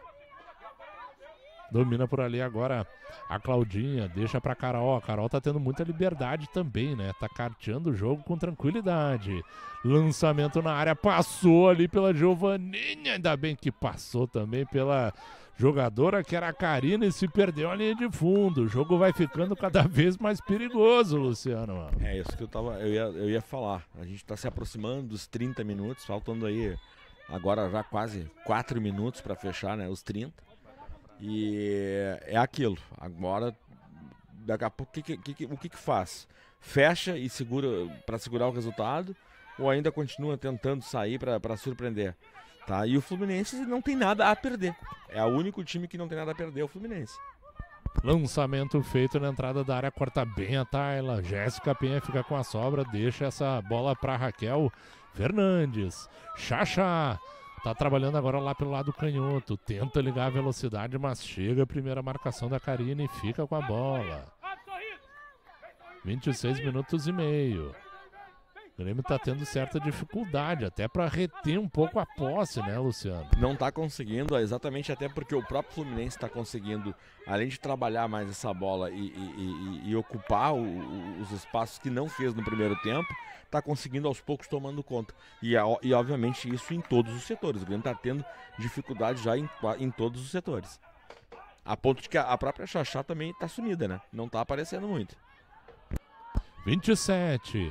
Domina por ali agora a Claudinha, deixa pra Carol. A Carol tá tendo muita liberdade também, né? Tá carteando o jogo com tranquilidade. Lançamento na área, passou ali pela Giovaninha, ainda bem que passou também pela jogadora que era a Karina e se perdeu a linha de fundo. O jogo vai ficando cada vez mais perigoso, Luciano. É isso que eu tava, eu ia, eu ia falar. A gente tá se aproximando dos 30 minutos, faltando aí agora já quase 4 minutos para fechar né, os 30. E é aquilo. Agora, daqui a pouco, que, que, que, o que, que faz? Fecha e segura para segurar o resultado ou ainda continua tentando sair para surpreender? Tá? E o Fluminense não tem nada a perder. É o único time que não tem nada a perder, é o Fluminense. Lançamento feito na entrada da área, corta bem a Taila Jéssica Penha fica com a sobra, deixa essa bola para Raquel. Fernandes, Xaxá, tá trabalhando agora lá pelo lado canhoto, tenta ligar a velocidade, mas chega a primeira marcação da Karina e fica com a bola. 26 minutos e meio. O Grêmio está tendo certa dificuldade, até para reter um pouco a posse, né, Luciano? Não está conseguindo, exatamente até porque o próprio Fluminense está conseguindo, além de trabalhar mais essa bola e, e, e, e ocupar o, os espaços que não fez no primeiro tempo, está conseguindo aos poucos tomando conta. E, e obviamente isso em todos os setores. O Grêmio está tendo dificuldade já em, em todos os setores. A ponto de que a própria Xaxá também está sumida, né? Não está aparecendo muito. 27.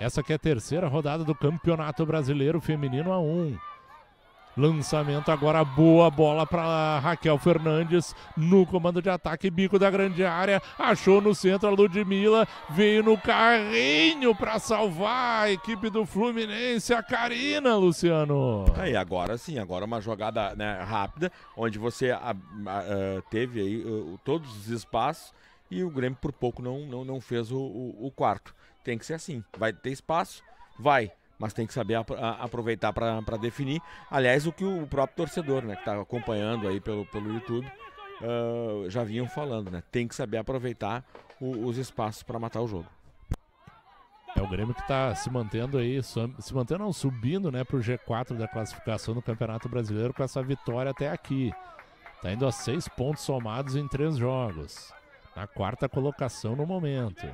Essa que é a terceira rodada do Campeonato Brasileiro Feminino A1. Lançamento agora, boa bola para Raquel Fernandes no comando de ataque, bico da grande área, achou no centro a Ludmilla, veio no carrinho para salvar a equipe do Fluminense, a Karina, Luciano. Aí é, agora sim, agora uma jogada né, rápida, onde você a, a, eh, teve aí eh, todos os espaços e o Grêmio por pouco não, não, não fez o, o, o quarto tem que ser assim. Vai ter espaço? Vai. Mas tem que saber aproveitar para definir. Aliás, o que o próprio torcedor, né, que está acompanhando aí pelo, pelo YouTube, uh, já vinham falando, né? Tem que saber aproveitar o, os espaços para matar o jogo. É o Grêmio que está se mantendo aí, se mantendo não, subindo né, para o G4 da classificação do Campeonato Brasileiro com essa vitória até aqui. Está indo a seis pontos somados em três jogos. Na quarta colocação no momento.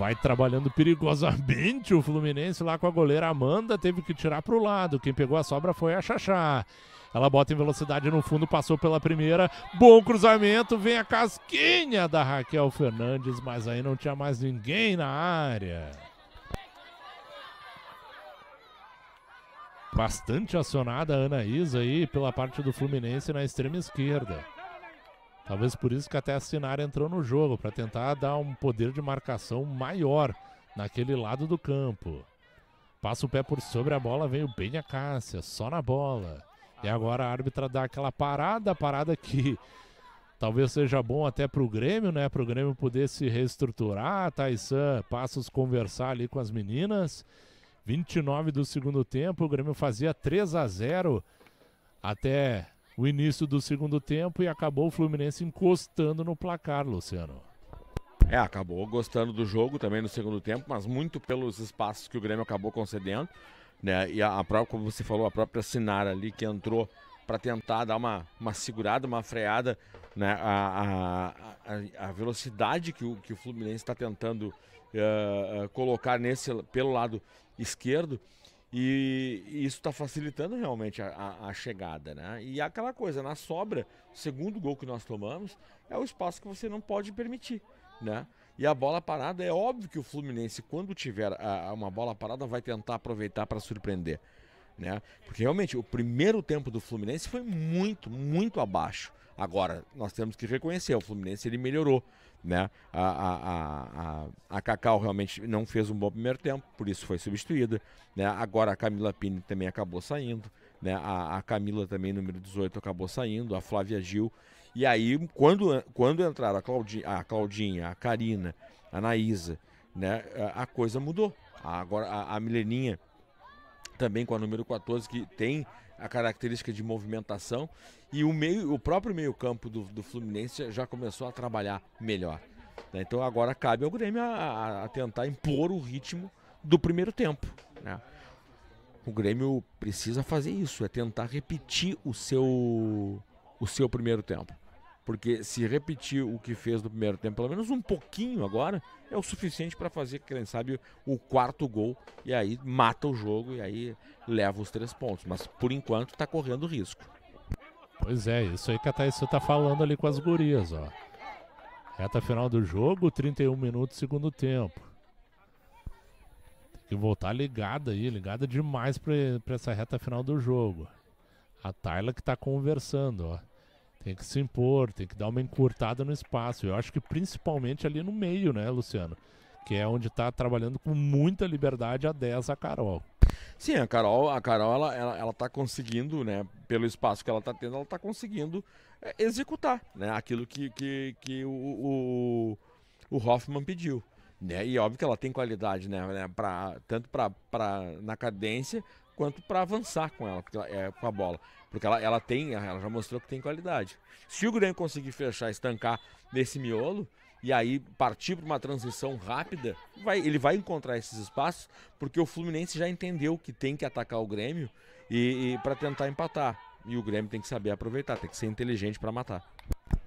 vai trabalhando perigosamente o Fluminense lá com a goleira Amanda, teve que tirar para o lado. Quem pegou a sobra foi a Xaxá. Ela bota em velocidade no fundo, passou pela primeira. Bom cruzamento, vem a casquinha da Raquel Fernandes, mas aí não tinha mais ninguém na área. Bastante acionada a Anaísa aí pela parte do Fluminense na extrema esquerda. Talvez por isso que até a Sinara entrou no jogo, para tentar dar um poder de marcação maior naquele lado do campo. Passa o pé por sobre a bola, veio bem a Cássia, só na bola. E ah. agora a árbitra dá aquela parada, parada que talvez seja bom até para o Grêmio, né? Para o Grêmio poder se reestruturar. Taisan passa os conversar ali com as meninas. 29 do segundo tempo, o Grêmio fazia 3 a 0 até o início do segundo tempo e acabou o Fluminense encostando no placar, Luciano. É, acabou gostando do jogo também no segundo tempo, mas muito pelos espaços que o Grêmio acabou concedendo, né? E a, a própria, como você falou, a própria Sinara ali que entrou para tentar dar uma, uma segurada, uma freada, né? A, a, a velocidade que o, que o Fluminense está tentando uh, colocar nesse pelo lado esquerdo e isso está facilitando realmente a, a, a, chegada, né? E é aquela coisa, na sobra, o segundo gol que nós tomamos é o espaço que você não pode permitir, né? E a bola parada, é óbvio que o Fluminense, quando tiver a, uma bola parada, vai tentar aproveitar para surpreender, né? Porque realmente o primeiro tempo do Fluminense foi muito, muito abaixo. Agora, nós temos que reconhecer, o Fluminense ele melhorou. Né? A, a, a, a, Cacau realmente não fez um bom primeiro tempo, por isso foi substituída. Né? Agora a Camila Pini também acabou saindo. Né? A, a Camila também, número 18, acabou saindo. A Flávia Gil. E aí, quando, quando entraram a, a Claudinha, a Karina, a Anaísa, né? a, a coisa mudou. Agora a, a Mileninha também com a número 14, que tem a característica de movimentação e o, meio, o próprio meio-campo do, do Fluminense já começou a trabalhar melhor. Né? Então agora cabe ao Grêmio a, a, tentar impor o ritmo do primeiro tempo. Né? O Grêmio precisa fazer isso, é tentar repetir o seu, o seu primeiro tempo. Porque se repetir o que fez no primeiro tempo, pelo menos um pouquinho agora, é o suficiente para fazer, quem sabe, o quarto gol. E aí mata o jogo e aí leva os três pontos. Mas por enquanto está correndo risco. Pois é, isso aí que a Thaís está falando ali com as gurias, ó. Reta final do jogo, 31 minutos, segundo tempo. Tem que voltar ligada aí, ligada demais para essa reta final do jogo. A Tayla que está conversando, ó tem que se impor, tem que dar uma encurtada no espaço. Eu acho que principalmente ali no meio, né, Luciano? Que é onde está trabalhando com muita liberdade a 10 a Carol. Sim, a Carol, a Carol ela, ela, ela tá conseguindo, né, pelo espaço que ela está tendo, ela está conseguindo é, executar, né, aquilo que, que, que o, o, o Hoffman pediu. Né? E óbvio que ela tem qualidade, né, né pra, tanto para na cadência quanto para avançar com ela, é, com a bola. Porque ela, ela tem, ela já mostrou que tem qualidade. Se o Grêmio conseguir fechar, estancar nesse miolo, e aí partir para uma transição rápida, vai, ele vai encontrar esses espaços, porque o Fluminense já entendeu que tem que atacar o Grêmio e, e para tentar empatar. E o Grêmio tem que saber aproveitar, tem que ser inteligente para matar.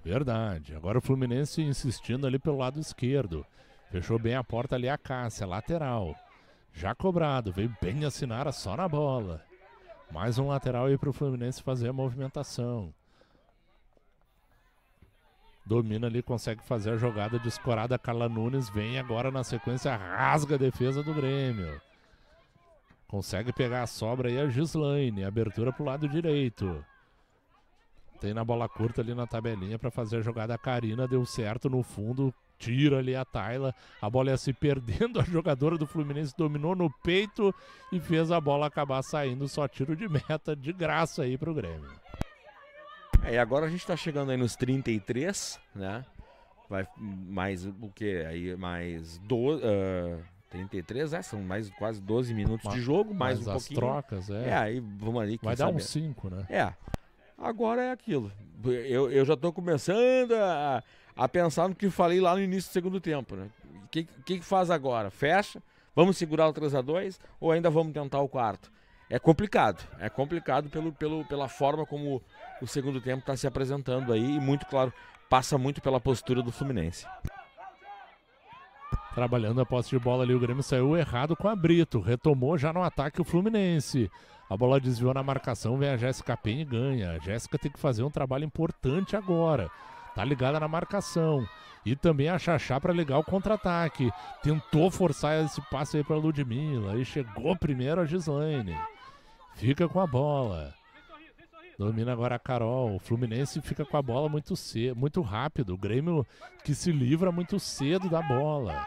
Verdade. Agora o Fluminense insistindo ali pelo lado esquerdo. Fechou bem a porta ali a Cássia, lateral. Já cobrado, veio bem assinar só na bola. Mais um lateral aí para o Fluminense fazer a movimentação. Domina ali, consegue fazer a jogada descorada. Carla Nunes vem agora na sequência, rasga a defesa do Grêmio. Consegue pegar a sobra aí a Gislaine. Abertura para o lado direito. Tem na bola curta ali na tabelinha para fazer a jogada. A Karina deu certo no fundo tira ali a Taila. A bola ia se perdendo, a jogadora do Fluminense dominou no peito e fez a bola acabar saindo. Só tiro de meta de graça aí pro Grêmio. É, e agora a gente tá chegando aí nos 33, né? Vai mais o que? Aí mais 12. 33, ah, é, são mais quase 12 minutos Uma, de jogo, mais, mais um as pouquinho. trocas, é. É, aí vamos ali. Vai dar uns um 5, né? É. Agora é aquilo. Eu, eu já tô começando a, a pensar no que falei lá no início do segundo tempo. Né? O né? que, que, faz agora? Fecha? Vamos segurar o 3 a 2 ou ainda vamos tentar o quarto? É complicado, é complicado pelo, pelo, pela forma como o segundo tempo está se apresentando aí e muito claro, passa muito pela postura do Fluminense. Trabalhando a posse de bola ali, o Grêmio saiu errado com a Brito, retomou já no ataque o Fluminense. A bola desviou na marcação, vem a Jéssica Penha e ganha. A Jéssica tem que fazer um trabalho importante agora tá ligada na marcação. E também a Xaxá para ligar o contra-ataque. Tentou forçar esse passe aí para Ludmilla. E chegou primeiro a Gislaine. Fica com a bola. Domina agora a Carol. O Fluminense fica com a bola muito cedo, muito rápido. O Grêmio que se livra muito cedo da bola.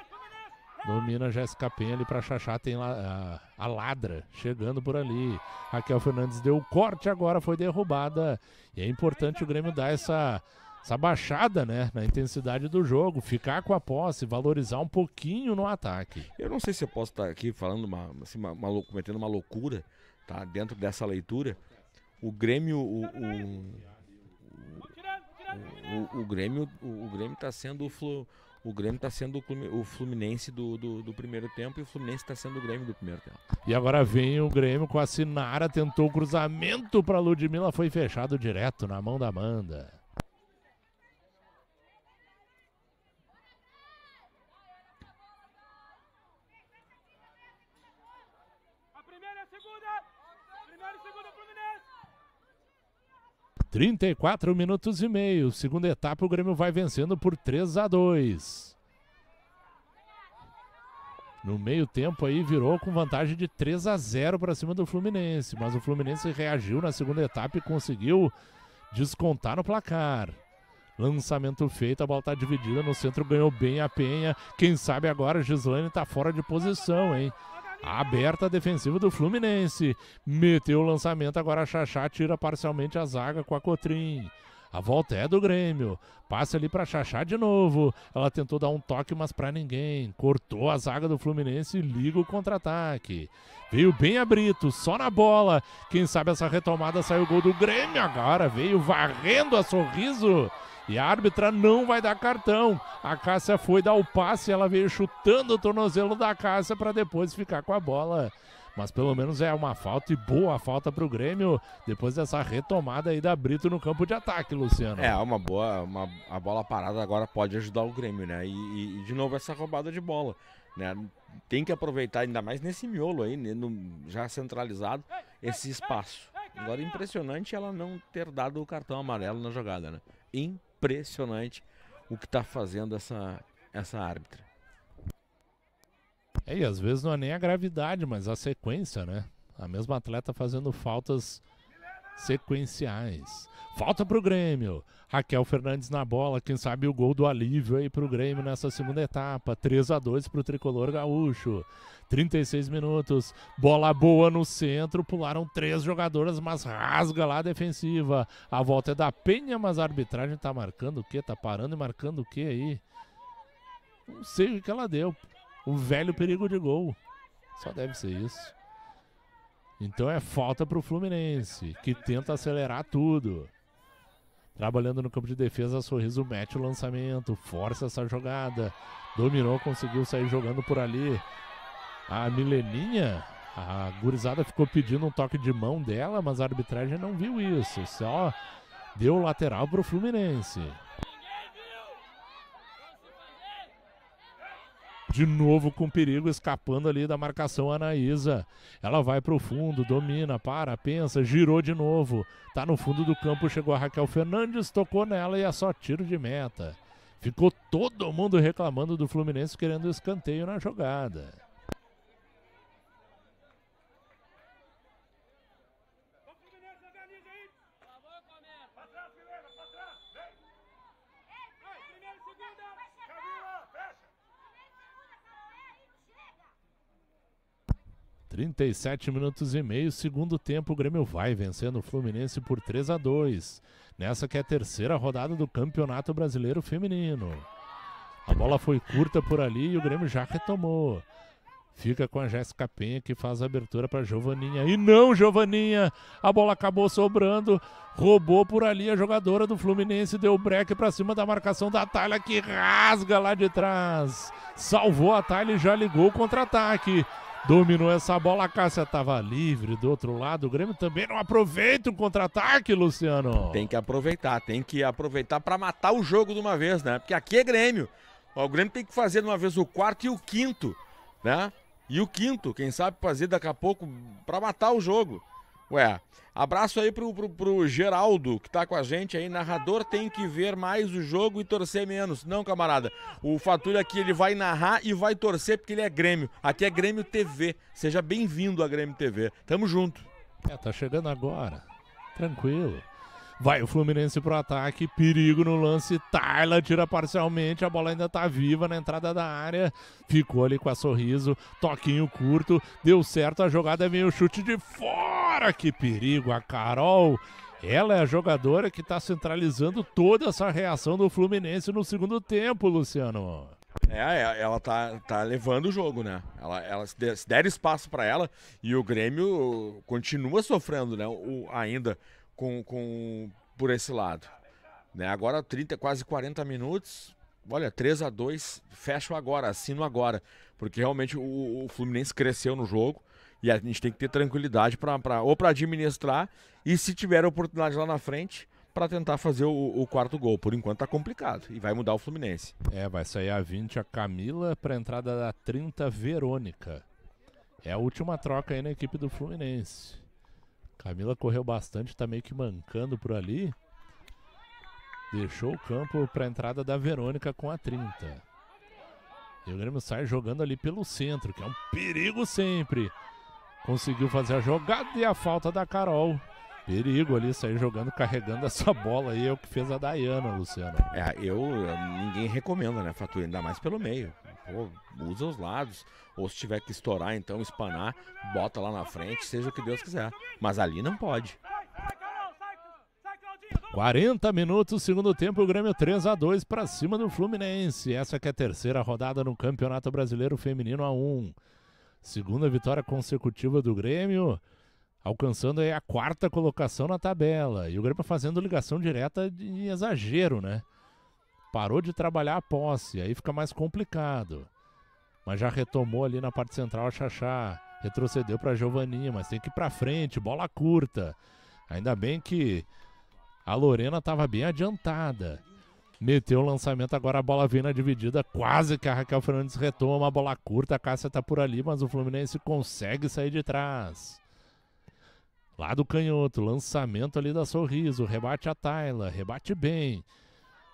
Domina Jéssica Penha ali para Xaxá. Tem a, a, a Ladra chegando por ali. Raquel Fernandes deu o corte agora, foi derrubada. E é importante o Grêmio dar essa essa baixada, né, na intensidade do jogo, ficar com a posse, valorizar um pouquinho no ataque. Eu não sei se eu posso estar aqui falando uma, assim, uma, uma cometendo uma loucura, tá? Dentro dessa leitura, o Grêmio, o, o, o, o Grêmio, o, Grêmio está sendo o flu, o Grêmio está sendo o Fluminense do, do, do, primeiro tempo e o Fluminense está sendo o Grêmio do primeiro tempo. E agora vem o Grêmio com a Sinara, tentou o cruzamento para Ludmilla, foi fechado direto na mão da Amanda. 34 minutos e meio. Segunda etapa, o Grêmio vai vencendo por 3 a 2. No meio tempo aí virou com vantagem de 3 a 0 para cima do Fluminense, mas o Fluminense reagiu na segunda etapa e conseguiu descontar no placar. Lançamento feito, a bola está dividida no centro, ganhou bem a Penha. Quem sabe agora Gislaine está fora de posição, hein? Aberta a defensiva do Fluminense. Meteu o lançamento, agora a Xaxá tira parcialmente a zaga com a Cotrim. A volta é do Grêmio. Passa ali para Xaxá de novo. Ela tentou dar um toque, mas para ninguém. Cortou a zaga do Fluminense e liga o contra-ataque. Veio bem a Brito, só na bola. Quem sabe essa retomada saiu o gol do Grêmio agora. Veio varrendo a sorriso. E a árbitra não vai dar cartão. A Cássia foi dar o passe, ela veio chutando o tornozelo da Cássia para depois ficar com a bola. Mas pelo menos é uma falta e boa falta para o Grêmio depois dessa retomada aí da Brito no campo de ataque, Luciano. É, uma boa. Uma, a bola parada agora pode ajudar o Grêmio, né? E, e de novo essa roubada de bola. Né? Tem que aproveitar, ainda mais nesse miolo aí, né? no, já centralizado, esse espaço. Agora, impressionante ela não ter dado o cartão amarelo na jogada, né? Impressionante impressionante o que está fazendo essa, essa árbitra. É, e às vezes não é nem a gravidade, mas a sequência, né? A mesma atleta fazendo faltas sequenciais. Falta pro Grêmio. Raquel Fernandes na bola, quem sabe o gol do alívio aí pro Grêmio nessa segunda etapa. 3 a 2 pro tricolor gaúcho. 36 minutos. Bola boa no centro, pularam três jogadoras, mas rasga lá a defensiva. A volta é da Penha, mas a arbitragem tá marcando o quê? Tá parando e marcando o quê aí? Não sei o que ela deu. O velho perigo de gol. Só deve ser isso. Então é falta para o Fluminense, que tenta acelerar tudo. Trabalhando no campo de defesa, Sorriso mete o lançamento, força essa jogada. Dominou, conseguiu sair jogando por ali. A Mileninha, a gurizada ficou pedindo um toque de mão dela, mas a arbitragem não viu isso. Só deu lateral para o Fluminense. De novo com perigo, escapando ali da marcação Anaísa. Ela vai para o fundo, domina, para, pensa, girou de novo. Tá no fundo do campo, chegou a Raquel Fernandes, tocou nela e é só tiro de meta. Ficou todo mundo reclamando do Fluminense querendo escanteio na jogada. 37 minutos e meio, segundo tempo, o Grêmio vai vencendo o Fluminense por 3 a 2 nessa que é a terceira rodada do Campeonato Brasileiro Feminino. A bola foi curta por ali e o Grêmio já retomou. Fica com a Jéssica Penha que faz a abertura para Giovaninha. E não, Giovaninha! A bola acabou sobrando. Roubou por ali a jogadora do Fluminense. Deu break para cima da marcação da Thalha que rasga lá de trás. Salvou a Thalha e já ligou o contra-ataque. Dominou essa bola, a Cássia estava livre do outro lado. O Grêmio também não aproveita o contra-ataque, Luciano. Tem que aproveitar, tem que aproveitar para matar o jogo de uma vez, né? Porque aqui é Grêmio. O Grêmio tem que fazer de uma vez o quarto e o quinto, né? E o quinto, quem sabe fazer daqui a pouco para matar o jogo. Ué, abraço aí pro, pro, pro Geraldo, que tá com a gente aí. Narrador tem que ver mais o jogo e torcer menos. Não, camarada. O Fatura aqui, ele vai narrar e vai torcer porque ele é Grêmio. Aqui é Grêmio TV. Seja bem-vindo à Grêmio TV. Tamo junto. É, tá chegando agora. Tranquilo. Vai o Fluminense pro ataque, perigo no lance. Tarla tira parcialmente, a bola ainda tá viva na entrada da área. Ficou ali com a sorriso, toquinho curto, deu certo a jogada, É meio chute de fora Cara, que perigo! A Carol, ela é a jogadora que está centralizando toda essa reação do Fluminense no segundo tempo, Luciano. É, é ela tá, tá levando o jogo, né? Ela, ela se, der, espaço para ela e o Grêmio continua sofrendo, né? O, ainda com, com por esse lado. Né? Agora 30, quase 40 minutos. Olha, 3 a 2 fecho agora, assino agora. Porque realmente o, o Fluminense cresceu no jogo. E a gente tem que ter tranquilidade pra, pra, ou para administrar e se tiver oportunidade lá na frente para tentar fazer o, o, quarto gol. Por enquanto tá complicado e vai mudar o Fluminense. É, vai sair a 20 a Camila para entrada da 30 Verônica. É a última troca aí na equipe do Fluminense. Camila correu bastante, tá meio que mancando por ali. Deixou o campo para a entrada da Verônica com a 30. E o Grêmio sai jogando ali pelo centro, que é um perigo sempre conseguiu fazer a jogada e a falta da Carol. Perigo ali sair jogando, carregando essa bola aí, é o que fez a Dayana, Luciano. É, eu. Ninguém recomenda, né, Fatura? Ainda mais pelo meio. Pô, usa os lados. Ou se tiver que estourar, então, espanar, bota lá na frente, seja o que Deus quiser. Mas ali não pode. 40 minutos, segundo tempo, o Grêmio 3 a 2 para cima do Fluminense. Essa que é a terceira rodada no Campeonato Brasileiro Feminino a 1. Segunda vitória consecutiva do Grêmio, alcançando a quarta colocação na tabela. E o Grêmio fazendo ligação direta de exagero, né? Parou de trabalhar a posse, aí fica mais complicado. Mas já retomou ali na parte central a Xaxá. Retrocedeu para Giovaninha, mas tem que ir para frente, bola curta. Ainda bem que a Lorena estava bem adiantada meteu o lançamento, agora a bola vem na dividida, quase que a Raquel Fernandes retoma uma bola curta, a Cássia tá por ali, mas o Fluminense consegue sair de trás. Lá do canhoto, lançamento ali da Sorriso, rebate a Tayla, rebate bem.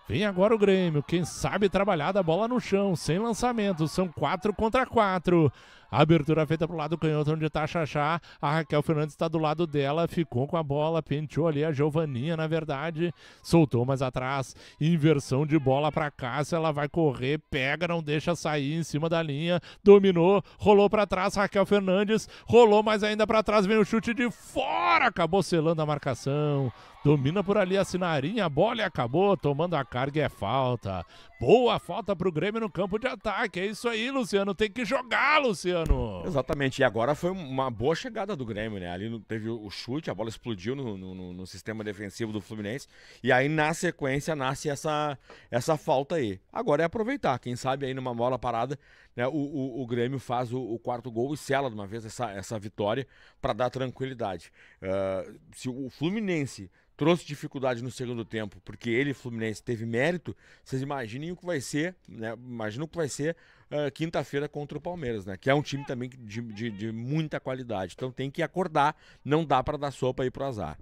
Vem agora o Grêmio, quem sabe trabalhar da bola no chão, sem lançamento, são quatro contra quatro. Abertura é feita pro lado canhoto, onde tá a Xaxá. A Raquel Fernandes está do lado dela, ficou com a bola, penteou ali a Giovaninha, na verdade. Soltou mais atrás. Inversão de bola para Cássia. Ela vai correr, pega, não deixa sair em cima da linha. Dominou, rolou para trás. Raquel Fernandes rolou mais ainda para trás. Vem o chute de fora, acabou selando a marcação. Domina por ali a sinarinha, a bola e acabou tomando a carga é falta. Boa falta pro Grêmio no campo de ataque. É isso aí, Luciano. Tem que jogar, Luciano. Exatamente. E agora foi uma boa chegada do Grêmio, né? Ali teve o chute, a bola explodiu no, no, no sistema defensivo do Fluminense. E aí, na sequência, nasce essa, essa falta aí. Agora é aproveitar. Quem sabe aí numa bola parada, né? O, o, o Grêmio faz o, o, quarto gol e sela de uma vez essa, essa vitória para dar tranquilidade. Uh, se o Fluminense trouxe dificuldade no segundo tempo, porque ele, Fluminense, teve mérito, vocês imaginem o que vai ser, né? Imagina o que vai ser ah, quinta-feira contra o Palmeiras, né? Que é um time também de, de, de muita qualidade. Então tem que acordar, não dá para dar sopa aí pro azar.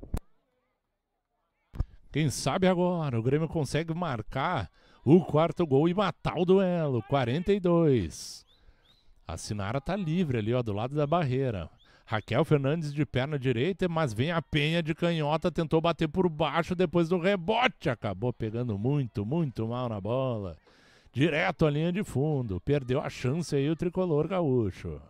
Quem sabe agora o Grêmio consegue marcar o quarto gol e matar o duelo. 42. A Sinara tá livre ali, ó, do lado da barreira. Raquel Fernandes de perna direita, mas vem a Penha de canhota, tentou bater por baixo depois do rebote, acabou pegando muito, muito mal na bola direto à linha de fundo. Perdeu a chance aí o tricolor gaúcho.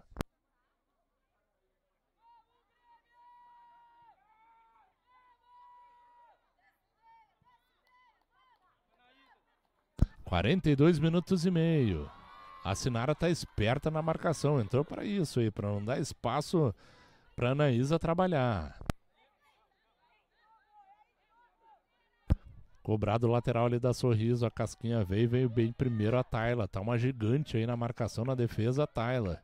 Quarenta e dois minutos e meio. A Sinara tá esperta na marcação, entrou para isso aí, para não dar espaço para Anaísa trabalhar. Cobrado o lateral ali da Sorriso, a casquinha veio, veio bem primeiro a Tayla. Tá uma gigante aí na marcação, na defesa, a Tayla.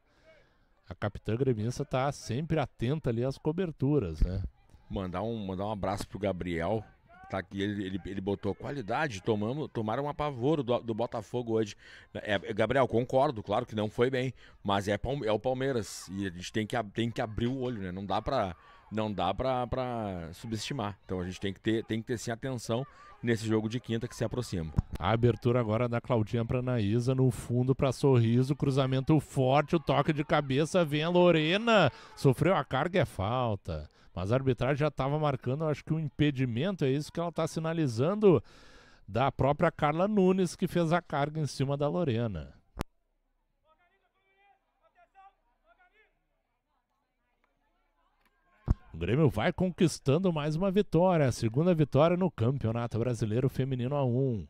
A capitã gremista tá sempre atenta ali às coberturas, né? Mandar um, mandar um abraço pro Gabriel, tá aqui, ele, ele, ele botou qualidade, tomamos, tomaram um apavoro do, do Botafogo hoje. É, é Gabriel, concordo, claro que não foi bem, mas é, é o Palmeiras e a gente tem que, tem que abrir o olho, né? Não dá para não dá para subestimar. Então a gente tem que ter, tem que ter sim atenção nesse jogo de quinta que se aproxima. A abertura agora da Claudinha para Anaísa, no fundo para Sorriso, cruzamento forte, o toque de cabeça, vem a Lorena, sofreu a carga, é falta. Mas a arbitragem já estava marcando, acho que um impedimento, é isso que ela está sinalizando da própria Carla Nunes, que fez a carga em cima da Lorena. O Grêmio vai conquistando mais uma vitória, a segunda vitória no Campeonato Brasileiro Feminino A1.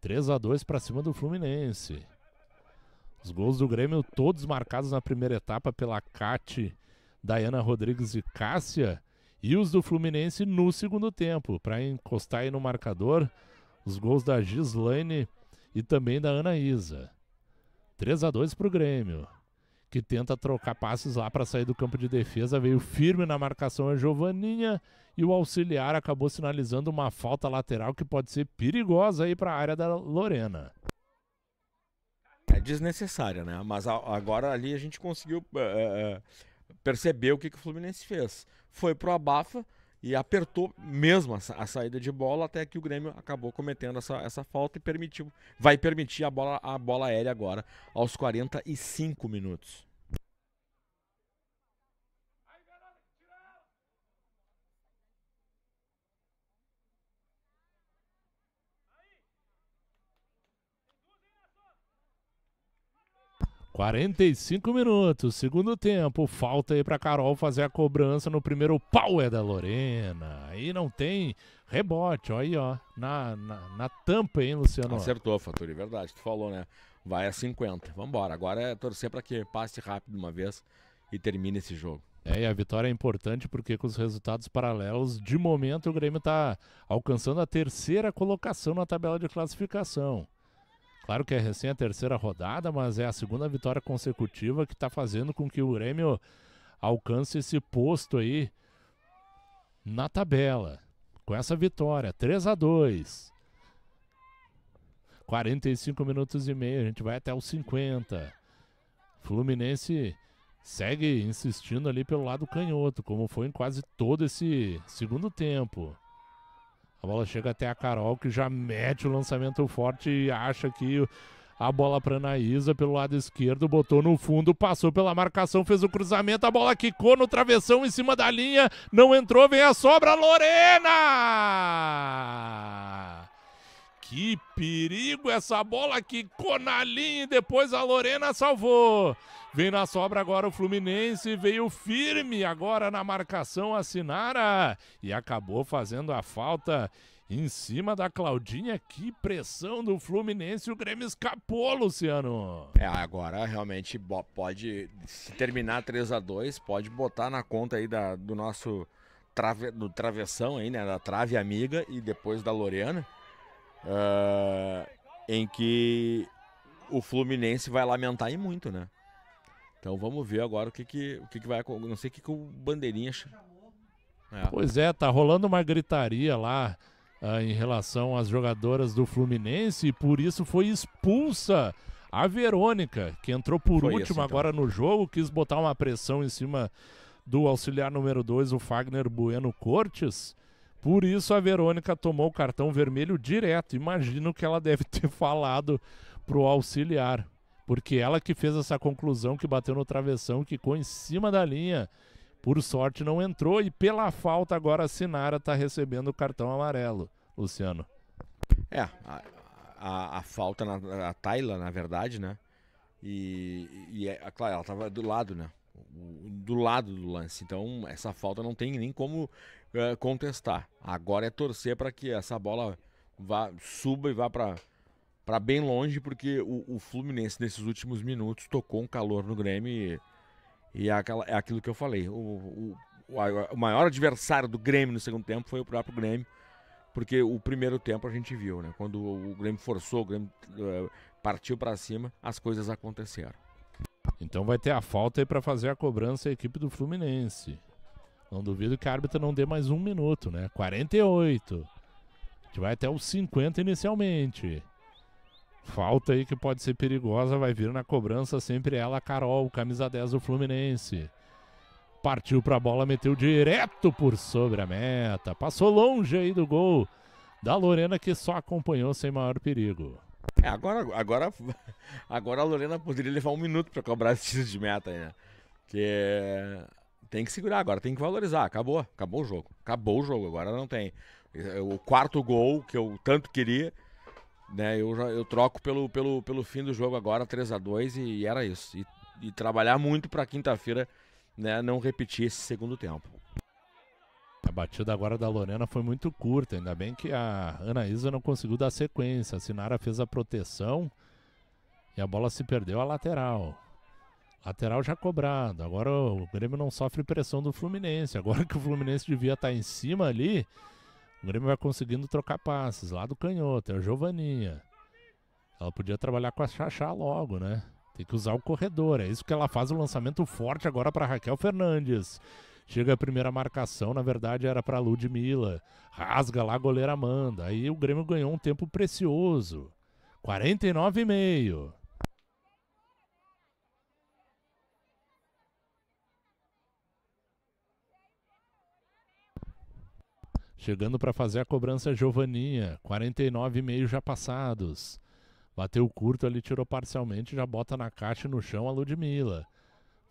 3 a 2 para cima do Fluminense. Os gols do Grêmio todos marcados na primeira etapa pela Cate, Dayana Rodrigues e Cássia, e os do Fluminense no segundo tempo, para encostar aí no marcador, os gols da Gislaine e também da Ana Isa. 3 a 2 para o Grêmio que tenta trocar passes lá para sair do campo de defesa, veio firme na marcação a é Giovaninha e o auxiliar acabou sinalizando uma falta lateral que pode ser perigosa aí para a área da Lorena. É desnecessária, né? Mas agora ali a gente conseguiu eh, eh, perceber o que, que o Fluminense fez. Foi pro abafa, e apertou mesmo a, saída de bola até que o Grêmio acabou cometendo essa, essa falta e permitiu vai permitir a bola a bola aérea agora aos 45 minutos. 45 minutos, segundo tempo. Falta aí para Carol fazer a cobrança no primeiro pau é da Lorena. Aí não tem rebote, ó, aí, ó. Na, na, na tampa, hein, Luciano? Acertou, Faturi, verdade. Tu falou, né? Vai a 50. Vambora. Agora é torcer para que passe rápido uma vez e termine esse jogo. É, e a vitória é importante porque com os resultados paralelos, de momento o Grêmio está alcançando a terceira colocação na tabela de classificação. Claro que é recém a terceira rodada, mas é a segunda vitória consecutiva que está fazendo com que o Grêmio alcance esse posto aí na tabela. Com essa vitória, 3 a 2 45 minutos e meio, a gente vai até os 50. Fluminense segue insistindo ali pelo lado canhoto, como foi em quase todo esse segundo tempo. A bola chega até a Carol, que já mete o lançamento forte e acha que a bola para Anaísa pelo lado esquerdo, botou no fundo, passou pela marcação, fez o cruzamento, a bola quicou no travessão em cima da linha, não entrou, vem a sobra, Lorena! Que perigo essa bola aqui, Conalinho, depois a Lorena salvou. Vem na sobra agora o Fluminense, veio firme agora na marcação a Sinara e acabou fazendo a falta em cima da Claudinha. Que pressão do Fluminense, o Grêmio escapou, Luciano. É, agora realmente pode, se terminar 3 a 2 pode botar na conta aí da, do nosso trave, do travessão aí, né, da trave amiga e depois da Lorena uh, em que o Fluminense vai lamentar e muito, né? Então vamos ver agora o que, que, o que, que vai. Não sei o que, que o Bandeirinha. É. Pois é, tá rolando uma gritaria lá uh, em relação às jogadoras do Fluminense e por isso foi expulsa a Verônica, que entrou por último então. agora no jogo, quis botar uma pressão em cima do auxiliar número 2, o Fagner Bueno Cortes. Por isso a Verônica tomou o cartão vermelho direto. Imagino que ela deve ter falado pro auxiliar, porque ela que fez essa conclusão que bateu no travessão, que ficou em cima da linha. Por sorte não entrou e pela falta agora a Sinara está recebendo o cartão amarelo, Luciano. É, a, a, a falta na a na verdade, né? E, e é, é claro, ela estava do lado, né? do lado do lance. Então, essa falta não tem nem como uh, contestar. Agora é torcer para que essa bola vá, suba e vá para bem longe, porque o, o, Fluminense, nesses últimos minutos, tocou um calor no Grêmio e, e é, aquela, é aquilo que eu falei. O, o, o, maior adversário do Grêmio no segundo tempo foi o próprio Grêmio, porque o primeiro tempo a gente viu, né? Quando o Grêmio forçou, o Grêmio uh, partiu para cima, as coisas aconteceram. Então vai ter a falta aí para fazer a cobrança a equipe do Fluminense. Não duvido que a árbitra não dê mais um minuto, né? 48. A gente vai até os 50 inicialmente. Falta aí que pode ser perigosa, vai vir na cobrança sempre ela, Carol, camisa 10 do Fluminense. Partiu para a bola, meteu direto por sobre a meta. Passou longe aí do gol da Lorena que só acompanhou sem maior perigo. É, agora, agora, agora a Lorena poderia levar um minuto para cobrar esse tiro de meta aí, né? Que tem que segurar agora, tem que valorizar. Acabou, acabou o jogo. Acabou o jogo, agora não tem. O quarto gol que eu tanto queria, né? Eu, já, eu troco pelo, pelo, pelo fim do jogo agora, 3 a 2 e, era isso. E, e trabalhar muito para quinta-feira, né? Não repetir esse segundo tempo a batida agora da Lorena foi muito curta, ainda bem que a Anaísa não conseguiu dar sequência. A Sinara fez a proteção e a bola se perdeu à lateral. Lateral já cobrado. Agora o Grêmio não sofre pressão do Fluminense. Agora que o Fluminense devia estar tá em cima ali, o Grêmio vai conseguindo trocar passes. Lá do canhoto, é o Giovaninha. Ela podia trabalhar com a Xaxá logo, né? Tem que usar o corredor. É isso que ela faz o lançamento forte agora para Raquel Fernandes. Chega a primeira marcação, na verdade era para Ludmilla. Rasga lá a goleira manda. Aí o Grêmio ganhou um tempo precioso. 49,5. Chegando para fazer a cobrança Giovaninha. 49,5 já passados. Bateu curto ali, tirou parcialmente, já bota na caixa e no chão a Ludmilla.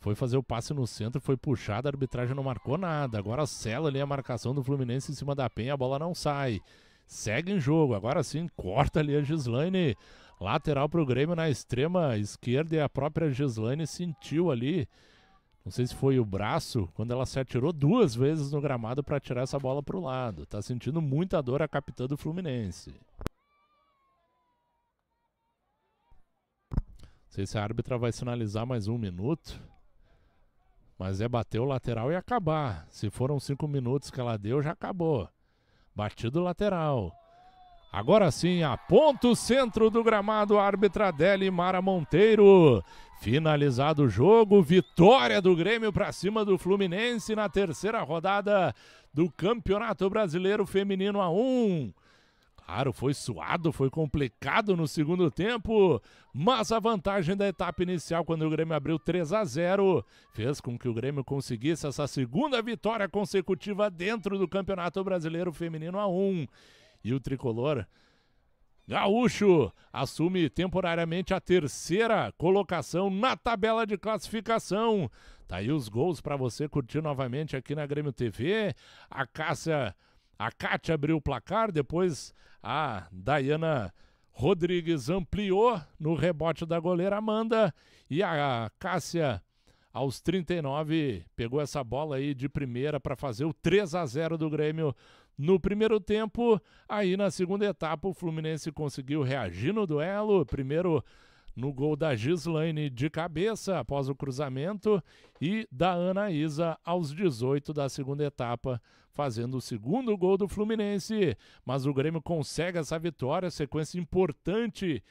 Foi fazer o passe no centro, foi puxado, a arbitragem não marcou nada. Agora sela ali a marcação do Fluminense em cima da penha, a bola não sai. Segue em jogo, agora sim, corta ali a Gislaine. Lateral para o Grêmio na extrema esquerda e a própria Gislaine sentiu ali. Não sei se foi o braço, quando ela se atirou duas vezes no gramado para tirar essa bola para o lado. Tá sentindo muita dor a capitã do Fluminense. Não sei se a árbitra vai sinalizar mais um minuto. Mas é bater o lateral e acabar. Se foram cinco minutos que ela deu, já acabou. Batido lateral. Agora sim, aponta o centro do gramado, árbitra Adele Mara Monteiro. Finalizado o jogo, vitória do Grêmio para cima do Fluminense na terceira rodada do Campeonato Brasileiro Feminino A1. Claro, foi suado, foi complicado no segundo tempo, mas a vantagem da etapa inicial, quando o Grêmio abriu 3 a 0, fez com que o Grêmio conseguisse essa segunda vitória consecutiva dentro do Campeonato Brasileiro Feminino A1. E o tricolor Gaúcho assume temporariamente a terceira colocação na tabela de classificação. Tá aí os gols para você curtir novamente aqui na Grêmio TV. A Cássia a Kátia abriu o placar, depois a Dayana Rodrigues ampliou no rebote da goleira Amanda e a Cássia aos 39 pegou essa bola aí de primeira para fazer o 3 a 0 do Grêmio no primeiro tempo. Aí na segunda etapa o Fluminense conseguiu reagir no duelo, primeiro no gol da Gislaine de cabeça após o cruzamento e da Anaísa aos 18 da segunda etapa, fazendo o segundo gol do Fluminense. Mas o Grêmio consegue essa vitória, sequência importante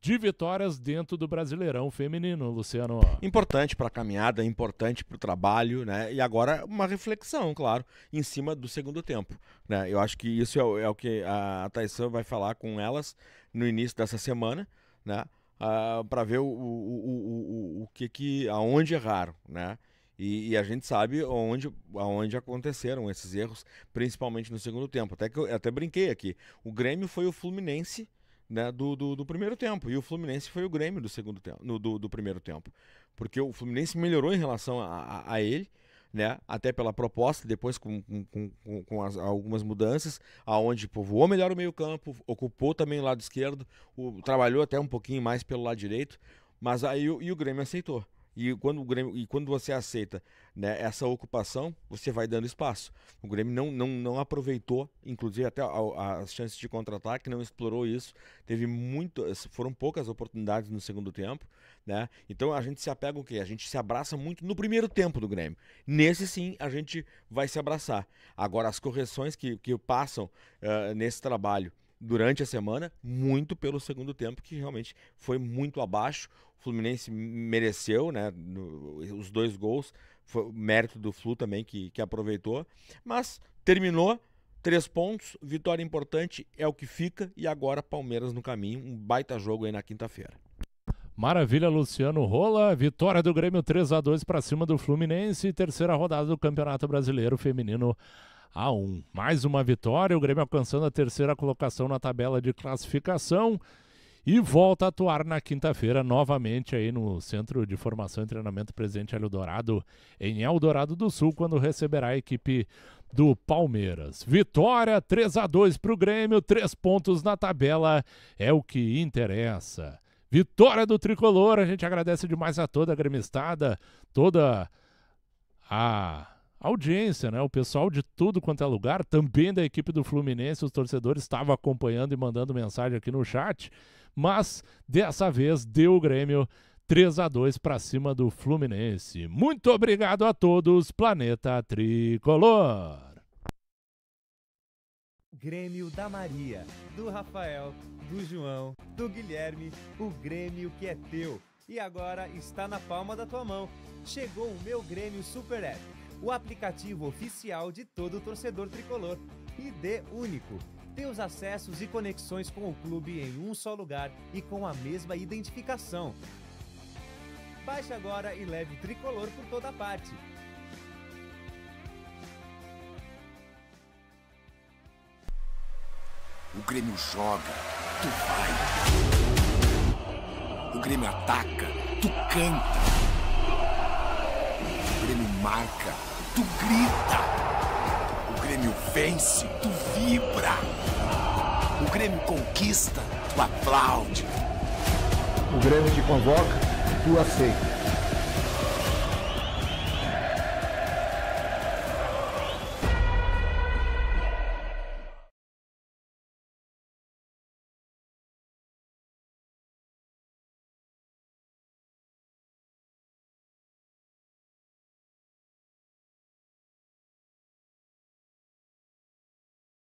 de vitórias dentro do Brasileirão Feminino, Luciano. Importante para a caminhada, importante para o trabalho, né? E agora uma reflexão, claro, em cima do segundo tempo. Né? Eu acho que isso é, o, é o que a, a vai falar com elas no início dessa semana, né? uh, ah, para ver o, o, o, o, o que, que aonde erraram, né? E, e, a gente sabe onde, onde aconteceram esses erros, principalmente no segundo tempo. Até que eu até brinquei aqui. O Grêmio foi o Fluminense né, do, do, do, primeiro tempo. E o Fluminense foi o Grêmio do segundo tempo, no, do, do primeiro tempo. Porque o Fluminense melhorou em relação a, a, a ele né? Até pela proposta, depois com, com, com, com as, algumas mudanças, aonde povoou melhor o meio-campo, ocupou também o lado esquerdo, o, trabalhou até um pouquinho mais pelo lado direito, mas aí e o Grêmio aceitou. E quando, o Grêmio, e quando você aceita né, essa ocupação, você vai dando espaço. O Grêmio não, não, não aproveitou, inclusive até as chances de contra-ataque, não explorou isso. Teve muito, eh, foram poucas oportunidades no segundo tempo. Né? Então a gente se apega o quê? A gente se abraça muito no primeiro tempo do Grêmio. Nesse sim, a gente vai se abraçar. Agora, as correções que, que passam uh, nesse trabalho durante a semana, muito pelo segundo tempo, que realmente foi muito abaixo. O Fluminense mereceu, né? No, os dois gols, foi mérito do Flu também que, que aproveitou, mas terminou. Três pontos, vitória importante é o que fica e agora Palmeiras no caminho, um baita jogo aí na quinta-feira. Maravilha, Luciano Rola. Vitória do Grêmio 3 a 2 para cima do Fluminense. Terceira rodada do Campeonato Brasileiro Feminino a 1. Mais uma vitória, o Grêmio alcançando a terceira colocação na tabela de classificação e volta a atuar na quinta-feira novamente aí no Centro de Formação e Treinamento Presidente Hélio Dourado, em Eldorado do Sul, quando receberá a equipe do Palmeiras. Vitória 3 a 2 para o Grêmio, três pontos na tabela é o que interessa. Vitória do Tricolor, a gente agradece demais a toda a gremistada, toda a audiência, né? O pessoal de tudo quanto é lugar, também da equipe do Fluminense, os torcedores estavam acompanhando e mandando mensagem aqui no chat, mas dessa vez deu o Grêmio 3 a 2 para cima do Fluminense. Muito obrigado a todos, Planeta Tricolor. Grêmio da Maria, do Rafael, do João, do Guilherme, o Grêmio que é teu e agora está na palma da tua mão. Chegou o meu Grêmio Super Épico o aplicativo oficial de todo torcedor tricolor e único. Tem os acessos e conexões com o clube em um só lugar e com a mesma identificação. Baixe agora e leve o tricolor por toda parte. O Grêmio joga, tu vai. O Grêmio ataca, tu canta. O Grêmio marca, tu grita. O Grêmio vence, tu vibra. O Grêmio conquista, tu aplaude. O Grêmio te convoca, tu aceita.